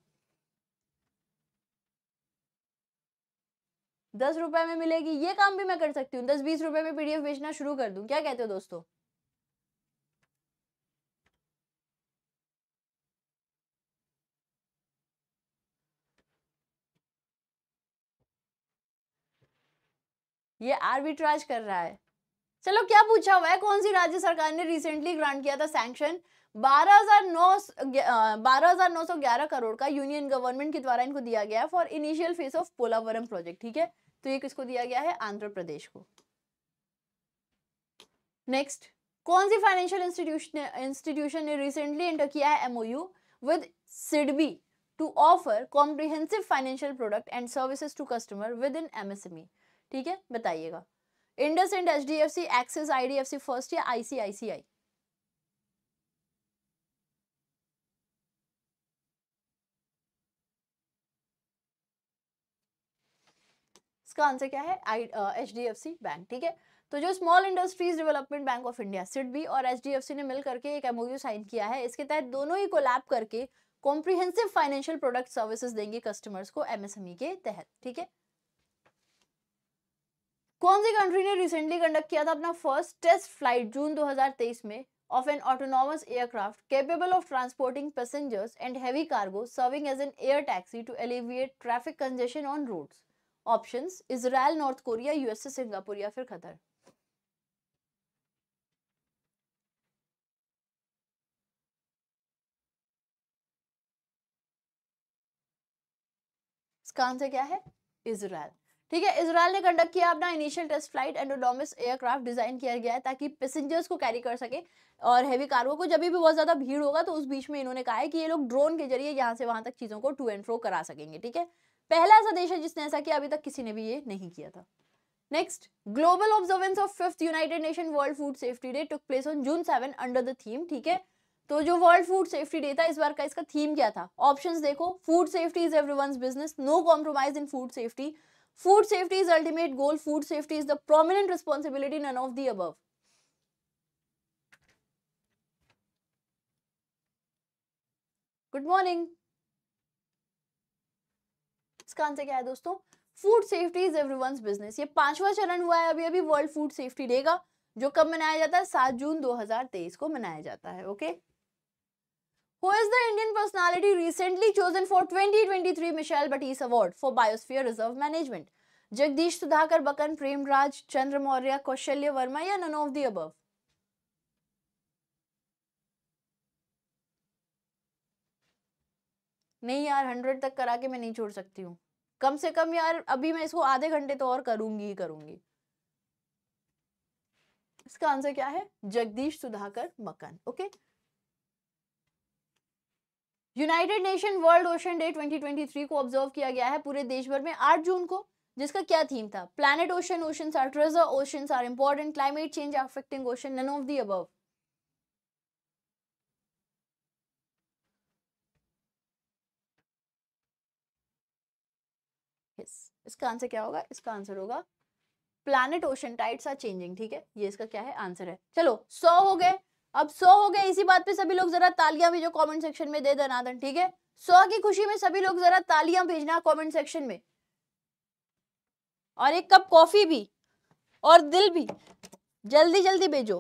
A: दस रुपए में मिलेगी ये काम भी मैं कर सकती हूँ दस बीस रुपए में पीडीएफ बेचना शुरू कर दूं क्या कहते हो दोस्तों ये आर्बिट्राज कर रहा है चलो क्या पूछा हुआ है कौन सी राज्य सरकार ने रिसेंटली ग्रांट किया था सैंक्शन 12,911 करोड़ का यूनियन गवर्नमेंट के द्वारा इनको दिया गया for initial phase of Polavaram project ठीक है तो ये किसको दिया गया है आंध्र प्रदेश को नेक्स्ट कौन सी फाइनेंशियल इंस्टीट्यूशन इंस्टीट्यूशन ने रिसेंटली एंटर किया है MOU with SIDBI to offer comprehensive financial product and services to customer within MSME ठीक है बताइएगा IndusInd H D F C Axis I D F C First या I सी आई सी आई इसका answer क्या है I H D F C bank ठीक है तो जो Small Industries Development Bank of India SIDBI और एच डी एफ सी ने मिल करके एक एमओयू साइन किया है इसके तहत दोनों ही कोलैब करके कॉम्प्रिहेंसिव फाइनेंशियल प्रोडक्ट सर्विसेज देंगे कस्टमर्स को एमएसएमई e के तहत ठीक है कौन सी कंट्री ने रिसेंटली कंडक्ट किया था अपना फर्स्ट टेस्ट फ्लाइट जून 2023 में of an autonomous aircraft capable of transporting passengers and heavy cargo serving as an air taxi to alleviate traffic congestion on roads option Israel North Korea USA Singapore या फिर खतर इसका answer क्या है Israel ठीक है Israel ने conduct किया अपना initial test flight autonomous aircraft design किया गया है ताकि पैसेंजर्स को कैरी कर सके और हैवी कार्गो को जब भी बहुत ज़्यादा भीड़ होगा तो उस बीच में इन्होंने कहा है कि ये लोग ड्रोन के जरिए यहाँ से वहां तक चीज़ों को टू एंड फ्रो करा सकेंगे ठीक है पहला ऐसा देश है जिसने ऐसा किया अभी तक किसी ने भी ये नहीं किया था next global observance of fifth United Nation World Food Safety Day took place on June seven under the theme ठीक है? तो जो वर्ल्ड फूड सेफ्टी डे था इस बार का इसका थीम क्या था ऑप्शंस देखो food safety is everyone's business no compromise in food safety Food safety is ultimate goal. Food safety is the prominent responsibility, none of the above. Good morning इसका answer क्या है दोस्तों food safety is everyone's business ये पांचवा चरण हुआ है अभी अभी वर्ल्ड फूड सेफ्टी डे का जो कब मनाया जाता है सात जून 2023 को मनाया जाता है okay okay? Who is the Indian personality recently chosen for 2023 Michelle Batisse Award for Biosphere Reserve Management? Jagdish Sudhakar Bakan, Prem Raj, Chandra Maurya, Kaushalya Verma or none of the above? नहीं यार hundred तक करा के मैं नहीं छोड़ सकती हूँ कम से कम यार अभी मैं इसको आधे घंटे तो और करूंगी ही करूंगी इसका आंसर क्या है Jagdish Sudhakar Makan okay okay? United Nation World Ocean Day 2023 को ऑब्जर्व किया गया है पूरे देश भर में 8 जून को जिसका क्या थीम था planet ocean ocean are treasure ocean are important climate change affecting ocean none of the above इसका आंसर क्या होगा इसका आंसर होगा planet ocean tides are changing ठीक है ये इसका क्या है आंसर है चलो सौ हो गए अब सो हो गए इसी बात पे सभी लोग जरा तालियां भेजो कमेंट सेक्शन में दे दनादन ठीक है सो की खुशी में सभी लोग जरा तालियां भेजना कमेंट सेक्शन में और एक कप कॉफी भी और दिल भी जल्दी जल्दी भेजो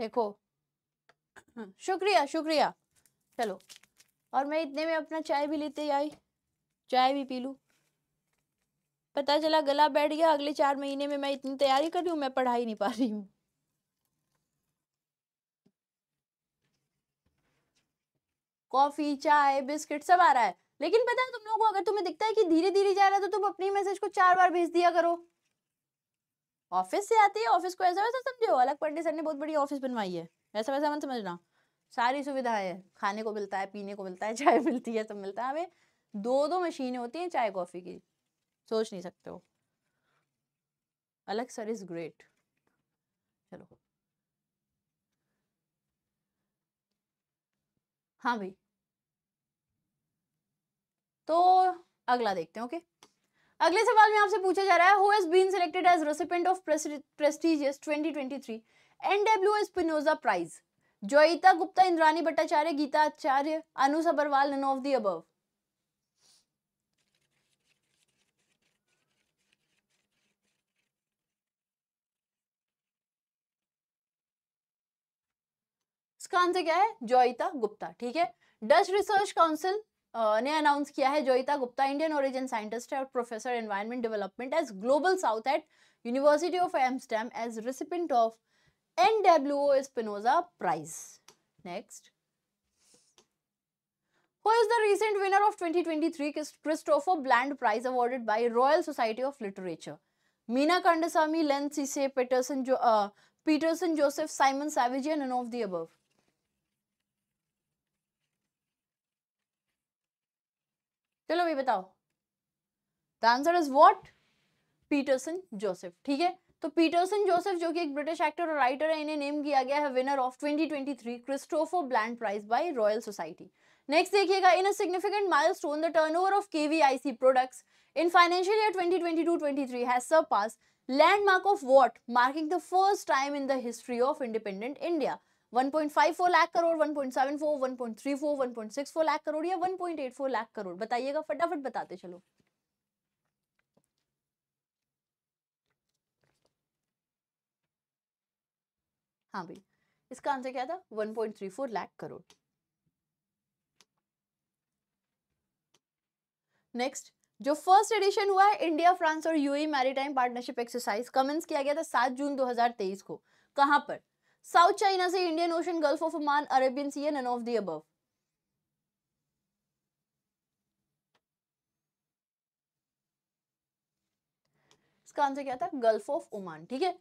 A: देखो हम्म। शुक्रिया शुक्रिया चलो और मैं इतने में अपना चाय भी लेते आई चाय भी पी लूँ पता चला गला बैठ गया अगले चार महीने में मैं इतनी तैयारी कर रही हूँ मैं पढ़ाई नहीं पा रही हूँ कॉफ़ी चाय बिस्किट सब आ रहा है लेकिन पता है तुम लोगों को अगर तुम्हें दिखता है कि धीरे धीरे जा रहा है तो तुम अपनी मैसेज को चार बार भेज दिया करो ऑफिस से आती है ऑफिस को ऐसा वैसा समझो अलग पंडित सर ने बहुत बड़ी ऑफिस बनवाई है ऐसा वैसा मत समझना सारी सुविधाएं है खाने को मिलता है पीने को मिलता है चाय मिलती है सब मिलता है हमें दो दो मशीनें होती हैं चाय कॉफ़ी की सोच नहीं सकते हो अलग सर इज ग्रेट चलो हाँ भाई तो अगला देखते हैं ओके okay? अगले सवाल में आपसे पूछा जा रहा है who has been selected as of 2023 NW Spinoza Prize Joyeeta Gupta Indrani Bhattacharya Geeta Acharya Anu Sabharwal none of the above इसका आंसर क्या है जोईता गुप्ता ठीक है डच रिसर्च काउंसिल ने अनाउंस किया है Joyeeta Gupta Indian origin scientist है और professor environment development as global south at University of Amsterdam as recipient of N W Spinoza Prize next Who is the recent winner of 2023 Christopher Bland Prize awarded by Royal Society of Literature? Meena Kandasamy, Len Cisse, Peterson, jo uh, Peterson Joseph, Simon Savagian, none of the above. चलो भाई बताओ the answer is what Peterson Joseph ठीक है तो Peterson Joseph जो कि एक British actor और राइटर है इन्हें नेम किया गया है winner of 2023 twenty Christopher Bland Prize by Royal Society next देखिएगा in a significant milestone the turnover of KVIC products in financial year 2022-23 has surpassed landmark of what marking the first time in the history of independent India 1.54 lakh crore 1.74 1.34 1.64 lakh crore या 1.84 लाख करोड़ बताइएगा फटाफट बताते चलो हाँ भाई इसका answer क्या था 1.34 लाख करोड़ नेक्स्ट जो फर्स्ट एडिशन हुआ है इंडिया फ्रांस और UAE maritime partnership exercise commence किया गया था 7 जून 2023 को कहां पर साउथ चाइना से Indian Ocean Gulf of Oman Arabian Sea none of the above answer क्या था गल्फ ऑफ ओमान ठीक है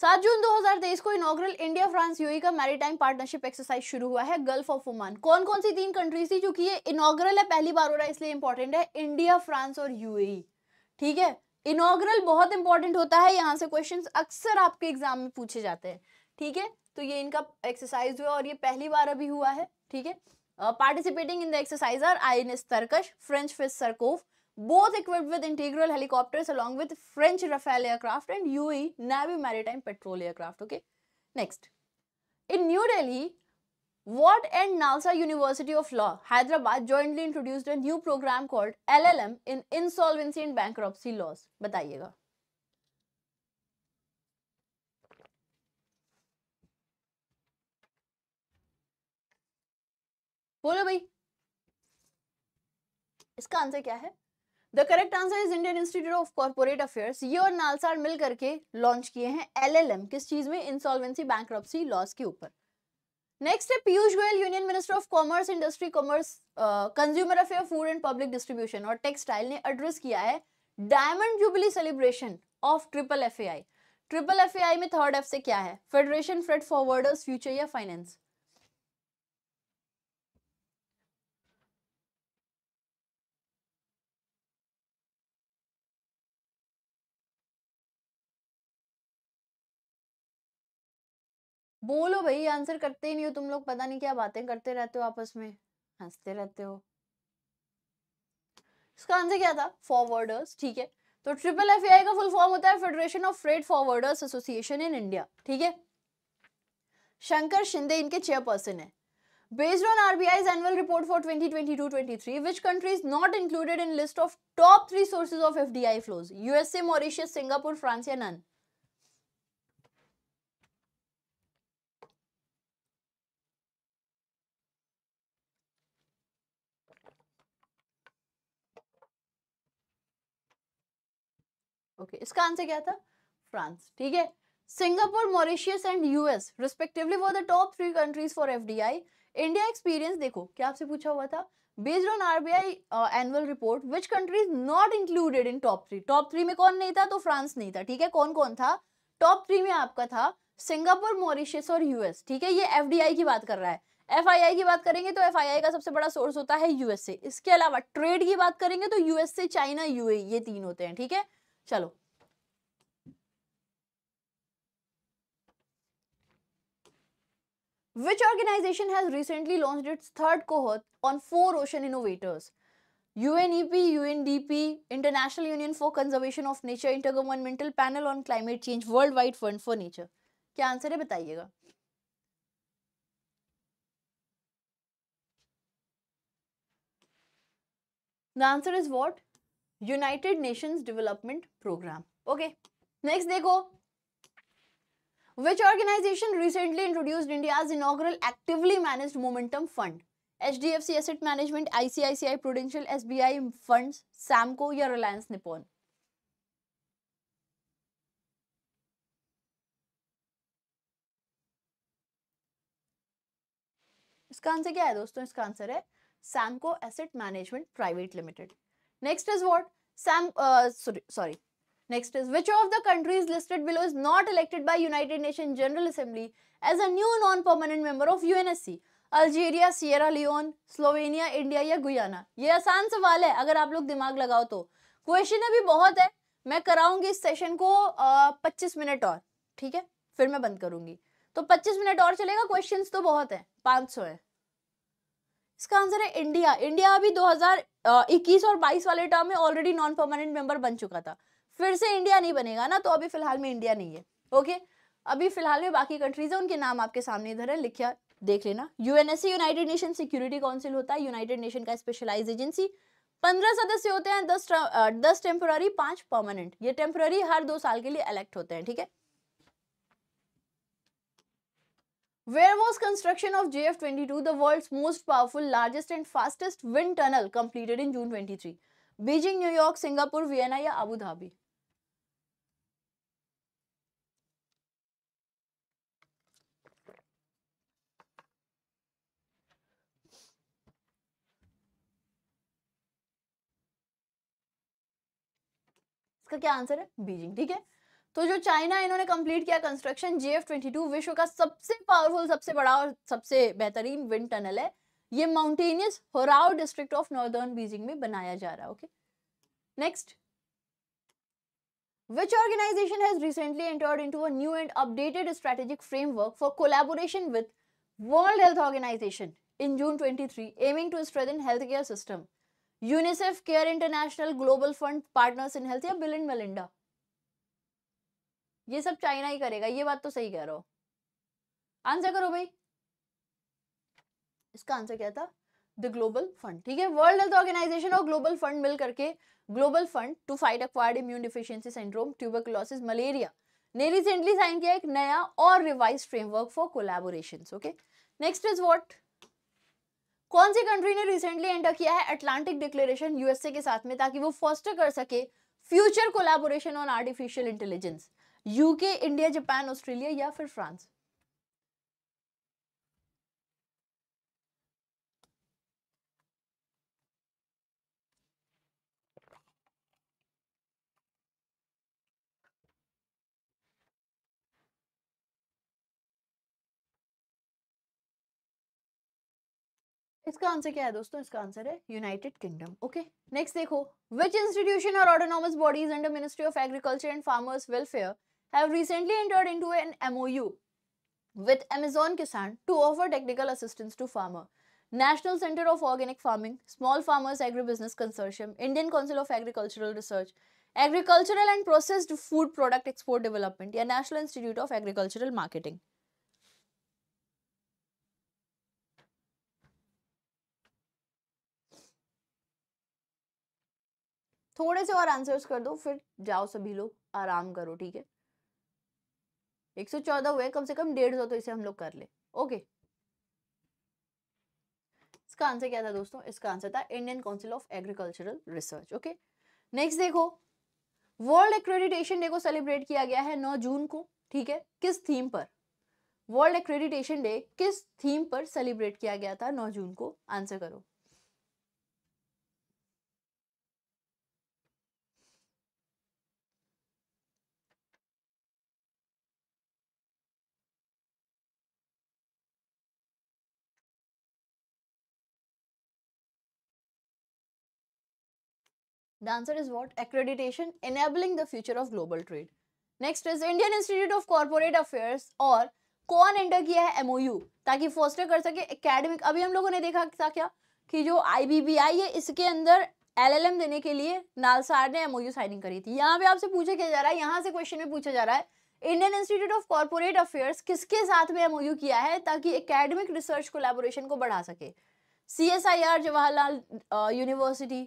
A: सात जून 2023 को इनोग्रल इंडिया फ्रांस यूई का मैरीटाइम पार्टनरशिप एक्सरसाइज शुरू हुआ है गल्फ ऑफ ओमान कौन कौन सी तीन कंट्रीज थी क्योंकि ये इनोग्रल है पहली बार हो रहा है इसलिए इंपॉर्टेंट है इंडिया फ्रांस और यूएई e। ठीक है इनोग्रल बहुत इंपॉर्टेंट होता है यहां से क्वेश्चन अक्सर आपके एग्जाम में पूछे जाते हैं ठीक है तो ये इनका एक्सरसाइज हुआ और ये पहली बार अभी हुआ है ठीक है participating in the exercise are I N Tarkash French fish Surcouf both equipped with integral helicopters along with French Rafale aircraft and U navy maritime patrol aircraft okay next in New Delhi What and NASA University of Law Hyderabad jointly introduced a new program L LLM in insolvency and bankruptcy laws. बताइएगा बोलो भाई इसका answer क्या है the correct answer is Indian Institute of Corporate Affairs ये और नालसार मिल करके launch किए हैं एलएलएम किस चीज में इंसॉल्वेंसी बैंक लॉस के ऊपर नेक्स्ट है Piyush Goyal union minister of commerce industry commerce consumer affair food and public distribution और टेक्सटाइल ने एड्रेस किया है diamond jubilee celebration of triple F triple F में थर्ड एफ से क्या है फेडरेशन फ्रेड फॉरवर्डर्स फ्यूचर या फाइनेंस बोलो भाई आंसर करते ही नहीं हो तुम लोग पता नहीं क्या बातें करते रहते हो आपस में हंसते रहते हो इसका आंसर क्या था फॉरवर्डर्स ठीक है तो ट्रिपल एफ का फुल फॉर्म होता है Federation of Freight Forwarders Association in India ठीक है शंकर शिंदे इनके चेयरपर्सन है based on RBI's annual report for 2022-23, which not included in list of top three sources of F D I flows USA Mauritius Singapore France या none okay इसका answer क्या था France ठीक है Singapore Mauritius and US respectively वो the top three countries for FDI India experience देखो क्या आपसे पूछा हुआ था based on RBI annual report which countries not included in top three top three में कौन नहीं था तो फ्रांस नहीं था ठीक है कौन कौन था टॉप थ्री में आपका था सिंगापुर मॉरिशियस और यूएस ठीक है ये एफडीआई की बात कर रहा है एफआईआई की बात करेंगे तो एफआईआई का सबसे बड़ा सोर्स होता है यूएसए इसके अलावा ट्रेड की बात करेंगे तो यूएसए चाइना यूए ये तीन होते हैं ठीक है चलो Which organization has recently launched its third cohort on four ocean innovators? UNEP, UNDP, International Union for Conservation of Nature, Intergovernmental Panel on Climate Change, World Wide Fund for Nature. क्या answer है बताइएगा The answer is what? United Nation Development Programme okay next देखो which organisation recently introduced India momentum fund H D F C asset management ICICI Prudential S B I fund Samco या Reliance Nippon इसका answer क्या है दोस्तों इसका answer है Samco asset management private limited Next is what? Sam, uh, sorry, sorry. Next is which of the countries listed below is not elected by United Nations General Assembly as a new non-permanent member of UNSC? Algeria Sierra Leone Slovenia India या Guyana ये आसान सवाल है अगर आप लोग दिमाग लगाओ तो क्वेश्चन अभी बहुत है मैं कराऊंगी इस सेशन को पच्चीस मिनट और ठीक है फिर मैं बंद करूंगी तो पच्चीस मिनट और चलेगा क्वेश्चन तो बहुत है पाँच सौ है इसका आंसर है इंडिया इंडिया अभी 2021 और 22 वाले टर्म में ऑलरेडी नॉन परमानेंट मेंबर बन चुका था फिर से इंडिया नहीं बनेगा ना तो अभी फिलहाल में इंडिया नहीं है ओके अभी फिलहाल में बाकी कंट्रीज है उनके नाम आपके सामने इधर है लिखा देख लेना UNSC United Nation Security Council होता है यूनाइटेड नेशन का स्पेशलाइज एजेंसी पंद्रह सदस्य होते हैं दस दस टेम्पोररी पांच परमानेंट ये टेम्पोररी हर दो साल के लिए इलेक्ट होते हैं ठीक है Where was construction of JF22, the world's most powerful, largest and fastest wind tunnel completed in June 23? Beijing, New York, Singapore, Vienna or Abu Dhabi? इसका क्या आंसर है बीजिंग ठीक है तो जो चाइना इन्होंने कंप्लीट किया construction G F twenty two विश्व का सबसे पावरफुल सबसे बड़ा और सबसे बेहतरीन विंड टनल है ये mountainous Huairou district of northern Beijing में बनाया जा रहा है okay next which organisation has recently entered into new and updated strategic framework for collaboration with World Health Organization in June twenty three aiming to strengthen health care system UNICEF CARE International Global Fund Partners in Health या Bill and Melinda ये सब China ही करेगा ये बात तो सही कह रहा हो आंसर करो भाई इसका आंसर क्या था द ग्लोबल फंड ठीक है वर्ल्ड हेल्थ ऑर्गेनाइजेशन और ग्लोबल फंड मिल करके Global Fund to Fight Acquired Immune Deficiency Syndrome Tuberculosis Malaria ने रिसेंटली साइन किया एक नया और revise framework for collaboration okay next is what कौन सी कंट्री ने रिसेंटली एंटर किया है अटलांटिक डिक्लेरेशन यूएसए के साथ में ताकि वो फॉस्टर कर सके future collaboration on artificial intelligence UK India Japan Australia या फिर फ्रांस इसका आंसर क्या है दोस्तों इसका आंसर है यूनाइटेड किंगडम ओके नेक्स्ट देखो विच इंस्टीट्यूशन और autonomous bodies under Ministry of Agriculture and Farmers Welfare have recently entered into an MOU with Amazon Kisan to offer technical assistance to farmer. National Center of Organic Farming, Small Farmers Agribusiness Consortium, Indian Council of Agricultural Research, Agricultural and Processed Food Product Export Development and National Institute of Agricultural Marketing. थोड़े से और answers कर दो फिर जाओ सभी लोग आराम करो ठीक है एक सौ चौदह हुए कम से कम डेढ़ सौ तो इसे हम लोग कर ले ओके इसका आंसर क्या था दोस्तों इसका आंसर था Indian council of agricultural Research okay next देखो वर्ल्ड एक्रेडिटेशन डे को सेलिब्रेट किया गया है 9 जून को ठीक है किस थीम पर वर्ल्ड एक्रेडिटेशन डे किस थीम पर सेलिब्रेट किया गया था 9 जून को आंसर करो The answer is what? Accreditation enabling the future of global trade. Next is Indian Institute of Corporate Affairs और कौन एंटर किया है एमओयू ताकि फोस्टर कर सके एकेडमिक अभी हम लोगों ने देखा था क्या कि जो आईबीबीआई है इसके अंदर एलएलएम देने के लिए नालसार ने एमओयू साइनिंग करी थी यहाँ पे आपसे पूछा क्या जा रहा है यहाँ से क्वेश्चन में पूछा जा रहा है Indian Institute of Corporate Affairs किसके साथ में एमओयू किया है ताकि एकेडमिक रिसर्च कोलेबोरेशन को बढ़ा सके C S I R Jawaharlal University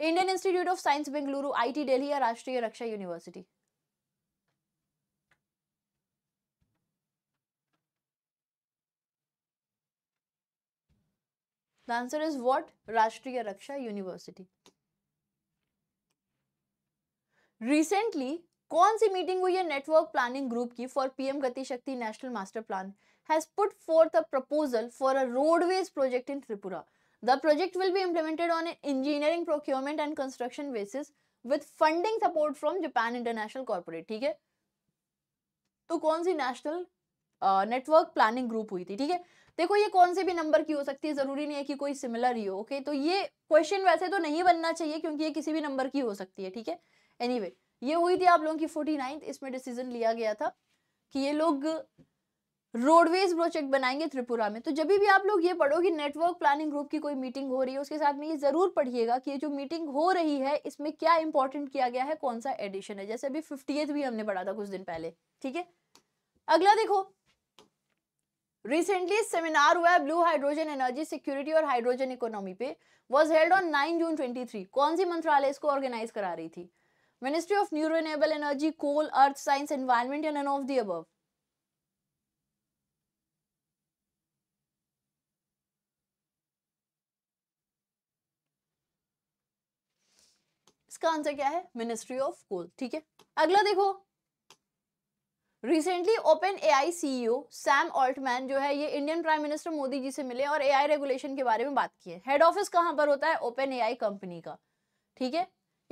A: Indian Institute of Science Bengaluru IT Delhi या Rashtriya Raksha University the answer is what Rashtriya Raksha University recently कौन सी मीटिंग हुई है नेटवर्क प्लानिंग ग्रुप की for PM Gati Shakti National Master Plan has put forth a proposal for a roadways project in Tripura The project will be implemented on an engineering procurement and construction basis with funding support from Japan International Corporate ठीक है तो कौन सी National Network planning Group हुई थी ठीक है देखो ये कौन से भी नंबर की हो सकती है जरूरी नहीं है कि कोई सिमिलर ही हो ओके okay? तो ये क्वेश्चन वैसे तो नहीं बनना चाहिए क्योंकि ये किसी भी नंबर की हो सकती है ठीक है anyway, एनी ये हुई थी आप लोगों की फोर्टी इसमें डिसीजन लिया गया था कि ये लोग रोडवेज प्रोजेक्ट बनाएंगे त्रिपुरा में तो जब भी आप लोग ये पढ़ो कि नेटवर्क प्लानिंग ग्रुप की कोई मीटिंग हो रही है उसके साथ में ये ज़रूर पढ़िएगा कि ये जो मीटिंग हो रही है इसमें क्या इंपॉर्टेंट किया गया है कौन सा एडिशन है जैसे अभी फिफ्टी भी हमने पढ़ा था कुछ दिन पहले ठीक है अगला देखो रिसेंटली सेमिनार हुआ है ब्लू हाइड्रोजन एनर्जी सिक्योरिटी और हाइड्रोजन इकोनॉमी पे was held on nine June twenty कौन सी मंत्रालय इसको ऑर्गेनाइज करा रही थी ministry of neuro energy coal earth science environment and of the above इसका आंसर क्या है मिनिस्ट्री ऑफ कोल ठीक है अगला देखो recently Open A I CEO Sam Altman जो है ये Indian Prime minister Modi ji से मिले और ए आई रेगुलेशन के बारे में बात की है हेड ऑफिस कहाँ पर होता है ओपन ए आई कंपनी का ठीक है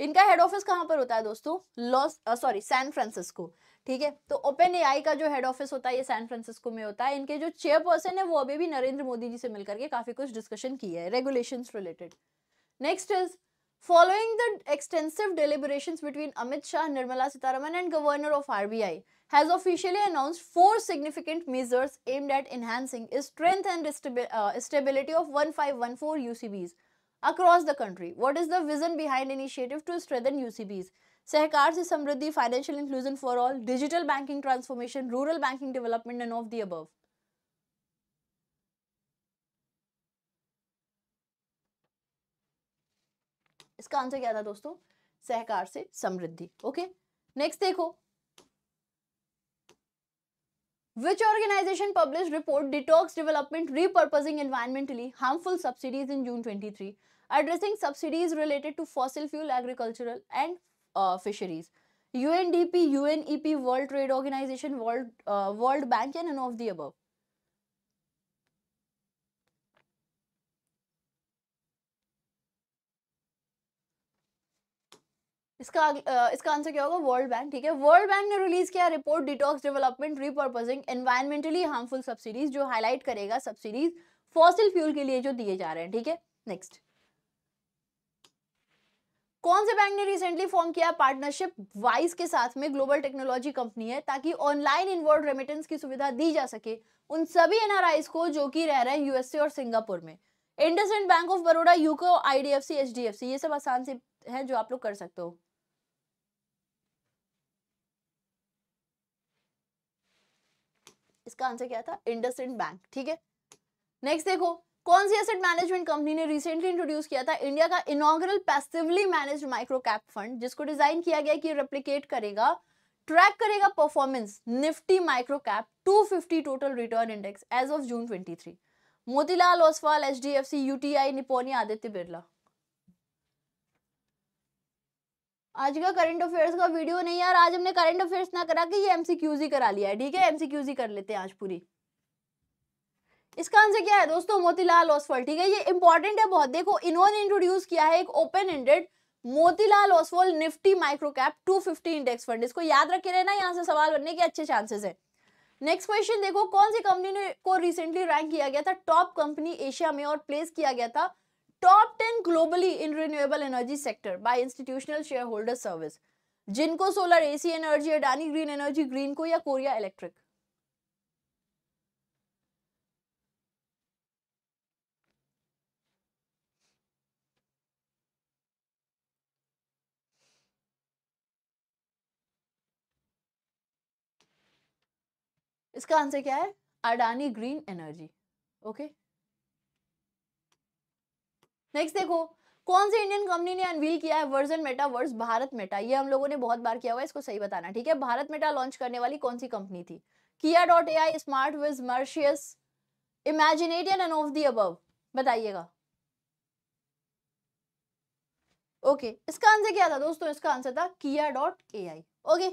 A: इनका हेड ऑफिस कहाँ पर होता है दोस्तों लॉस सॉरी सैन फ्रांसिस्को ठीक है तो ओपन एआई का जो हेड ऑफिस होता है ये सैन फ्रांसिस्को में होता है इनके जो चेयरपर्सन है वो अभी भी नरेंद्र मोदी जी से मिलकर के काफी कुछ डिस्कशन किया है regulation related next is Following the extensive deliberations between Amit Shah, Nirmala Sitaraman and Governor of RBI, has officially announced four significant measures aimed at enhancing strength and uh, stability of 1514 UCBs across the country. What is the vision behind initiative to strengthen UCBs? Sahkar se Samriddhi, financial inclusion for all, digital banking transformation, rural banking development and of the above. इसका answer क्या था दोस्तों सहकार से समृद्धि okay next देखो which organization publish report detox development repurposing environmentally harmful subsidies in June twenty three addressing subsidies related to fossil fuel agricultural and fisheries U N D P U N E P world trade organization world world bank and none of the above इसका इसका answer क्या होगा world bank ठीक है world bank ने release किया report detox development repurposing environmentally harmful Subsidies जो highlight करेगा सब्सिडीज फॉसिल फ्यूल के लिए जो दिए जा रहे हैं ठीक है नेक्स्ट कौन से बैंक ने रिसेंटली फॉर्म किया पार्टनरशिप वाइस के साथ में ग्लोबल टेक्नोलॉजी कंपनी है ताकि ऑनलाइन इनवर्ड रेमिटेंस की सुविधा दी जा सके उन सभी एनआरआईस को जो कि रह रहे हैं यूएसए और सिंगापुर में Indus Bank of Baroda UCO IDFC HDFC ये सब आसान से है जो आप लोग कर सकते हो इसका आंसर क्या था इंडस इंड बैंक ठीक है नेक्स्ट देखो कौन सी एसेट मैनेजमेंट कंपनी ने रिसेंटली इंट्रोड्यूस किया था इंडिया का inaugural passively managed micro cap fund जिसको डिजाइन किया गया कि रेप्लीकेट करेगा ट्रैक करेगा performance Nifty micro cap 250 total return index as of June 23 Motilal Oswal H D F C UTI Nippon India Aditya Birla आज का करंट अफेयर्स का वीडियो नहीं यार आज हमने करंट अफेयर्स ना करा कि ये एमसीक्यूज ही करा लिया है ठीक है एमसीक्यूज ही कर लेते हैं आज पूरी इसका आंसर क्या है दोस्तों मोतीलाल ओसवाल ठीक है ये इंपॉर्टेंट है बहुत देखो इन्होंने इंट्रोड्यूस किया है एक open ended Motilal Oswal Nifty micro cap 250 index fund इसको याद रखे रहना यहाँ से सवाल बनने के अच्छे चांसेस है नेक्स्ट क्वेश्चन देखो कौन सी कंपनी ने को रिसेंटली रैंक किया गया था टॉप कंपनी एशिया में और प्लेस किया गया था top ten globally in renewable energy sector by institutional shareholder service जिनको solar AC energy Adani green energy Greenko या कोरिया इलेक्ट्रिक इसका आंसर क्या है Adani green energy okay next देखो कौन सी इंडियन कंपनी ने अनवील किया है version metaverse Bharat meta ये हम लोगों ने बहुत बार किया हुआ है इसको सही बताना ठीक है भारत मेटा लॉन्च करने वाली कौन सी कंपनी थी Kiya dot A I smart विज मर्शियस इमेजिनेटियन एंड ऑफ दी अब बताइएगा ओके okay. इसका आंसर क्या था दोस्तों इसका आंसर था Kiya dot A I okay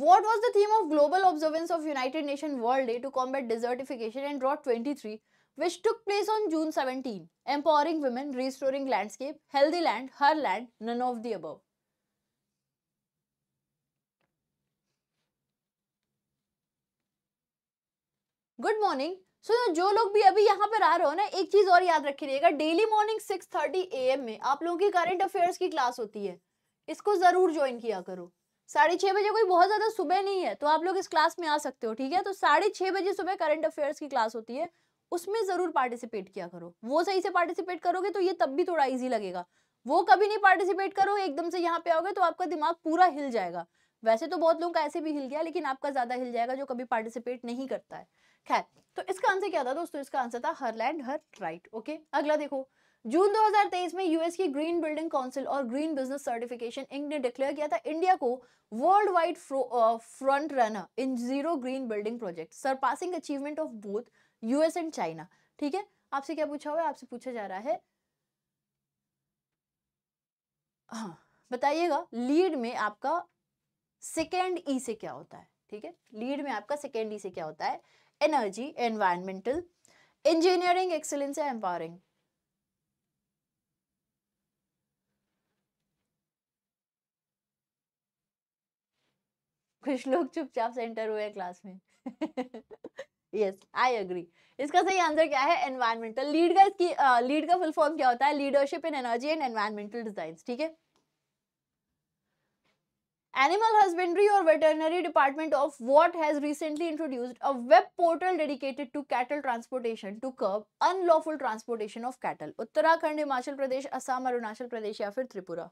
A: what was the theme of global observance of United Nation World Day to combat desertification and drought twenty three which took place on June 17. Empowering women, restoring landscape, healthy land, her land, none of the above. Good morning so जो लोग भी अभी यहाँ पर आ रहे हो ना एक चीज और याद रखिएगा डेली मॉर्निंग 6:30 एएम में आप लोगों की करंट अफेयर्स की क्लास होती है इसको जरूर ज्वाइन किया करो साढ़े छह बजे कोई बहुत ज़्यादा सुबह नहीं है तो आप लोग इस क्लास में आ सकते हो ठीक है तो साढ़े छह बजे सुबह करंट अफेयर्स की क्लास होती है उसमें ज़रूर पार्टिसिपेट किया करो वो सही से पार्टिसिपेट करोगे तो ये तब भी थोड़ा ईजी लगेगा वो कभी नहीं पार्टिसिपेट करो एकदम से यहाँ पे आओगे तो आपका दिमाग पूरा हिल जाएगा वैसे तो बहुत लोगों का ऐसे भी हिल गया लेकिन आपका ज़्यादा हिल जाएगा जो कभी पार्टिसिपेट नहीं करता है खैर तो इसका आंसर क्या था दोस्तों इसका आंसर था her land her right okay अगला देखो जून 2023 में यूएस की ग्रीन बिल्डिंग काउंसिल और ग्रीन बिजनेस सर्टिफिकेशन इंक ने डिक्लेयर किया था इंडिया को worldwide front runner in zero green building project surpassing achievement of both US and China ठीक है आपसे क्या पूछा हुआ है आपसे पूछा जा रहा है हाँ बताइएगा लीड में आपका सेकेंड ई e से क्या होता है ठीक है लीड में आपका सेकेंड ई e से क्या होता है एनर्जी एनवायरमेंटल इंजीनियरिंग एक्सीलेंस या एम्पावरिंग कुछ लोग चुपचाप सेंटर हुए क्लास में यस आई एग्री इसका सही आंसर क्या है एनवायरमेंटल लीड का इसकी लीड का फुल फॉर्म क्या होता है leadership in energy and environmental design ठीक है Animal Husbandry or Veterinary Department of what has recently introduced a web portal dedicated to cattle transportation to curb unlawful transportation of cattle. Uttarakhand, Himachal Pradesh, Assam, Arunachal Pradesh या फिर त्रिपुरा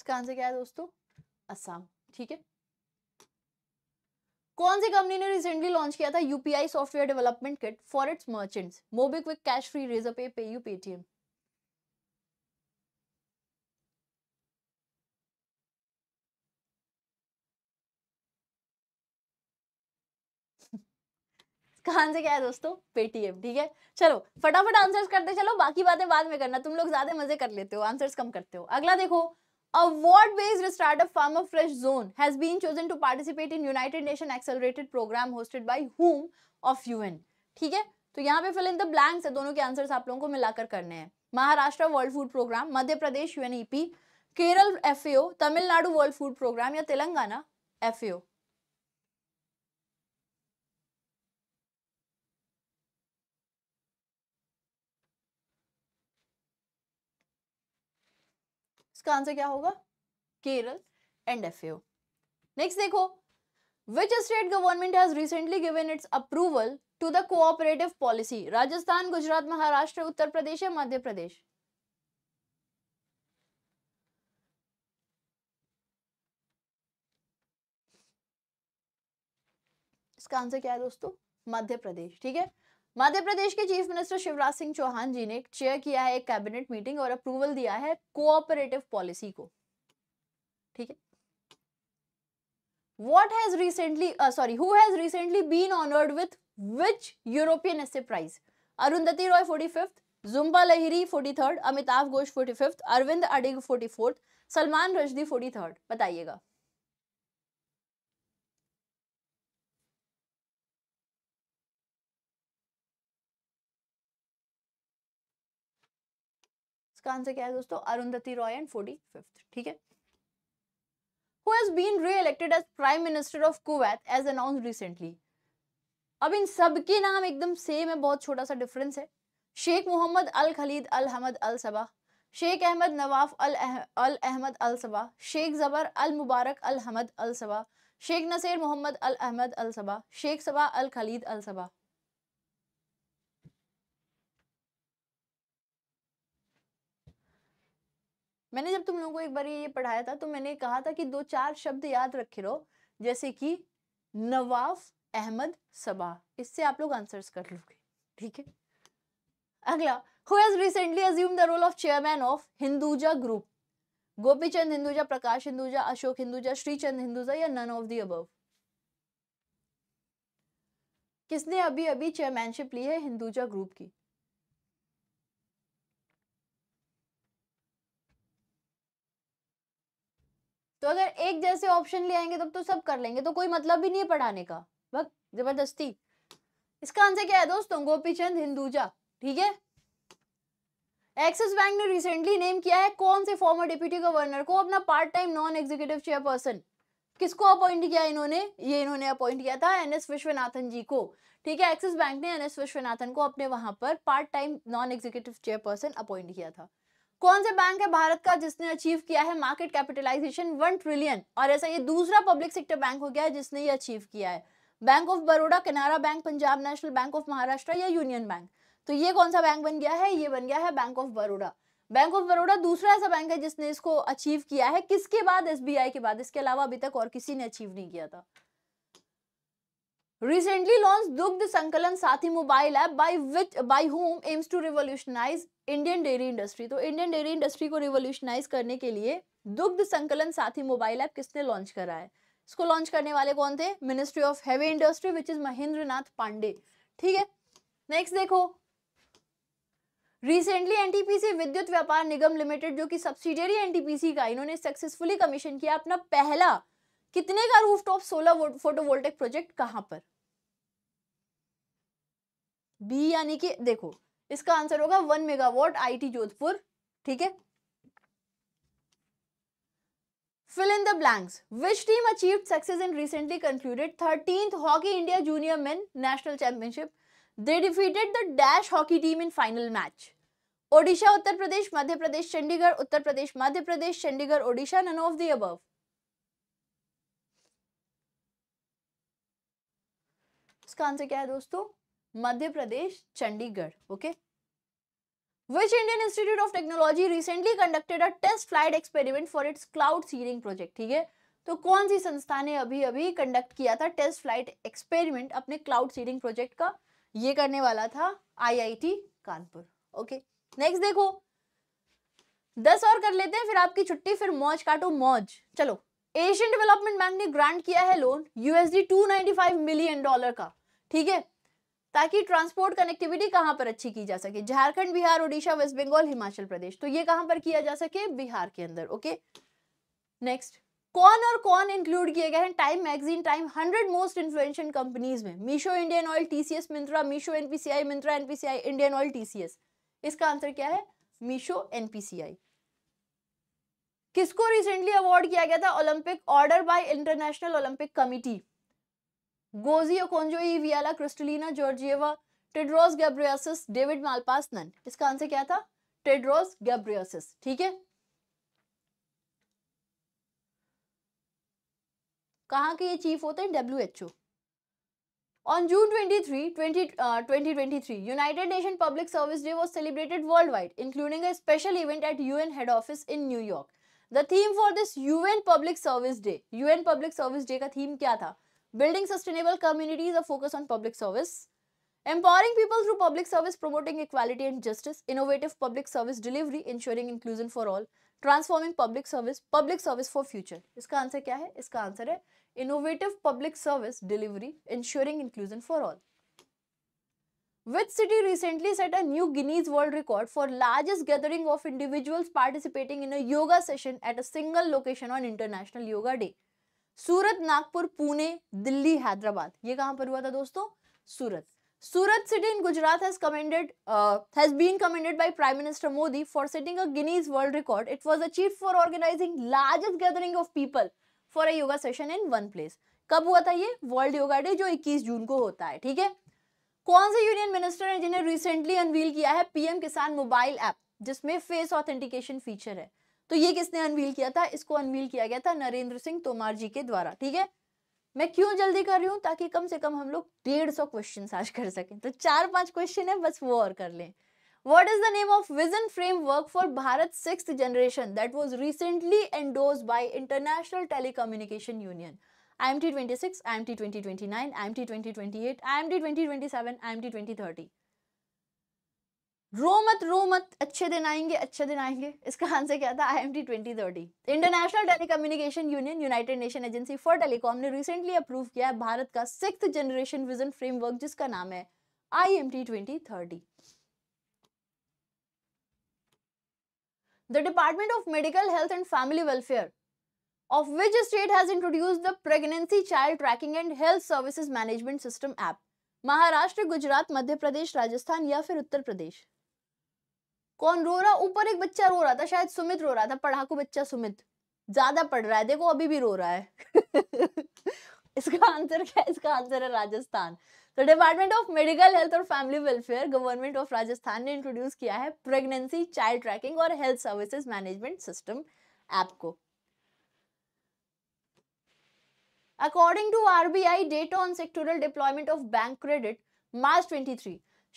A: इसका answer क्या है दोस्तों असम ठीक है कौन सी कंपनी ने रिसेंटली लॉन्च किया था UPI software development kit for its merchants MobiKwik Cashfree Razorpay पे यू पेटीएम कहां से क्या है दोस्तों पेटीएम ठीक है चलो फटाफट आंसर्स करते चलो बाकी बातें बाद में करना तुम लोग ज्यादा मजे कर लेते हो आंसर्स कम करते हो अगला देखो Award-based startup of Fresh Zone has been chosen to participate in United Nation Accelerated Program hosted by whom of UN. ठीक है तो यहाँ पे fill in the blanks है दोनों के answers आप लोगों को मिलाकर करने हैं Maharashtra world food programme Madhya Pradesh UNEP Kerala FAO Tamil Nadu world food programme या तेलंगाना एफएओ इसका आंसर क्या होगा केरल एंड एफ नेक्स्ट देखो which state government has recently given its approval to the cooperative policy Rajasthan Gujarat Maharashtra Uttar Pradesh या मध्य प्रदेश इसका आंसर क्या है दोस्तों मध्य प्रदेश ठीक है मध्य प्रदेश के चीफ मिनिस्टर शिवराज सिंह चौहान जी ने चेयर किया है एक कैबिनेट मीटिंग और अप्रूवल दिया है कोऑपरेटिव पॉलिसी को ठीक है what has recently sorry who has recently been honoured with which European essay prize Arundhati Roy forty fifth Jhumpa Lahiri forty third Amitav Ghosh forty Aravind Adiga forty Salman रजदी forty बताइएगा इसका आंसर क्या है दोस्तों Arundhati Roy and forty fifth ठीक है who has been re-elected as prime minister of Kuwait as announced recently. अब इन सब के नाम एकदम सेम है बहुत छोटा सा डिफरेंस है शेख मोहम्मद अल खलीद अल हमद अल सबा शेख अहमद नवाफ अल अल अहमद अल सबा शेख जबर अल मुबारक अल हमद अल सबा शेख नसीर मोहम्मद अल अहमद अल सबा शेख सबा अल खलीद अल सबा मैंने जब तुम लोगों को एक बार ये पढ़ाया था तो मैंने कहा था कि दो चार शब्द याद रखे रहो जैसे कि नवाफ अहमद सबा इससे आप लोग आंसर्स कर लोगे ठीक है अगला who has recently assume the role of chairman of Hinduja group Gopichand Hinduja Prakash Hinduja Ashok Hinduja Srichand Hinduja या नन ऑफ दी अबव किसने अभी अभी चेयरमैनशिप ली है हिंदूजा ग्रुप की तो अगर एक जैसे ऑप्शन ले आएंगे तब तो सब कर लेंगे तो कोई मतलब भी नहीं है पढ़ाने का वक्त जबरदस्ती इसका आंसर क्या है दोस्तों गोपीचंद हिंदुजा ठीक है एक्सिस बैंक ने रिसेंटली नेम किया है कौन से फॉर्मर डिप्यूटी गवर्नर को अपना part time non executive chairperson किसको अपॉइंट किया इन्होंने ये इन्होंने अपॉइंट किया था एन एस विश्वनाथन जी को ठीक है एक्सिस बैंक ने एन एस विश्वनाथन को अपने वहां पर part time non executive chairperson appoint किया था कौन सा बैंक है भारत का जिसने अचीव किया है मार्केट कैपिटलाइजेशन वन ट्रिलियन और ऐसा ये दूसरा पब्लिक सेक्टर बैंक हो गया है जिसने ये अचीव किया है bank of Baroda Canara bank Punjab national bank of Maharashtra या यूनियन बैंक तो ये कौन सा बैंक बन गया है ये बन गया है bank of Baroda bank of Baroda दूसरा ऐसा बैंक है जिसने इसको अचीव किया है किसके बाद एस के बाद इसके अलावा अभी तक और किसी ने अचीव नहीं किया था recently launch Dugdh Sankalan Sathi mobile app by which by whom aims to revolutionise Indian dairy industry तो इंडियन डेयरी इंडस्ट्री को रिवोल्यूशनाइज करने के लिए दुग्ध संकलन साथी मोबाइल ऐप किसने लॉन्च करा है इसको लॉन्च करने वाले कौन थे ministry of heavy industry which is Mahendra Pandey ठीक है नेक्स्ट देखो रिसेंटली एनटीपीसी विद्युत व्यापार निगम लिमिटेड जो कि सब्सिडियरी एनटीपीसी का इन्होंने सक्सेसफुली कमीशन किया अपना पहला कितने का रूफटॉप सोलर फोटोवोल्टेक प्रोजेक्ट कहां पर बी यानी कि देखो इसका आंसर होगा वन मेगावाट आईटी जोधपुर ठीक है fill in the blanks which team achieved success in recently concluded 13th hockey india junior men national championship they defeated the dash hockey team in final match odisha uttar pradesh madhya pradesh chandigarh uttar pradesh madhya pradesh chandigarh odisha none of the above इसका answer क्या है दोस्तों Madhya Pradesh Chandigarh okay Which Indian Institute of Technology recently conducted a test flight experiment for its cloud seeding project? ठीक है तो कौन सी संस्था ने अभी अभी कंडक्ट किया था टेस्ट फ्लाइट एक्सपेरिमेंट अपने क्लाउड सीडिंग प्रोजेक्ट का ये करने वाला था आईआईटी कानपुर ओके नेक्स्ट देखो दस और कर लेते हैं फिर आपकी छुट्टी फिर मौज काटो मौज चलो एशियन डेवलपमेंट बैंक ने ग्रांट किया है loan USD two ninety five million dollar का ठीक है ताकि ट्रांसपोर्ट कनेक्टिविटी कहां पर अच्छी की जा सके झारखंड बिहार उड़ीसा वेस्ट बंगाल हिमाचल प्रदेश तो ये कहां पर किया जा सके बिहार के अंदर ओके नेक्स्ट कौन और कौन इंक्लूड किए गए हैं Time magazine Time hundred most influential companies में Meesho Indian Oil TCS Myntra Meesho NPCI Myntra NPCI Indian Oil TCS इसका आंसर क्या है मीशो एनपीसीआई किसको रिसेंटली अवार्ड किया गया था Olympic order by International Olympic Committee Ngozi Okonjo Iweala Kristalina Georgieva Tedros Ghebreyesus David Malpass none इसका answer क्या था टेड्रोस गैब्रियासिस ठीक है कहा के ये चीफ होते हैं W H O on June twenty three twenty twenty twenty three United Nation public service day was celebrated worldwide including special event at U N head office in New York the theme for this U N public service day U N public service day का थीम क्या था Building sustainable communities, a focus on public service. Empowering people through public service, promoting equality and justice, innovative public service delivery, ensuring inclusion for all, transforming public service, public service for future. इसका answer क्या है इसका answer है innovative public service delivery, ensuring inclusion for all. Which city recently set a new Guinness World Record for largest gathering of individuals participating in a yoga session at a single location on International Yoga Day? सूरत नागपुर पुणे दिल्ली हैदराबाद ये कहां पर हुआ था दोस्तों Surat Surat city in Gujarat has commended has been commended by prime minister Modi for setting a Guinness world record it was achieve for organising largest gathering of people for a yoga session in one place कब हुआ था ये world yoga day जो 21 जून को होता है ठीक है कौन से यूनियन मिनिस्टर है जिन्हें रिसेंटली अनवील किया है पीएम किसान मोबाइल ऐप जिसमें फेस ऑथेंटिकेशन फीचर है तो ये किसने अनवील किया था इसको अनवील किया गया था नरेंद्र सिंह तोमर जी के द्वारा ठीक है मैं क्यों जल्दी कर रही हूं ताकि कम से कम हम लोग डेढ़ सौ क्वेश्चन आज कर सकें तो चार पांच क्वेश्चन है बस वो और कर लें what is the name of vision framework for Bharat six generation that was recently endorse by International Telecommunication Union I M T twenty six I M T twenty twenty nine I M T twenty twenty eight I M T twenty twenty seven I M T twenty thirty रो मत रो मत अच्छे दिन आएंगे अच्छे दिन आएंगे इसका आंसर क्या था I M T twenty thirty International Telecommunication Union United Nation agency for telecom ने रिसेंटली अप्रूव किया है भारत का सिक्स जनरेशन विजन फ्रेमवर्क जिसका नाम है I M T twenty thirty the department of medical health and family welfare of which state has introduce the pregnancy child tracking and health services management system app Maharashtra Gujarat Madhya Pradesh Rajasthan या फिर उत्तर प्रदेश कौन रो रहा ऊपर एक बच्चा रो रहा था शायद सुमित रो रहा था पढ़ाकू बच्चा सुमित ज्यादा पढ़ रहा है देखो अभी भी रो रहा है इसका आंसर क्या है इसका आंसर है राजस्थान तो डिपार्टमेंट ऑफ मेडिकल हेल्थ और family welfare government of Rajasthan ने इंट्रोड्यूस किया है प्रेगनेंसी चाइल्ड ट्रैकिंग और health services management system app को according to RBI data on sectoral deployment of bank credit March twenty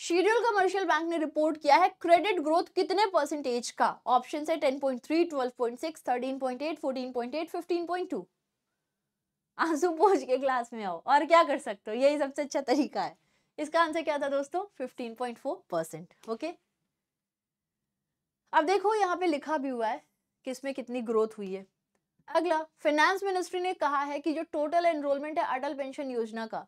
A: scheduled commercial bank ने report किया है credit growth कितने percentage का ऑप्शन है 10.3 12.6 13.8 14.8 15.2 आंसू पहुंच के क्लास में आओ और क्या कर सकते हो यही सबसे अच्छा तरीका है इसका आंसर क्या था दोस्तों 15.4 परसेंट ओके अब देखो यहाँ पे लिखा भी हुआ है कि इसमें कितनी ग्रोथ हुई है अगला फाइनेंस मिनिस्ट्री ने कहा है कि जो टोटल एनरोलमेंट है अटल पेंशन योजना का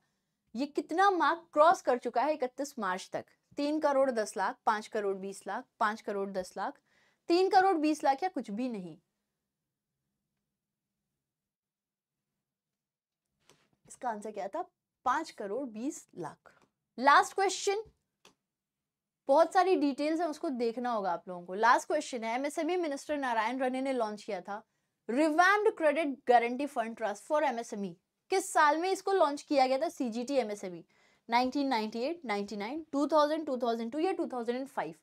A: ये कितना मार्क क्रॉस कर चुका है इकतीस मार्च तक तीन करोड़ दस लाख पांच करोड़ बीस लाख पांच करोड़ दस लाख तीन करोड़ बीस लाख या कुछ भी नहीं इसका आंसर क्या था पांच करोड़ बीस लाख लास्ट क्वेश्चन बहुत सारी डिटेल्स है उसको देखना होगा आप लोगों को लास्ट क्वेश्चन है एमएसएमई मिनिस्टर नारायण रने ने लॉन्च किया था revamped credit guarantee fund trust for MSME किस साल में इसको लॉन्च किया गया था C G T M S E nineteen ninety eight ninety nine two thousand two thousand two या टू थाउजेंड एंड फाइव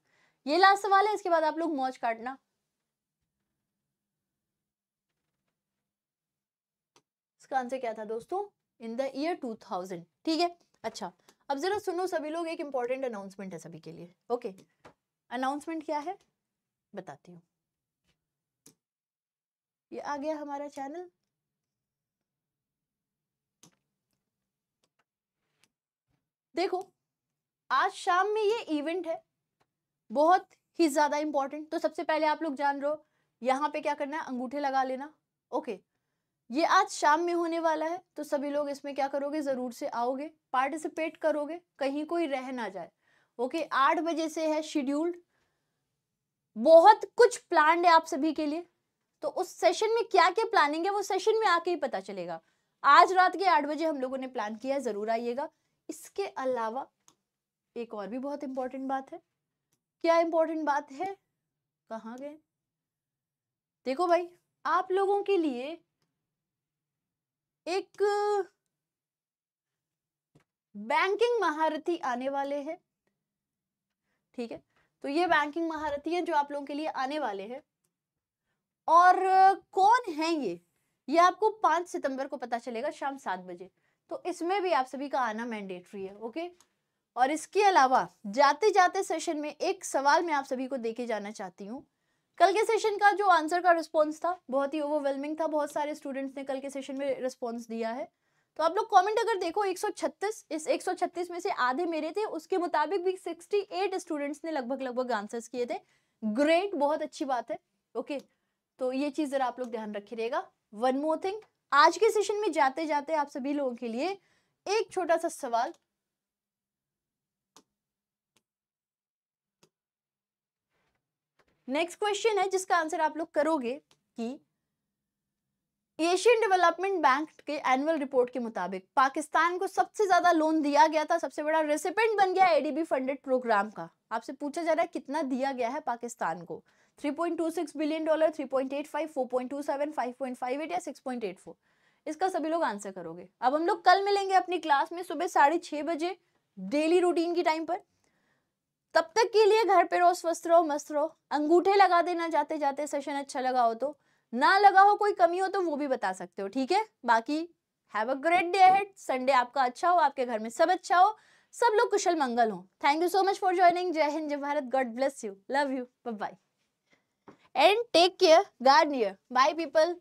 A: ये लास्ट सवाल है इसके बाद आप लोग मौज काटना इसका आंसर क्या था दोस्तों in the year two thousand ठीक है अच्छा अब जरा सुनो सभी लोग एक इंपॉर्टेंट अनाउंसमेंट है सभी के लिए ओके अनाउंसमेंट क्या है बताती हूँ ये आ गया हमारा चैनल देखो आज शाम में ये इवेंट है बहुत ही ज़्यादा इंपॉर्टेंट तो सबसे पहले आप लोग जान रहे हो यहाँ पे क्या करना है अंगूठे लगा लेना ओके ये आज शाम में होने वाला है तो सभी लोग इसमें क्या करोगे ज़रूर से आओगे पार्टिसिपेट करोगे कहीं कोई रह ना जाए ओके आठ बजे से है शेड्यूल्ड बहुत कुछ प्लान है आप सभी के लिए तो उस सेशन में क्या क्या प्लानिंग है वो सेशन में आके ही पता चलेगा आज रात के आठ बजे हम लोगों ने प्लान किया है ज़रूर आइएगा इसके अलावा एक और भी बहुत इंपॉर्टेंट बात है क्या इंपॉर्टेंट बात है कहाँ गए देखो भाई आप लोगों के लिए एक बैंकिंग महारथी आने वाले हैं ठीक है तो ये बैंकिंग महारथी है जो आप लोगों के लिए आने वाले हैं और कौन है ये ये आपको पांच सितंबर को पता चलेगा शाम सात बजे तो इसमें भी आप सभी का आना मैंडेटरी है ओके और इसके अलावा जाते जाते सेशन में एक सवाल मैं आप सभी को देके जाना चाहती हूँ कल के सेशन का जो आंसर का रिस्पॉन्स था बहुत ही ओवरवेलमिंग था बहुत सारे स्टूडेंट्स ने कल के सेशन में रिस्पॉन्स दिया है तो आप लोग कमेंट अगर देखो 136 इस 136 में से आधे मेरे थे उसके मुताबिक भी 68 स्टूडेंट्स ने लगभग लगभग आंसर्स किए थे ग्रेट बहुत अच्छी बात है ओके तो ये चीज़ ज़रा आप लोग ध्यान रखिएगा वन मोर थिंग आज के सेशन में जाते जाते आप सभी लोगों के लिए एक छोटा सा सवाल नेक्स्ट क्वेश्चन है जिसका आंसर आप लोग करोगे कि एशियन डेवलपमेंट बैंक के एनुअल रिपोर्ट के मुताबिक पाकिस्तान को सबसे ज्यादा लोन दिया गया था सबसे बड़ा रेसिपेंट बन गया एडीबी फंडेड प्रोग्राम का आपसे पूछा जा रहा है कितना दिया गया है पाकिस्तान को 3.26 बिलियन डॉलर 3.85 4.27 5.58 या 6.84 इसका सभी लोग आंसर करोगे अब हम लोग कल मिलेंगे अपनी क्लास में सुबह साढ़े छः बजे डेली रूटीन की टाइम पर तब तक के लिए घर पे रहो स्वस्थ रहो मस्त रहो अंगूठे लगा देना जाते जाते सेशन अच्छा लगा हो तो ना लगा हो कोई कमी हो तो वो भी बता सकते हो ठीक है बाकी हैव अ ग्रेट डे हेड संडे आपका अच्छा हो आपके घर में सब अच्छा हो सब लोग कुशल मंगल हो thank you so much for joining जय हिंद जय Bharat God bless you love you bye and take care, Garnier. Bye people.